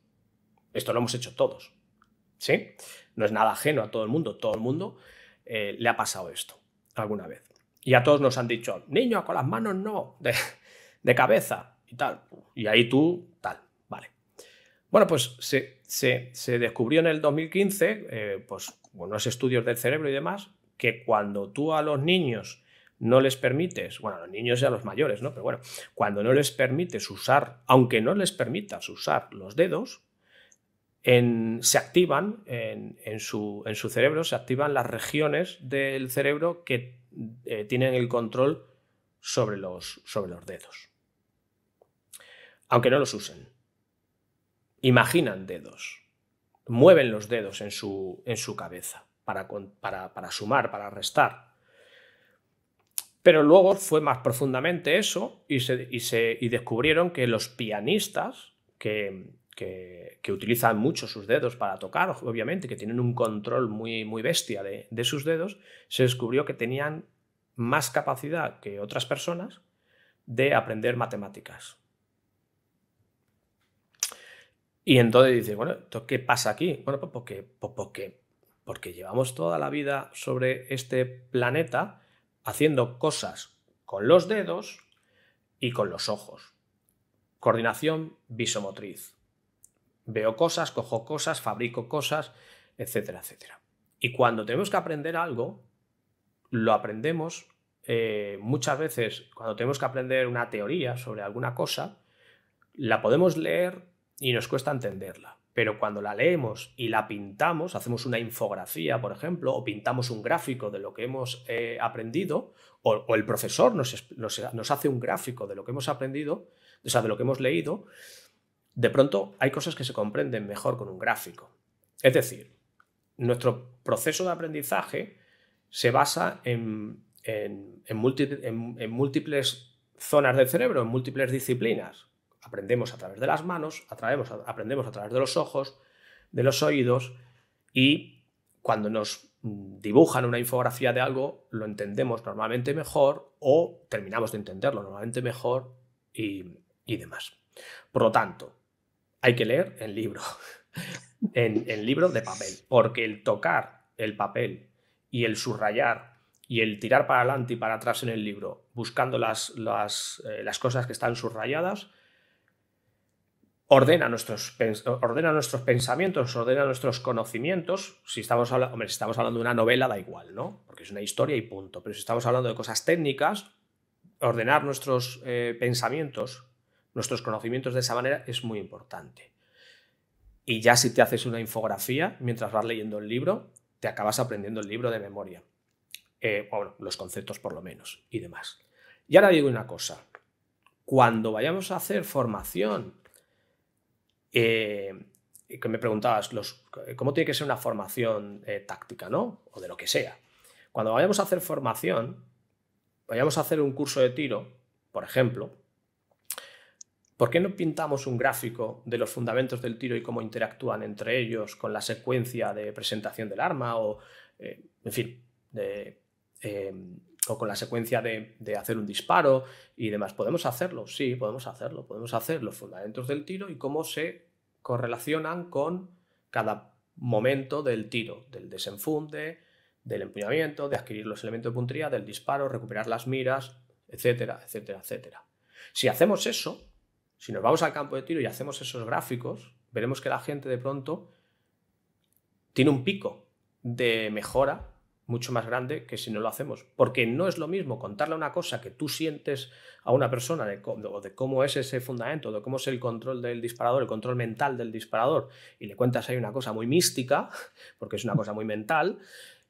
Esto lo hemos hecho todos. ¿sí? No es nada ajeno a todo el mundo, todo el mundo eh, le ha pasado esto alguna vez. Y a todos nos han dicho, niño, con las manos no, de, cabeza y tal. Y ahí tú, tal, vale. Bueno, pues se, descubrió en el 2015, eh, pues unos estudios del cerebro y demás, que cuando tú a los niños no les permites, bueno, a los niños y a los mayores, ¿no? Pero bueno, cuando no les permites usar, aunque no les permitas usar los dedos, se activan en, su, cerebro, se activan las regiones del cerebro que eh, tienen el control sobre los, dedos. Aunque no los usen. Imaginan dedos. Mueven los dedos en su, cabeza para, sumar, para restar, pero luego fue más profundamente eso y, y descubrieron que los pianistas que, que, utilizan mucho sus dedos para tocar, obviamente, que tienen un control muy, muy bestia de, sus dedos, se descubrió que tenían más capacidad que otras personas de aprender matemáticas. Y entonces dice, bueno, ¿qué pasa aquí? Bueno, pues porque, pues porque, porque llevamos toda la vida sobre este planeta haciendo cosas con los dedos y con los ojos. Coordinación visomotriz, Veo cosas, cojo cosas, fabrico cosas, etcétera, etcétera. Y cuando tenemos que aprender algo, lo aprendemos eh, muchas veces, cuando tenemos que aprender una teoría sobre alguna cosa, la podemos leer y nos cuesta entenderla. Pero cuando la leemos y la pintamos, hacemos una infografía, por ejemplo, o pintamos un gráfico de lo que hemos eh, aprendido, o, el profesor nos, nos, hace un gráfico de lo que hemos aprendido, o sea, de lo que hemos leído, de pronto hay cosas que se comprenden mejor con un gráfico. Es decir, nuestro proceso de aprendizaje se basa en, múltiples, zonas del cerebro, en múltiples disciplinas. Aprendemos a través de las manos, aprendemos a través de los ojos, de los oídos y cuando nos dibujan una infografía de algo, lo entendemos normalmente mejor o terminamos de entenderlo normalmente mejor y demás. Por lo tanto, hay que leer en libro, en, libro de papel, porque el tocar el papel y el subrayar y el tirar para adelante y para atrás en el libro, buscando las, las, eh, cosas que están subrayadas, ordena nuestros, ordena nuestros pensamientos, ordena nuestros conocimientos. Si estamos, hablando, estamos hablando de una novela, da igual, ¿no? Porque es una historia y punto. Pero si estamos hablando de cosas técnicas, ordenar nuestros eh, pensamientos, nuestros conocimientos de esa manera es muy importante. Y ya si te haces una infografía mientras vas leyendo el libro, te acabas aprendiendo el libro de memoria. Eh, bueno, los conceptos por lo menos y demás. Y ahora digo una cosa. Cuando vayamos a hacer formación, eh, que me preguntabas, los, ¿cómo tiene que ser una formación eh, táctica, no? O de lo que sea. Cuando vayamos a hacer formación, vayamos a hacer un curso de tiro, por ejemplo, ¿Por qué no pintamos un gráfico de los fundamentos del tiro y cómo interactúan entre ellos con la secuencia de presentación del arma o, eh, en fin, em, o con la secuencia de, de, hacer un disparo y demás? ¿Podemos hacerlo? Sí, podemos hacerlo. Podemos hacer los fundamentos del tiro y cómo se correlacionan con cada momento del tiro, del desenfunde, del empuñamiento, de adquirir los elementos de puntería, del disparo, recuperar las miras, etcétera, etcétera, etcétera. Si hacemos eso, si nos vamos al campo de tiro y hacemos esos gráficos, veremos que la gente de pronto tiene un pico de mejora mucho más grande que si no lo hacemos. Porque no es lo mismo contarle una cosa que tú sientes a una persona de cómo, de cómo es ese fundamento, de cómo es el control del disparador, el control mental del disparador, y le cuentas ahí una cosa muy mística, porque es una cosa muy mental,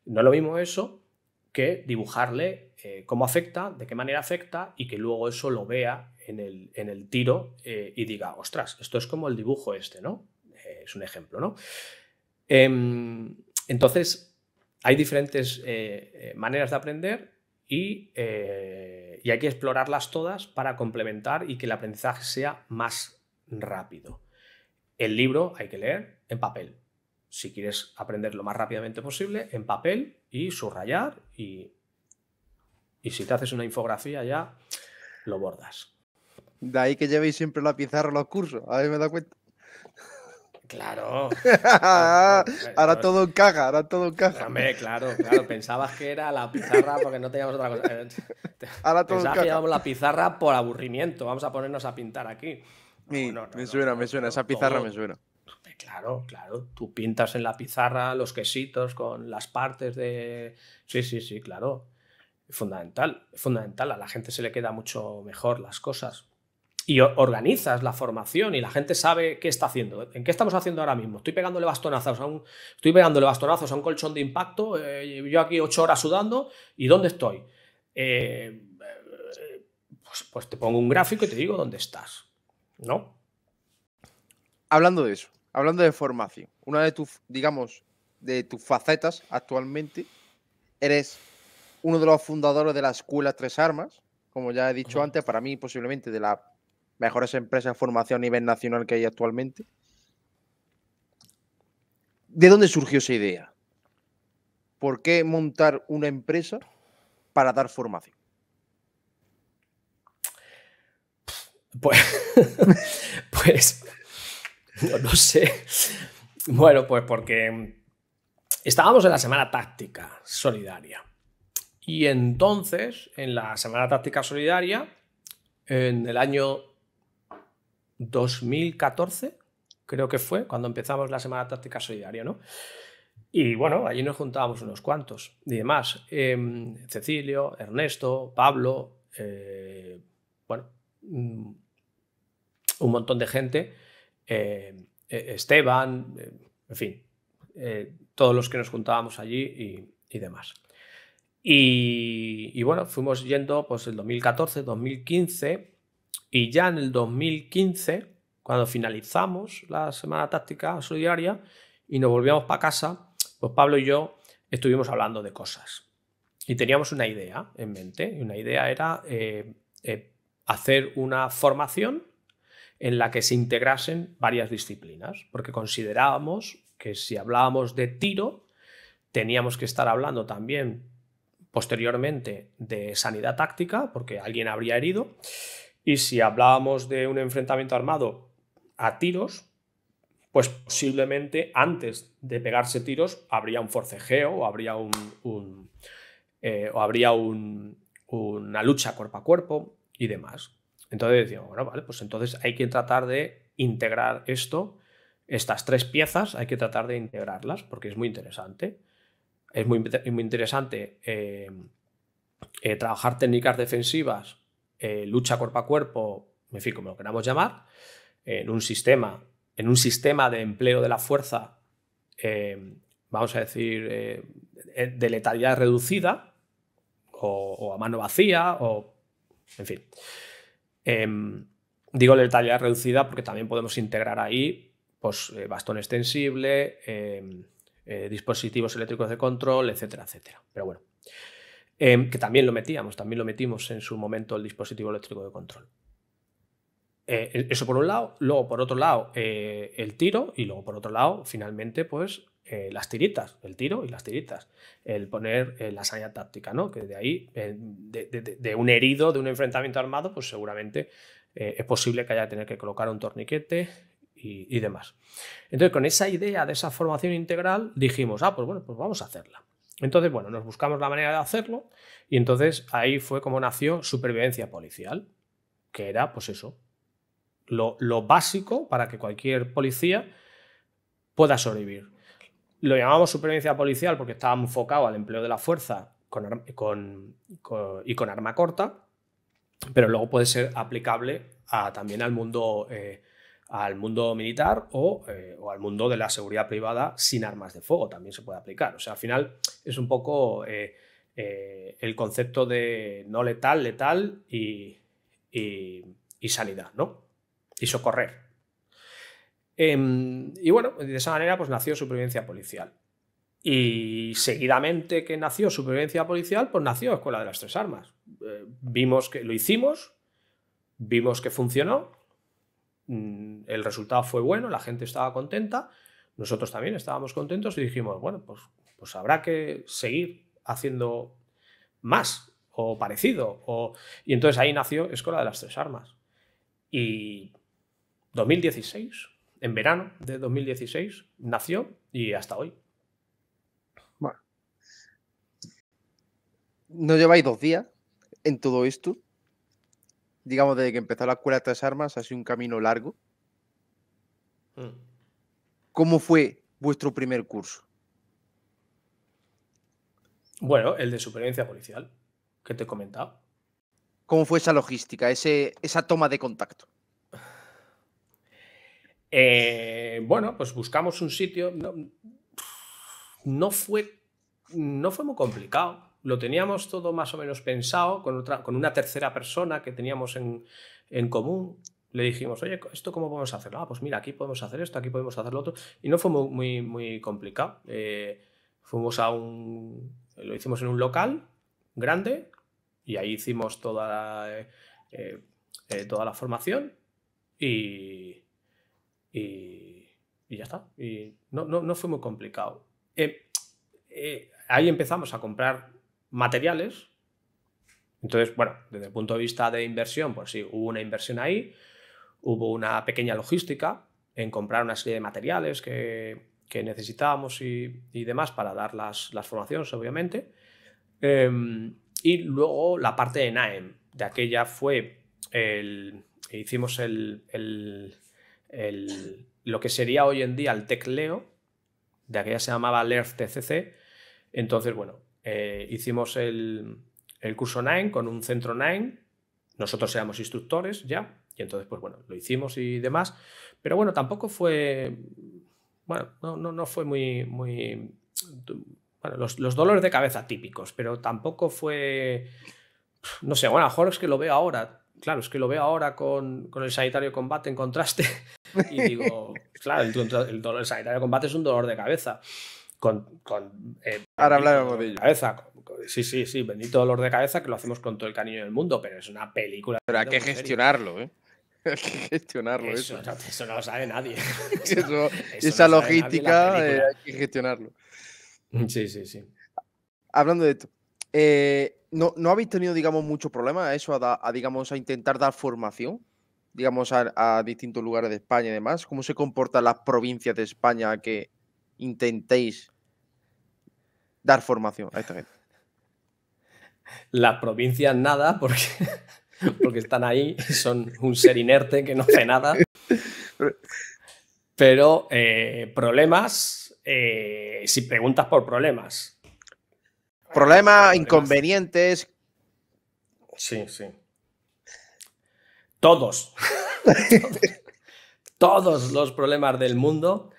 no es lo mismo eso que dibujarle eh, cómo afecta, de qué manera afecta, y que luego eso lo vea en el, tiro eh, y diga, ostras, esto es como el dibujo este, ¿no? Eh, es un ejemplo, ¿no? Em, entonces, hay diferentes eh, maneras de aprender y, y hay que explorarlas todas para complementar y que el aprendizaje sea más rápido. El libro hay que leer en papel, si quieres aprender lo más rápidamente posible, en papel y subrayar y, y si te haces una infografía ya lo bordas. De ahí que llevéis siempre la pizarra a los cursos, a ver, me da cuenta. Claro. ahora todo encaja, ahora todo encaja. Hombre, claro, claro. Pensabas que era la pizarra porque no teníamos otra cosa. Ahora todo Pensabas que llevábamos la pizarra por aburrimiento. Vamos a ponernos a pintar aquí. me suena, me suena. Esa pizarra me suena. Claro, claro. Tú pintas en la pizarra los quesitos con las partes de. Sí, sí, sí, claro. Fundamental, fundamental. A la gente se le queda mucho mejor las cosas y organizas la formación y la gente sabe qué está haciendo, en qué estamos haciendo ahora mismo. Estoy pegándole bastonazos a un, estoy pegándole bastonazos a un colchón de impacto, eh, yo aquí ocho horas sudando y dónde estoy. Eh, pues, pues, te pongo un gráfico y te digo dónde estás, ¿no? Hablando de eso, hablando de formación, una de tus, digamos, de tus facetas actualmente, eres uno de los fundadores de la escuela Tres Armas, como ya he dicho antes, para mí posiblemente de la mejores empresas de formación a nivel nacional que hay actualmente. ¿De dónde surgió esa idea? ¿Por qué montar una empresa para dar formación? Pues, pues no, no sé. Bueno, pues porque estábamos en la semana táctica solidaria. Y entonces, en la semana táctica solidaria, en el año 2014, creo que fue, cuando empezamos la Semana Táctica Solidaria, ¿no? Y bueno, allí nos juntábamos unos cuantos y demás. Em, Cecilio, Ernesto, Pablo, eh, bueno, mm, un montón de gente, em, e, Esteban, em, en fin, eh, todos los que nos juntábamos allí y, demás. Y, y, bueno, fuimos yendo pues el 2014, 2015 y ya en el 2015, cuando finalizamos la semana táctica solidaria y nos volvíamos para casa, pues Pablo y yo estuvimos hablando de cosas. Y teníamos una idea en mente. Y una idea era eh, eh, hacer una formación en la que se integrasen varias disciplinas, porque considerábamos que si hablábamos de tiro, teníamos que estar hablando también posteriormente de sanidad táctica, porque alguien habría herido, y si hablábamos de un enfrentamiento armado a tiros, pues posiblemente antes de pegarse tiros habría un forcejeo o habría un, eh, o habría una lucha cuerpo a cuerpo y demás. Entonces decíamos, bueno, vale, pues entonces hay que tratar de integrar esto, estas tres piezas, hay que tratar de integrarlas porque es muy interesante. Es muy, muy interesante eh, eh, trabajar técnicas defensivas eh, lucha cuerpo a cuerpo, en fin, como lo queramos llamar, en un sistema, en un sistema de empleo de la fuerza, eh, vamos a decir, eh, de letalidad reducida, o, a mano vacía, o. En fin. Em, digo letalidad reducida porque también podemos integrar ahí pues, bastón extensible, em, dispositivos eléctricos de control, etcétera, etcétera. Pero bueno. Em, que también lo metíamos, también lo metimos en su momento el dispositivo eléctrico de control. Eh, eso por un lado, luego por otro lado eh, el tiro y luego por otro lado finalmente pues eh, las tiritas, el tiro y las tiritas, el poner la hazaña táctica, ¿no? Que de ahí, de, un herido, de un enfrentamiento armado, pues seguramente es posible que haya tener que colocar un torniquete y, demás. Entonces, con esa idea de esa formación integral, dijimos, ah, pues bueno, pues vamos a hacerla. Entonces, bueno, nos buscamos la manera de hacerlo y entonces ahí fue como nació supervivencia policial, que era pues eso, lo, básico para que cualquier policía pueda sobrevivir. Lo llamamos supervivencia policial porque estaba enfocado al empleo de la fuerza con, y con arma corta, pero luego puede ser aplicable también al mundo eh, al mundo militar eh, o, al mundo de la seguridad privada sin armas de fuego, también se puede aplicar. O sea, al final es un poco eh, eh, el concepto de no letal, letal y, sanidad, ¿no? Y socorrer. Em, y bueno, de esa manera pues nació supervivencia policial. Y seguidamente que nació supervivencia policial, pues nació Escuela de las Tres Armas. vimos que lo hicimos, vimos que funcionó Mm, el resultado fue bueno, la gente estaba contenta, nosotros también estábamos contentos y dijimos, bueno, pues, pues habrá que seguir haciendo más o parecido. Y entonces ahí nació Escuela de las Tres Armas. Y 2016, en verano de 2016, nació y hasta hoy. Bueno. No lleváis dos días en todo esto digamos, desde que empezó la escuela de tres armas, ha sido un camino largo. Mm. ¿Cómo fue vuestro primer curso? Bueno, el de supervivencia policial, que te he comentado. ¿Cómo fue esa logística, ese, esa toma de contacto? Eh, bueno, pues buscamos un sitio. No, no, fue, no fue muy complicado lo teníamos todo más o menos pensado con, otra, con una tercera persona que teníamos en, en común. Le dijimos, oye, ¿esto cómo podemos hacerlo? Ah, pues mira, aquí podemos hacer esto, aquí podemos hacer lo otro. Y no fue muy, muy, complicado. Eh, fuimos a un. Lo hicimos en un local grande y ahí hicimos toda la, eh, eh, toda la formación y, y, ya está. Y no, no, no fue muy complicado. ahí empezamos a comprar materiales. Entonces, bueno, desde el punto de vista de inversión, pues sí, hubo una inversión ahí, hubo una pequeña logística en comprar una serie de materiales que, necesitábamos y, demás para dar las, formaciones, obviamente. Em, y luego la parte de NAEM, de aquella fue el, hicimos el, lo que sería hoy en día el TECLEO de aquella se llamaba LERF TCC. Entonces, bueno, eh, hicimos el, el, curso 9 con un centro 9 Nosotros éramos instructores ya, y entonces, pues bueno, lo hicimos y demás. Pero bueno, tampoco fue. Bueno, no, no, no fue muy. muy bueno, los, los dolores de cabeza típicos, pero tampoco fue. No sé, bueno, a lo mejor es que lo veo ahora claro, es que lo veo ahora con, con, el sanitario combate en contraste y digo, claro, el, dolor, el sanitario combate es un dolor de cabeza con, eh, ahora hablamos de ello. sí, sí, sí, bendito dolor de cabeza que lo hacemos con todo el cariño del mundo, pero es una película. Pero hay que gestionarlo, ¿eh? Hay que gestionarlo eso. Eso no, lo sabe nadie. esa logística eh, hay que gestionarlo. Mm, sí, sí, sí. Hablando de esto, eh, ¿no, habéis tenido, digamos, mucho problema a eso, a, digamos, a intentar dar formación? digamos, a, a, distintos lugares de España y demás? ¿Cómo se comportan las provincias de España que intentéis dar formación a esta gente. Las provincias nada, porque, porque están ahí, son un ser inerte que no hace nada. Pero eh, problemas, eh, si preguntas por problemas. Problemas, inconvenientes. Sí, sí. Todos. Todos los problemas del mundo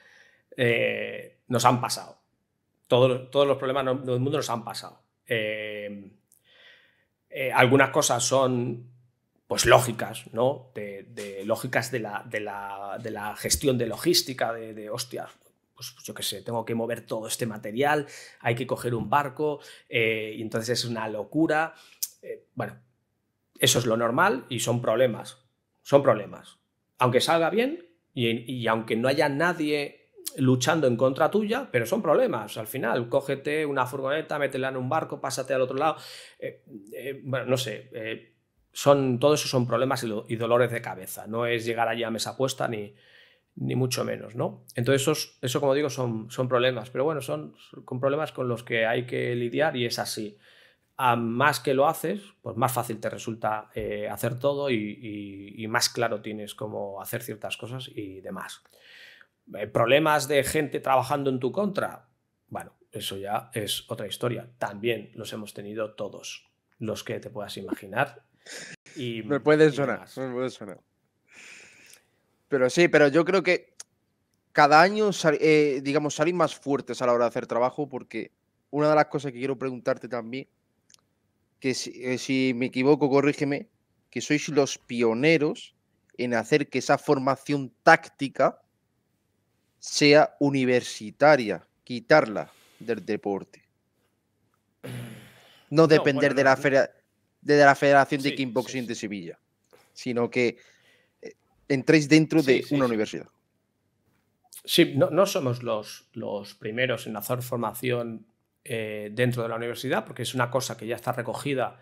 eh, nos han pasado todos, los problemas del mundo nos han pasado. Eh, eh, algunas cosas son pues lógicas, ¿no? De, lógicas de la, gestión de logística, de, hostia, hostias, pues, pues yo qué sé, tengo que mover todo este material, hay que coger un barco, eh, y entonces es una locura. bueno, eso es lo normal y son problemas, son problemas. Aunque salga bien y, y aunque no haya nadie luchando en contra tuya, pero son problemas. Al final, cógete una furgoneta, métela en un barco, pásate al otro lado. Eh, eh, bueno, no sé. Eh, son, todo eso son problemas y, dolores de cabeza. No es llegar allí a mesa puesta ni, mucho menos, ¿no? Entonces, eso, como digo, son, son problemas. Pero bueno, son, con problemas con los que hay que lidiar y es así. A más que lo haces, pues más fácil te resulta hacer todo y más claro tienes cómo hacer ciertas cosas y demás. Eh, problemas de gente trabajando en tu contra, bueno, eso ya es otra historia. También los hemos tenido todos, los que te puedas imaginar. Y, me pueden sonar, me puede sonar. Pero sí, pero yo creo que cada año, eh, digamos, más fuertes a la hora de hacer trabajo, porque una de las cosas que quiero preguntarte también, que si eh, me equivoco, corrígeme, que sois los pioneros en hacer que esa formación táctica sea universitaria, quitarla del deporte. No depender de, la Federación de Kickboxing de Sevilla, sino que eh, entréis dentro de una universidad. Sí, no, somos los, primeros en hacer formación eh, dentro de la universidad, porque es una cosa que ya está recogida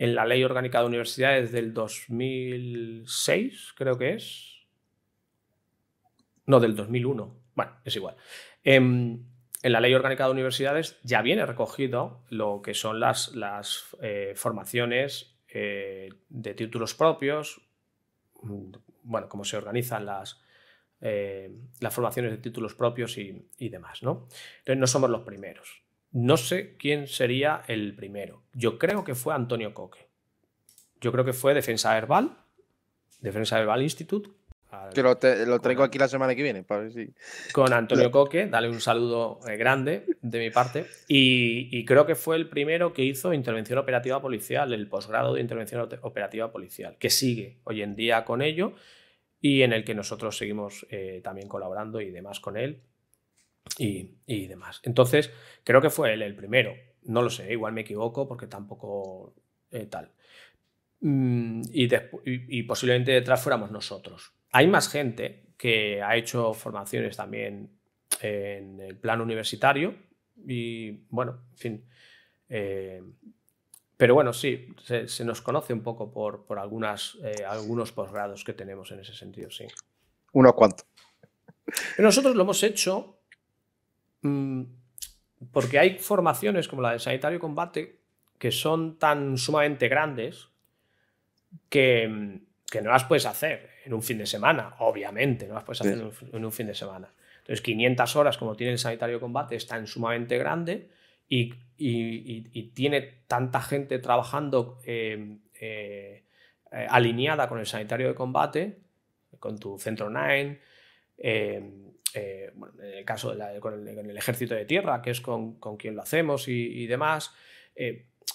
en la Ley Orgánica de Universidades del 2006, creo que es, no, del 2001. Bueno, es igual. Em, en, la Ley Orgánica de Universidades ya viene recogido lo que son las, las eh, formaciones eh, de títulos propios, bueno, cómo se organizan las, eh, las formaciones de títulos propios y, y demás, ¿no? Entonces no somos los primeros. No sé quién sería el primero. Yo creo que fue Antonio Coque. Yo creo que fue Defensa Herbal, Defensa Herbal Institute, lo, traigo aquí la semana que viene. Con Antonio Coque, dale un saludo eh, grande de mi parte. Y, creo que fue el primero que hizo intervención operativa policial, el posgrado de intervención operativa policial, que sigue hoy en día con ello y en el que nosotros seguimos eh, también colaborando y demás con él y, demás. Entonces, creo que fue él el primero. No lo sé, igual me equivoco porque tampoco eh, tal. Mm, y, posiblemente detrás fuéramos nosotros. Hay más gente que ha hecho formaciones también en el plano universitario y bueno, en fin. Eh, pero bueno, sí, se, nos conoce un poco por, eh, algunos posgrados que tenemos en ese sentido, sí. Uno cuantos? Nosotros lo hemos hecho mm, porque hay formaciones como la de sanitario combate que son tan sumamente grandes que mm, que no las puedes hacer en un fin de semana, obviamente, no las puedes hacer en, un, fin de semana. Entonces, 500 horas, como tiene el sanitario de combate, está en sumamente grande y, tiene tanta gente trabajando eh, eh, eh, alineada con el sanitario de combate, con tu centro 9, en el caso de con, el, ejército de tierra, que es con, quien lo hacemos y, demás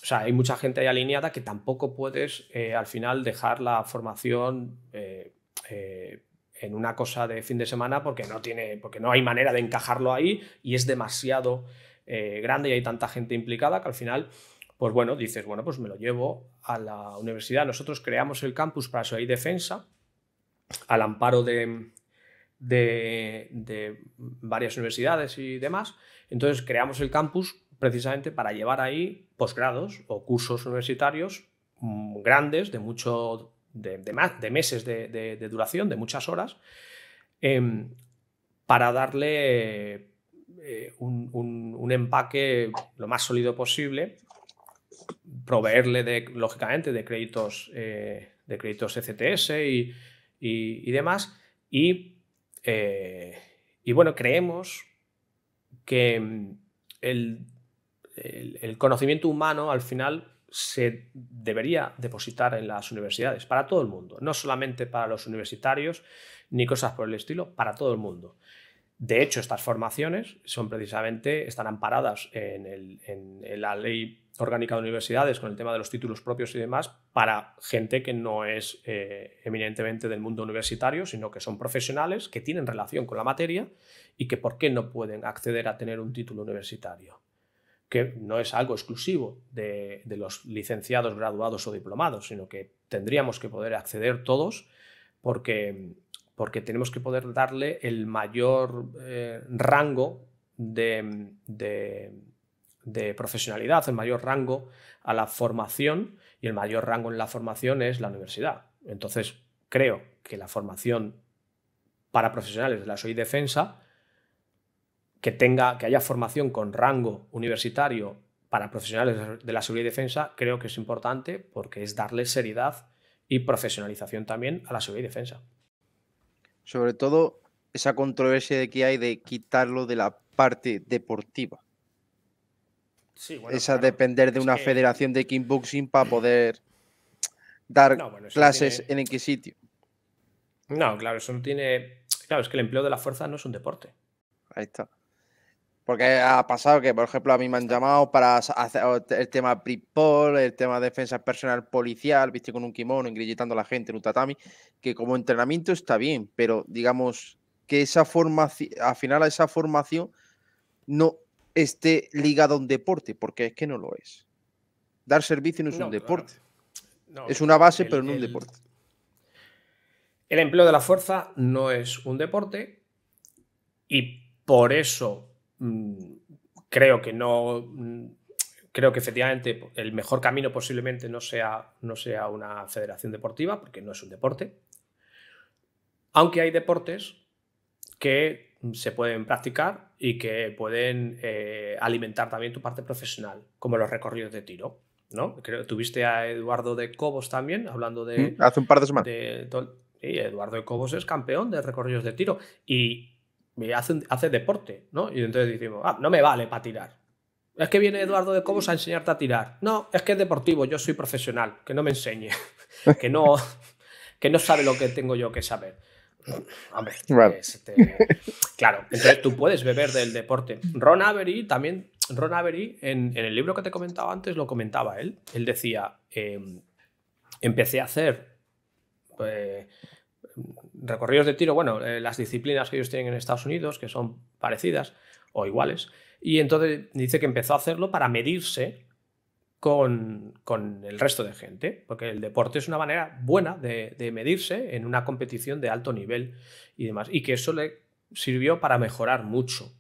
o sea, hay mucha gente ahí alineada que tampoco puedes eh, al final dejar la formación eh, eh, en una cosa de fin de semana porque no, tiene, porque no hay manera de encajarlo ahí y es demasiado grande y hay tanta gente implicada que al final, pues bueno, dices, bueno, pues me lo llevo a la universidad. Nosotros creamos el campus para eso hay defensa al amparo de, de varias universidades y demás. Entonces creamos el campus precisamente para llevar ahí posgrados o cursos universitarios mm, grandes, de, mucho, de, más, de meses de, duración, de muchas horas, em, para darle eh, un, empaque lo más sólido posible, proveerle, de, lógicamente, de créditos, eh, de créditos ECTS y, y demás. Y, eh, y bueno, creemos que mm, el el, conocimiento humano al final se debería depositar en las universidades, para todo el mundo, no solamente para los universitarios ni cosas por el estilo, para todo el mundo. De hecho, estas formaciones son precisamente, están amparadas en, la ley orgánica de universidades con el tema de los títulos propios y demás para gente que no es eh, eminentemente del mundo universitario, sino que son profesionales que tienen relación con la materia y que por qué no pueden acceder a tener un título universitario que no es algo exclusivo de, los licenciados, graduados o diplomados, sino que tendríamos que poder acceder todos porque, tenemos que poder darle el mayor eh, rango de, de, profesionalidad, el mayor rango a la formación y el mayor rango en la formación es la universidad. Entonces, creo que la formación para profesionales de la Soy Defensa que tenga, que haya formación con rango universitario para profesionales de la seguridad y defensa, creo que es importante porque es darle seriedad y profesionalización también a la seguridad y defensa. Sobre todo esa controversia de que hay de quitarlo de la parte deportiva. esa depender de una federación de kickboxing para poder dar clases en qué sitio. No, claro, eso no tiene. Claro, es que el empleo de la fuerza no es un deporte. Ahí está. Porque ha pasado que, por ejemplo, a mí me han llamado para hacer el tema pre el tema de defensa personal policial, viste, con un kimono, engrilletando a la gente en un tatami, que como entrenamiento está bien, pero digamos que esa formación, al final esa formación no esté ligada a un deporte, porque es que no lo es. Dar servicio no es un deporte. es una base, pero no un deporte. El empleo de la fuerza no es un deporte y por eso Mm, creo que no. Mm, creo que efectivamente el mejor camino posiblemente no sea, no sea una federación deportiva, porque no es un deporte. Aunque hay deportes que se pueden practicar y que pueden eh, alimentar también tu parte profesional, como los recorridos de tiro. ¿no? tuviste a Eduardo de Cobos también, hablando de. Mm, hace un par de semanas. Eduardo de Cobos es campeón de recorridos de tiro. Y hace, hace deporte, ¿no? Y entonces decimos, ah, no me vale para tirar. Es que viene Eduardo de Cobos a enseñarte a tirar. No, es que es deportivo, yo soy profesional, que no me enseñe, que no, que no sabe lo que tengo yo que saber. Hombre, este, claro, entonces tú puedes beber del deporte. Ron Avery también, Ron Avery, en, el libro que te comentaba antes, lo comentaba él. Él decía, eh, empecé a hacer pues, recorridos de tiro, bueno, eh, las disciplinas que ellos tienen en Estados Unidos, que son parecidas o iguales. Y entonces dice que empezó a hacerlo para medirse con, con el resto de gente, porque el deporte es una manera buena de, de, medirse en una competición de alto nivel y demás. Y que eso le sirvió para mejorar mucho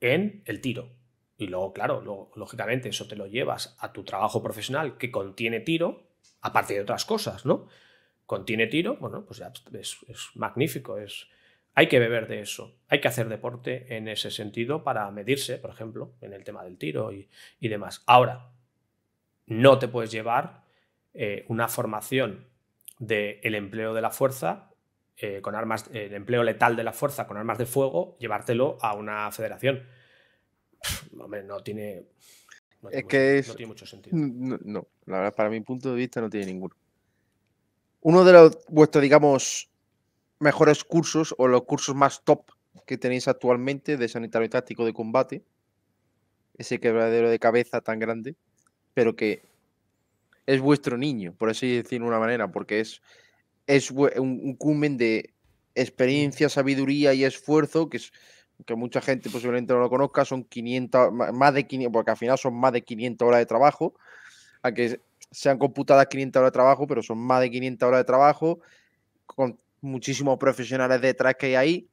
en el tiro. Y luego, claro, lógicamente eso te lo llevas a tu trabajo profesional que contiene tiro, aparte de otras cosas, ¿no? contiene tiro, bueno, pues ya es, magnífico, es, hay que beber de eso, hay que hacer deporte en ese sentido para medirse, por ejemplo, en el tema del tiro y, demás. Ahora, no te puedes llevar eh, una formación del empleo de la fuerza eh, con armas, el empleo letal de la fuerza con armas de fuego, llevártelo a una federación. no tiene. que mucho, sentido. No, la verdad, para mi punto de vista, no tiene ninguno uno de los, vuestros, digamos, mejores cursos o los cursos más top que tenéis actualmente de sanitario táctico de combate, ese quebradero de cabeza tan grande, pero que es vuestro niño, por así decirlo de una manera, porque es, es un, un cumen de experiencia, sabiduría y esfuerzo, que es que mucha gente posiblemente no lo conozca, son 500, más de 500, porque al final son más de 500 horas de trabajo, a que se han computadas 500 horas de trabajo, pero son más de 500 horas de trabajo, con muchísimos profesionales detrás que hay ahí.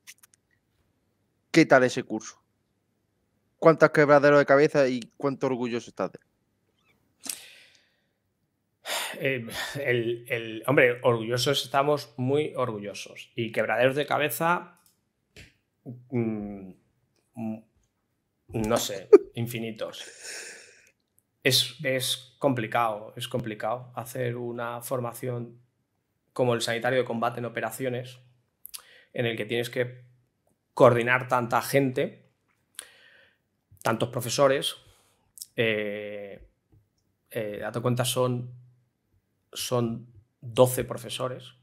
¿Qué tal ese curso? ¿Cuántas quebraderos de cabeza y cuánto orgulloso estás de em, el, hombre, orgullosos estamos muy orgullosos. Y quebraderos de cabeza, mm, mm, no sé, infinitos. Es, es complicado, es complicado hacer una formación como el sanitario de combate en operaciones, en el que tienes que coordinar tanta gente, tantos profesores, eh, eh date cuenta, son, son 12 profesores.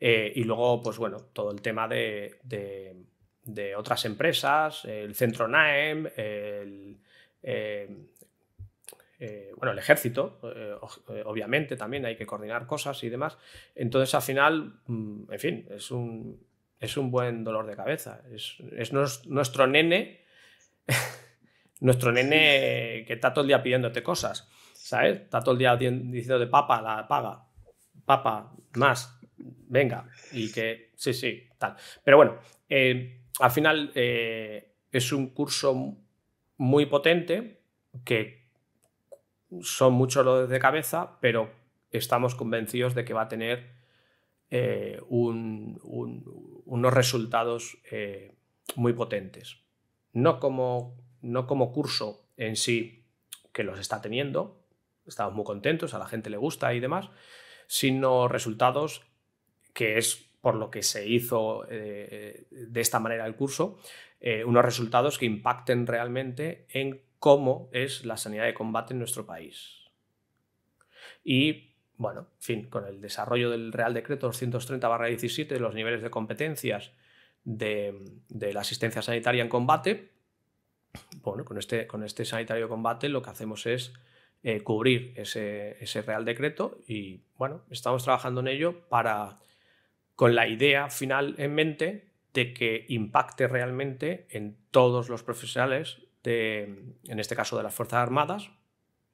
Eh, y luego, pues bueno, todo el tema de, de, otras empresas, el centro NAEM, el, eh, eh, bueno, el ejército, eh, eh, obviamente también hay que coordinar cosas y demás. Entonces, al final, mm, en fin, es un, es un buen dolor de cabeza. Es, nuestro nene, nuestro nene que está todo el día pidiéndote cosas, ¿sabes? Está todo el día diciendo de papa, la paga, papa, más, venga, y que sí, sí, tal. Pero bueno, al final es un curso muy potente que son muchos los de cabeza, pero estamos convencidos de que va a tener eh, unos resultados eh, muy potentes. No como, no como curso en sí, que los está teniendo, estamos muy contentos, a la gente le gusta y demás, sino resultados que es por lo que se hizo eh, de esta manera el curso, unos resultados que impacten realmente en cómo es la sanidad de combate en nuestro país. Y, bueno, en fin, con el desarrollo del Real Decreto 230-17 de los niveles de competencias de, la asistencia sanitaria en combate, bueno, con este, con este sanitario de combate lo que hacemos es eh, cubrir ese, ese Real Decreto y, bueno, estamos trabajando en ello para, con la idea final en mente de que impacte realmente en todos los profesionales en este caso, de las Fuerzas Armadas,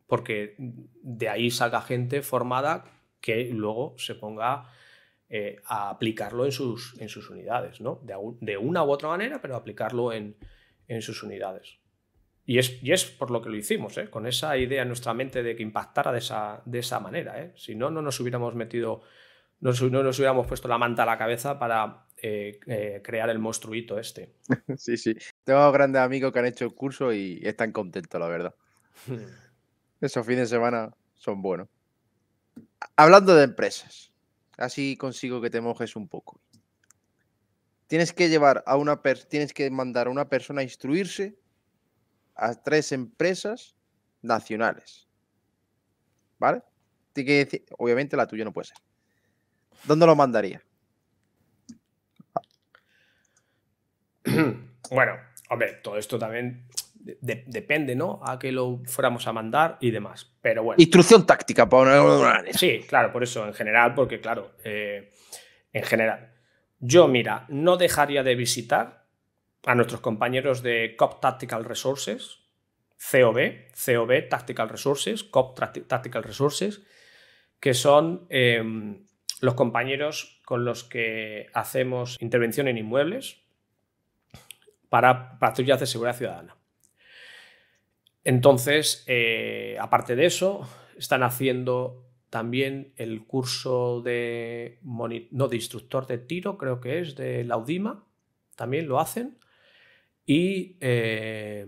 porque de ahí salga gente formada que luego se ponga eh, a aplicarlo en sus, en sus unidades, ¿no? De, una u otra manera, pero aplicarlo en, en sus unidades. Y es, y es, por lo que lo hicimos, ¿eh? con esa idea en nuestra mente de que impactara de esa, de esa manera. ¿eh? Si no, no nos hubiéramos metido, no, no nos hubiéramos puesto la manta a la cabeza para eh, eh, crear el monstruito este. Sí, sí. Tengo grandes amigos que han hecho el curso y están contentos, la verdad. Esos fines de semana son buenos. Hablando de empresas, así consigo que te mojes un poco. Tienes que llevar a una tienes que mandar a una persona a instruirse a tres empresas nacionales. ¿Vale? obviamente la tuya no puede ser. ¿Dónde lo mandaría? bueno, hombre, todo esto también depende, ¿no? A que lo fuéramos a mandar y demás. Pero bueno. Instrucción táctica, para Sí, claro, por eso, en general, porque claro, eh, en general. Yo, mira, no dejaría de visitar a nuestros compañeros de COP Tactical Resources, COB, COB Tactical Resources, COP Tactical Resources, que son eh, los compañeros con los que hacemos intervención en inmuebles, para patrullas de seguridad ciudadana. Entonces, eh, aparte de eso, están haciendo también el curso de, no, instructor de tiro, creo que es, de la UDIMA, también lo hacen. Y, eh,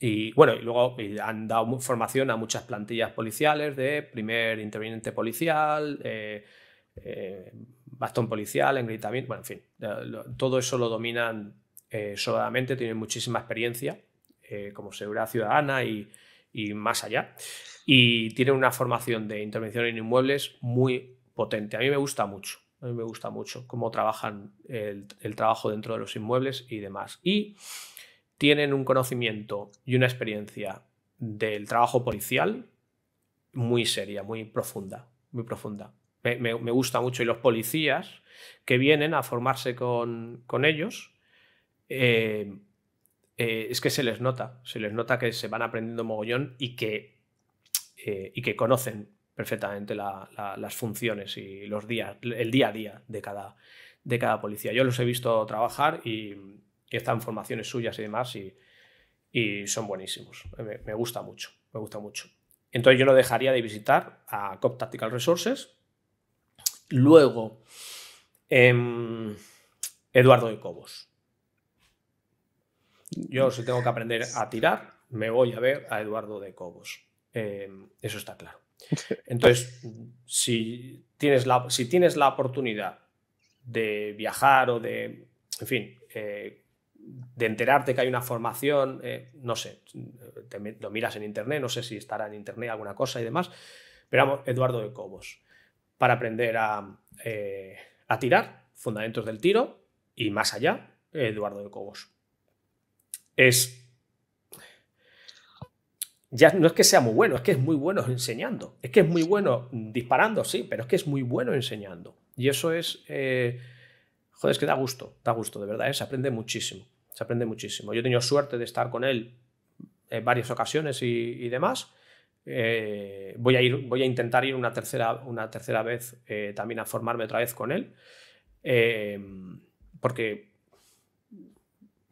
y bueno, y luego han dado formación a muchas plantillas policiales de primer interviniente policial, eh, bastón policial, engritamiento, bueno, en fin, todo eso lo dominan eh, sobradamente, tiene muchísima experiencia eh, como seguridad ciudadana y, más allá. Y tiene una formación de intervención en inmuebles muy potente. A mí me gusta mucho, me gusta mucho cómo trabajan el, trabajo dentro de los inmuebles y demás. Y tienen un conocimiento y una experiencia del trabajo policial muy seria, muy profunda, muy profunda. Me, gusta mucho y los policías que vienen a formarse con ellos eh, eh, es que se les nota, se les nota que se van aprendiendo mogollón y que, eh, y que conocen perfectamente las funciones y los días, el día a día de cada, de cada policía. Yo los he visto trabajar y, están formaciones suyas y demás y, son buenísimos. Me, gusta mucho, me gusta mucho. Entonces yo no dejaría de visitar a Cop Tactical Resources. Luego, em, Eduardo de Cobos. Yo si tengo que aprender a tirar, me voy a ver a Eduardo de Cobos. Eh, eso está claro. Entonces, si tienes la, si tienes la oportunidad de viajar o de, en fin, eh, de enterarte que hay una formación, eh, no sé, lo miras en internet, no sé si estará en internet alguna cosa y demás, pero vamos, Eduardo de Cobos, para aprender a, a tirar, fundamentos del tiro y más allá, Eduardo de Cobos es... Ya no es que sea muy bueno, es que es muy bueno enseñando. Es que es muy bueno disparando, sí, pero es que es muy bueno enseñando. Y eso es... Eh, joder, es que da gusto, da gusto, de verdad, ¿eh? se aprende muchísimo. Se aprende muchísimo. Yo he tenido suerte de estar con él en varias ocasiones y, demás. Eh, voy, a ir, voy a intentar ir una tercera, una tercera vez también a formarme otra vez con él, porque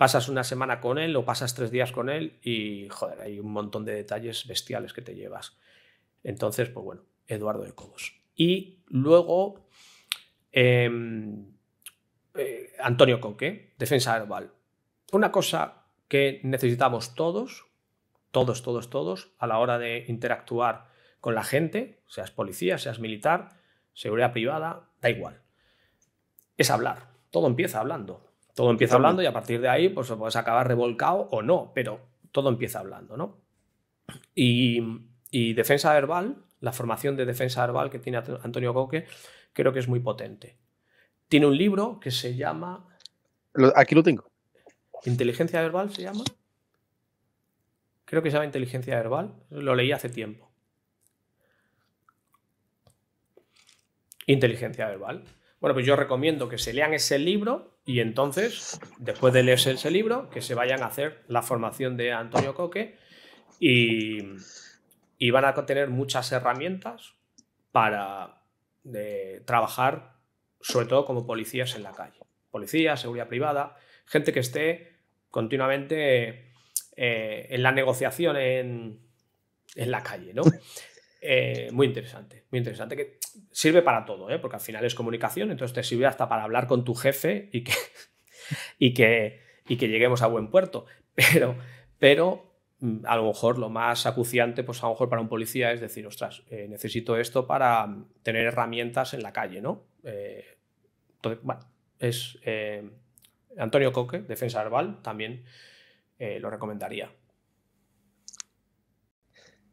pasas una semana con él o pasas tres días con él y, joder, hay un montón de detalles bestiales que te llevas. Entonces, pues bueno, Eduardo de Cobos. Y luego, em, eh, Antonio Coque, defensa herbal. Una cosa que necesitamos todos, todos, todos, todos, a la hora de interactuar con la gente, seas policía, seas militar, seguridad privada, da igual. Es hablar. Todo empieza hablando. Todo empieza hablando y a partir de ahí, pues puedes acabar revolcado o no, pero todo empieza hablando, ¿no? Y, y defensa verbal, la formación de defensa verbal que tiene Antonio Coque, creo que es muy potente. Tiene un libro que se llama. Aquí lo tengo. ¿Inteligencia verbal se llama? Creo que se llama Inteligencia verbal. Lo leí hace tiempo. Inteligencia verbal. Bueno, pues yo recomiendo que se lean ese libro y entonces, después de leerse ese libro, que se vayan a hacer la formación de Antonio Coque y, van a tener muchas herramientas para trabajar, sobre todo como policías en la calle. Policía, seguridad privada, gente que esté continuamente eh, en la negociación en, en la calle, ¿no? Eh, muy interesante, muy interesante, que sirve para todo, ¿eh? porque al final es comunicación, entonces te sirve hasta para hablar con tu jefe y que, y que, que lleguemos a buen puerto. Pero, pero mm, a lo mejor lo más acuciante, pues a lo mejor para un policía es decir, ostras, eh, necesito esto para mm, tener herramientas en la calle, ¿no? entonces, es Antonio Coque, Defensa verbal, también lo recomendaría.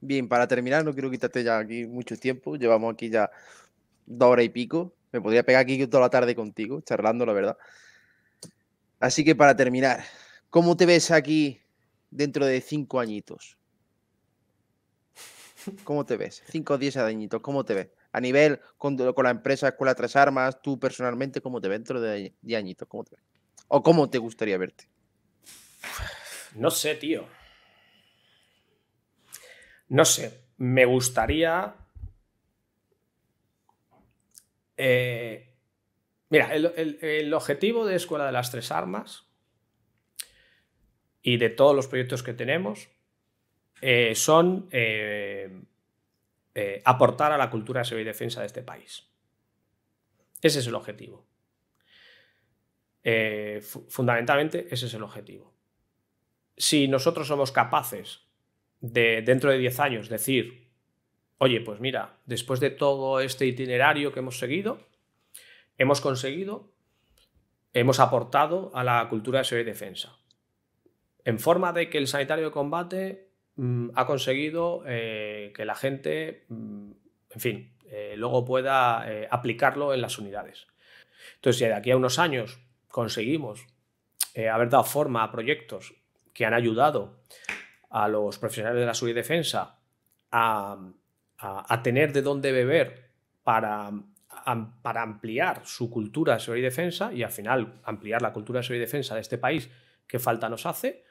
Bien, para terminar, no quiero quitarte ya aquí mucho tiempo. Llevamos aquí ya dos horas y pico. Me podría pegar aquí toda la tarde contigo, charlando, la verdad. Así que para terminar, ¿cómo te ves aquí dentro de cinco añitos? ¿Cómo te ves? Cinco o diez añitos, ¿cómo te ves? A nivel con, con la empresa Escuela Tres Armas, tú personalmente, ¿cómo te ves dentro de diez añitos? ¿Cómo te ves? ¿O cómo te gustaría verte? No sé, tío. No sé, me gustaría... Eh, mira, el, objetivo de Escuela de las Tres Armas y de todos los proyectos que tenemos eh, son eh, aportar a la cultura de seguridad y defensa de este país. Ese es el objetivo. fundamentalmente ese es el objetivo. Si nosotros somos capaces de dentro de 10 años decir, oye, pues mira, después de todo este itinerario que hemos seguido, hemos conseguido, hemos aportado a la cultura de seguridad y defensa. En forma de que el sanitario de combate mm, ha conseguido eh, que la gente, mm, en fin, eh, luego pueda eh, aplicarlo en las unidades. Entonces, si de aquí a unos años conseguimos haber dado forma a proyectos que han ayudado a los profesionales de la seguridad y defensa a, tener de dónde beber para, para ampliar su cultura de seguridad y defensa y al final ampliar la cultura de seguridad y defensa de este país que falta nos hace,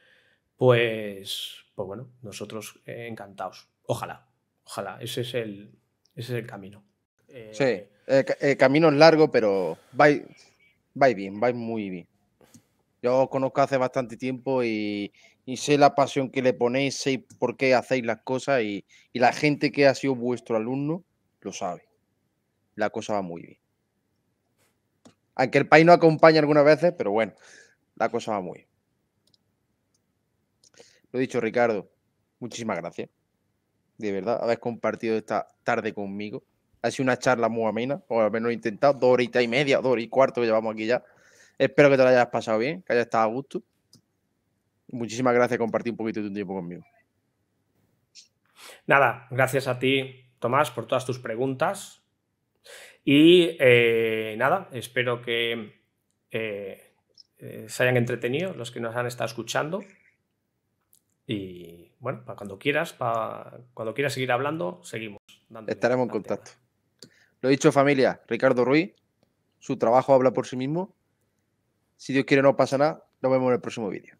pues, pues bueno, nosotros eh, encantados. Ojalá, ojalá, ese es el, ese es el camino. Eh, sí, camino es largo, pero va, va bien, va muy bien. Yo conozco hace bastante tiempo y, y sé la pasión que le ponéis, sé por qué hacéis las cosas y, la gente que ha sido vuestro alumno lo sabe. La cosa va muy bien. Aunque el país no acompaña algunas veces, pero bueno, la cosa va muy bien. Lo dicho, Ricardo, muchísimas gracias. De verdad, habéis compartido esta tarde conmigo. Ha sido una charla muy amena, o al menos he intentado, dos horitas y media, dos horas y cuarto que llevamos aquí ya. Espero que te lo hayas pasado bien, que hayas estado a gusto. Muchísimas gracias por compartir un poquito de tu tiempo conmigo. Nada, gracias a ti, Tomás, por todas tus preguntas. Y eh, nada, espero que eh, eh, se hayan entretenido los que nos han estado escuchando. Y bueno, cuando quieras, cuando quieras seguir hablando, seguimos. Estaremos en contacto. Lo Lo dicho, familia, Ricardo Ruiz, su trabajo habla por sí mismo. Si Dios quiere, no pasa nada. Nos vemos en el próximo vídeo.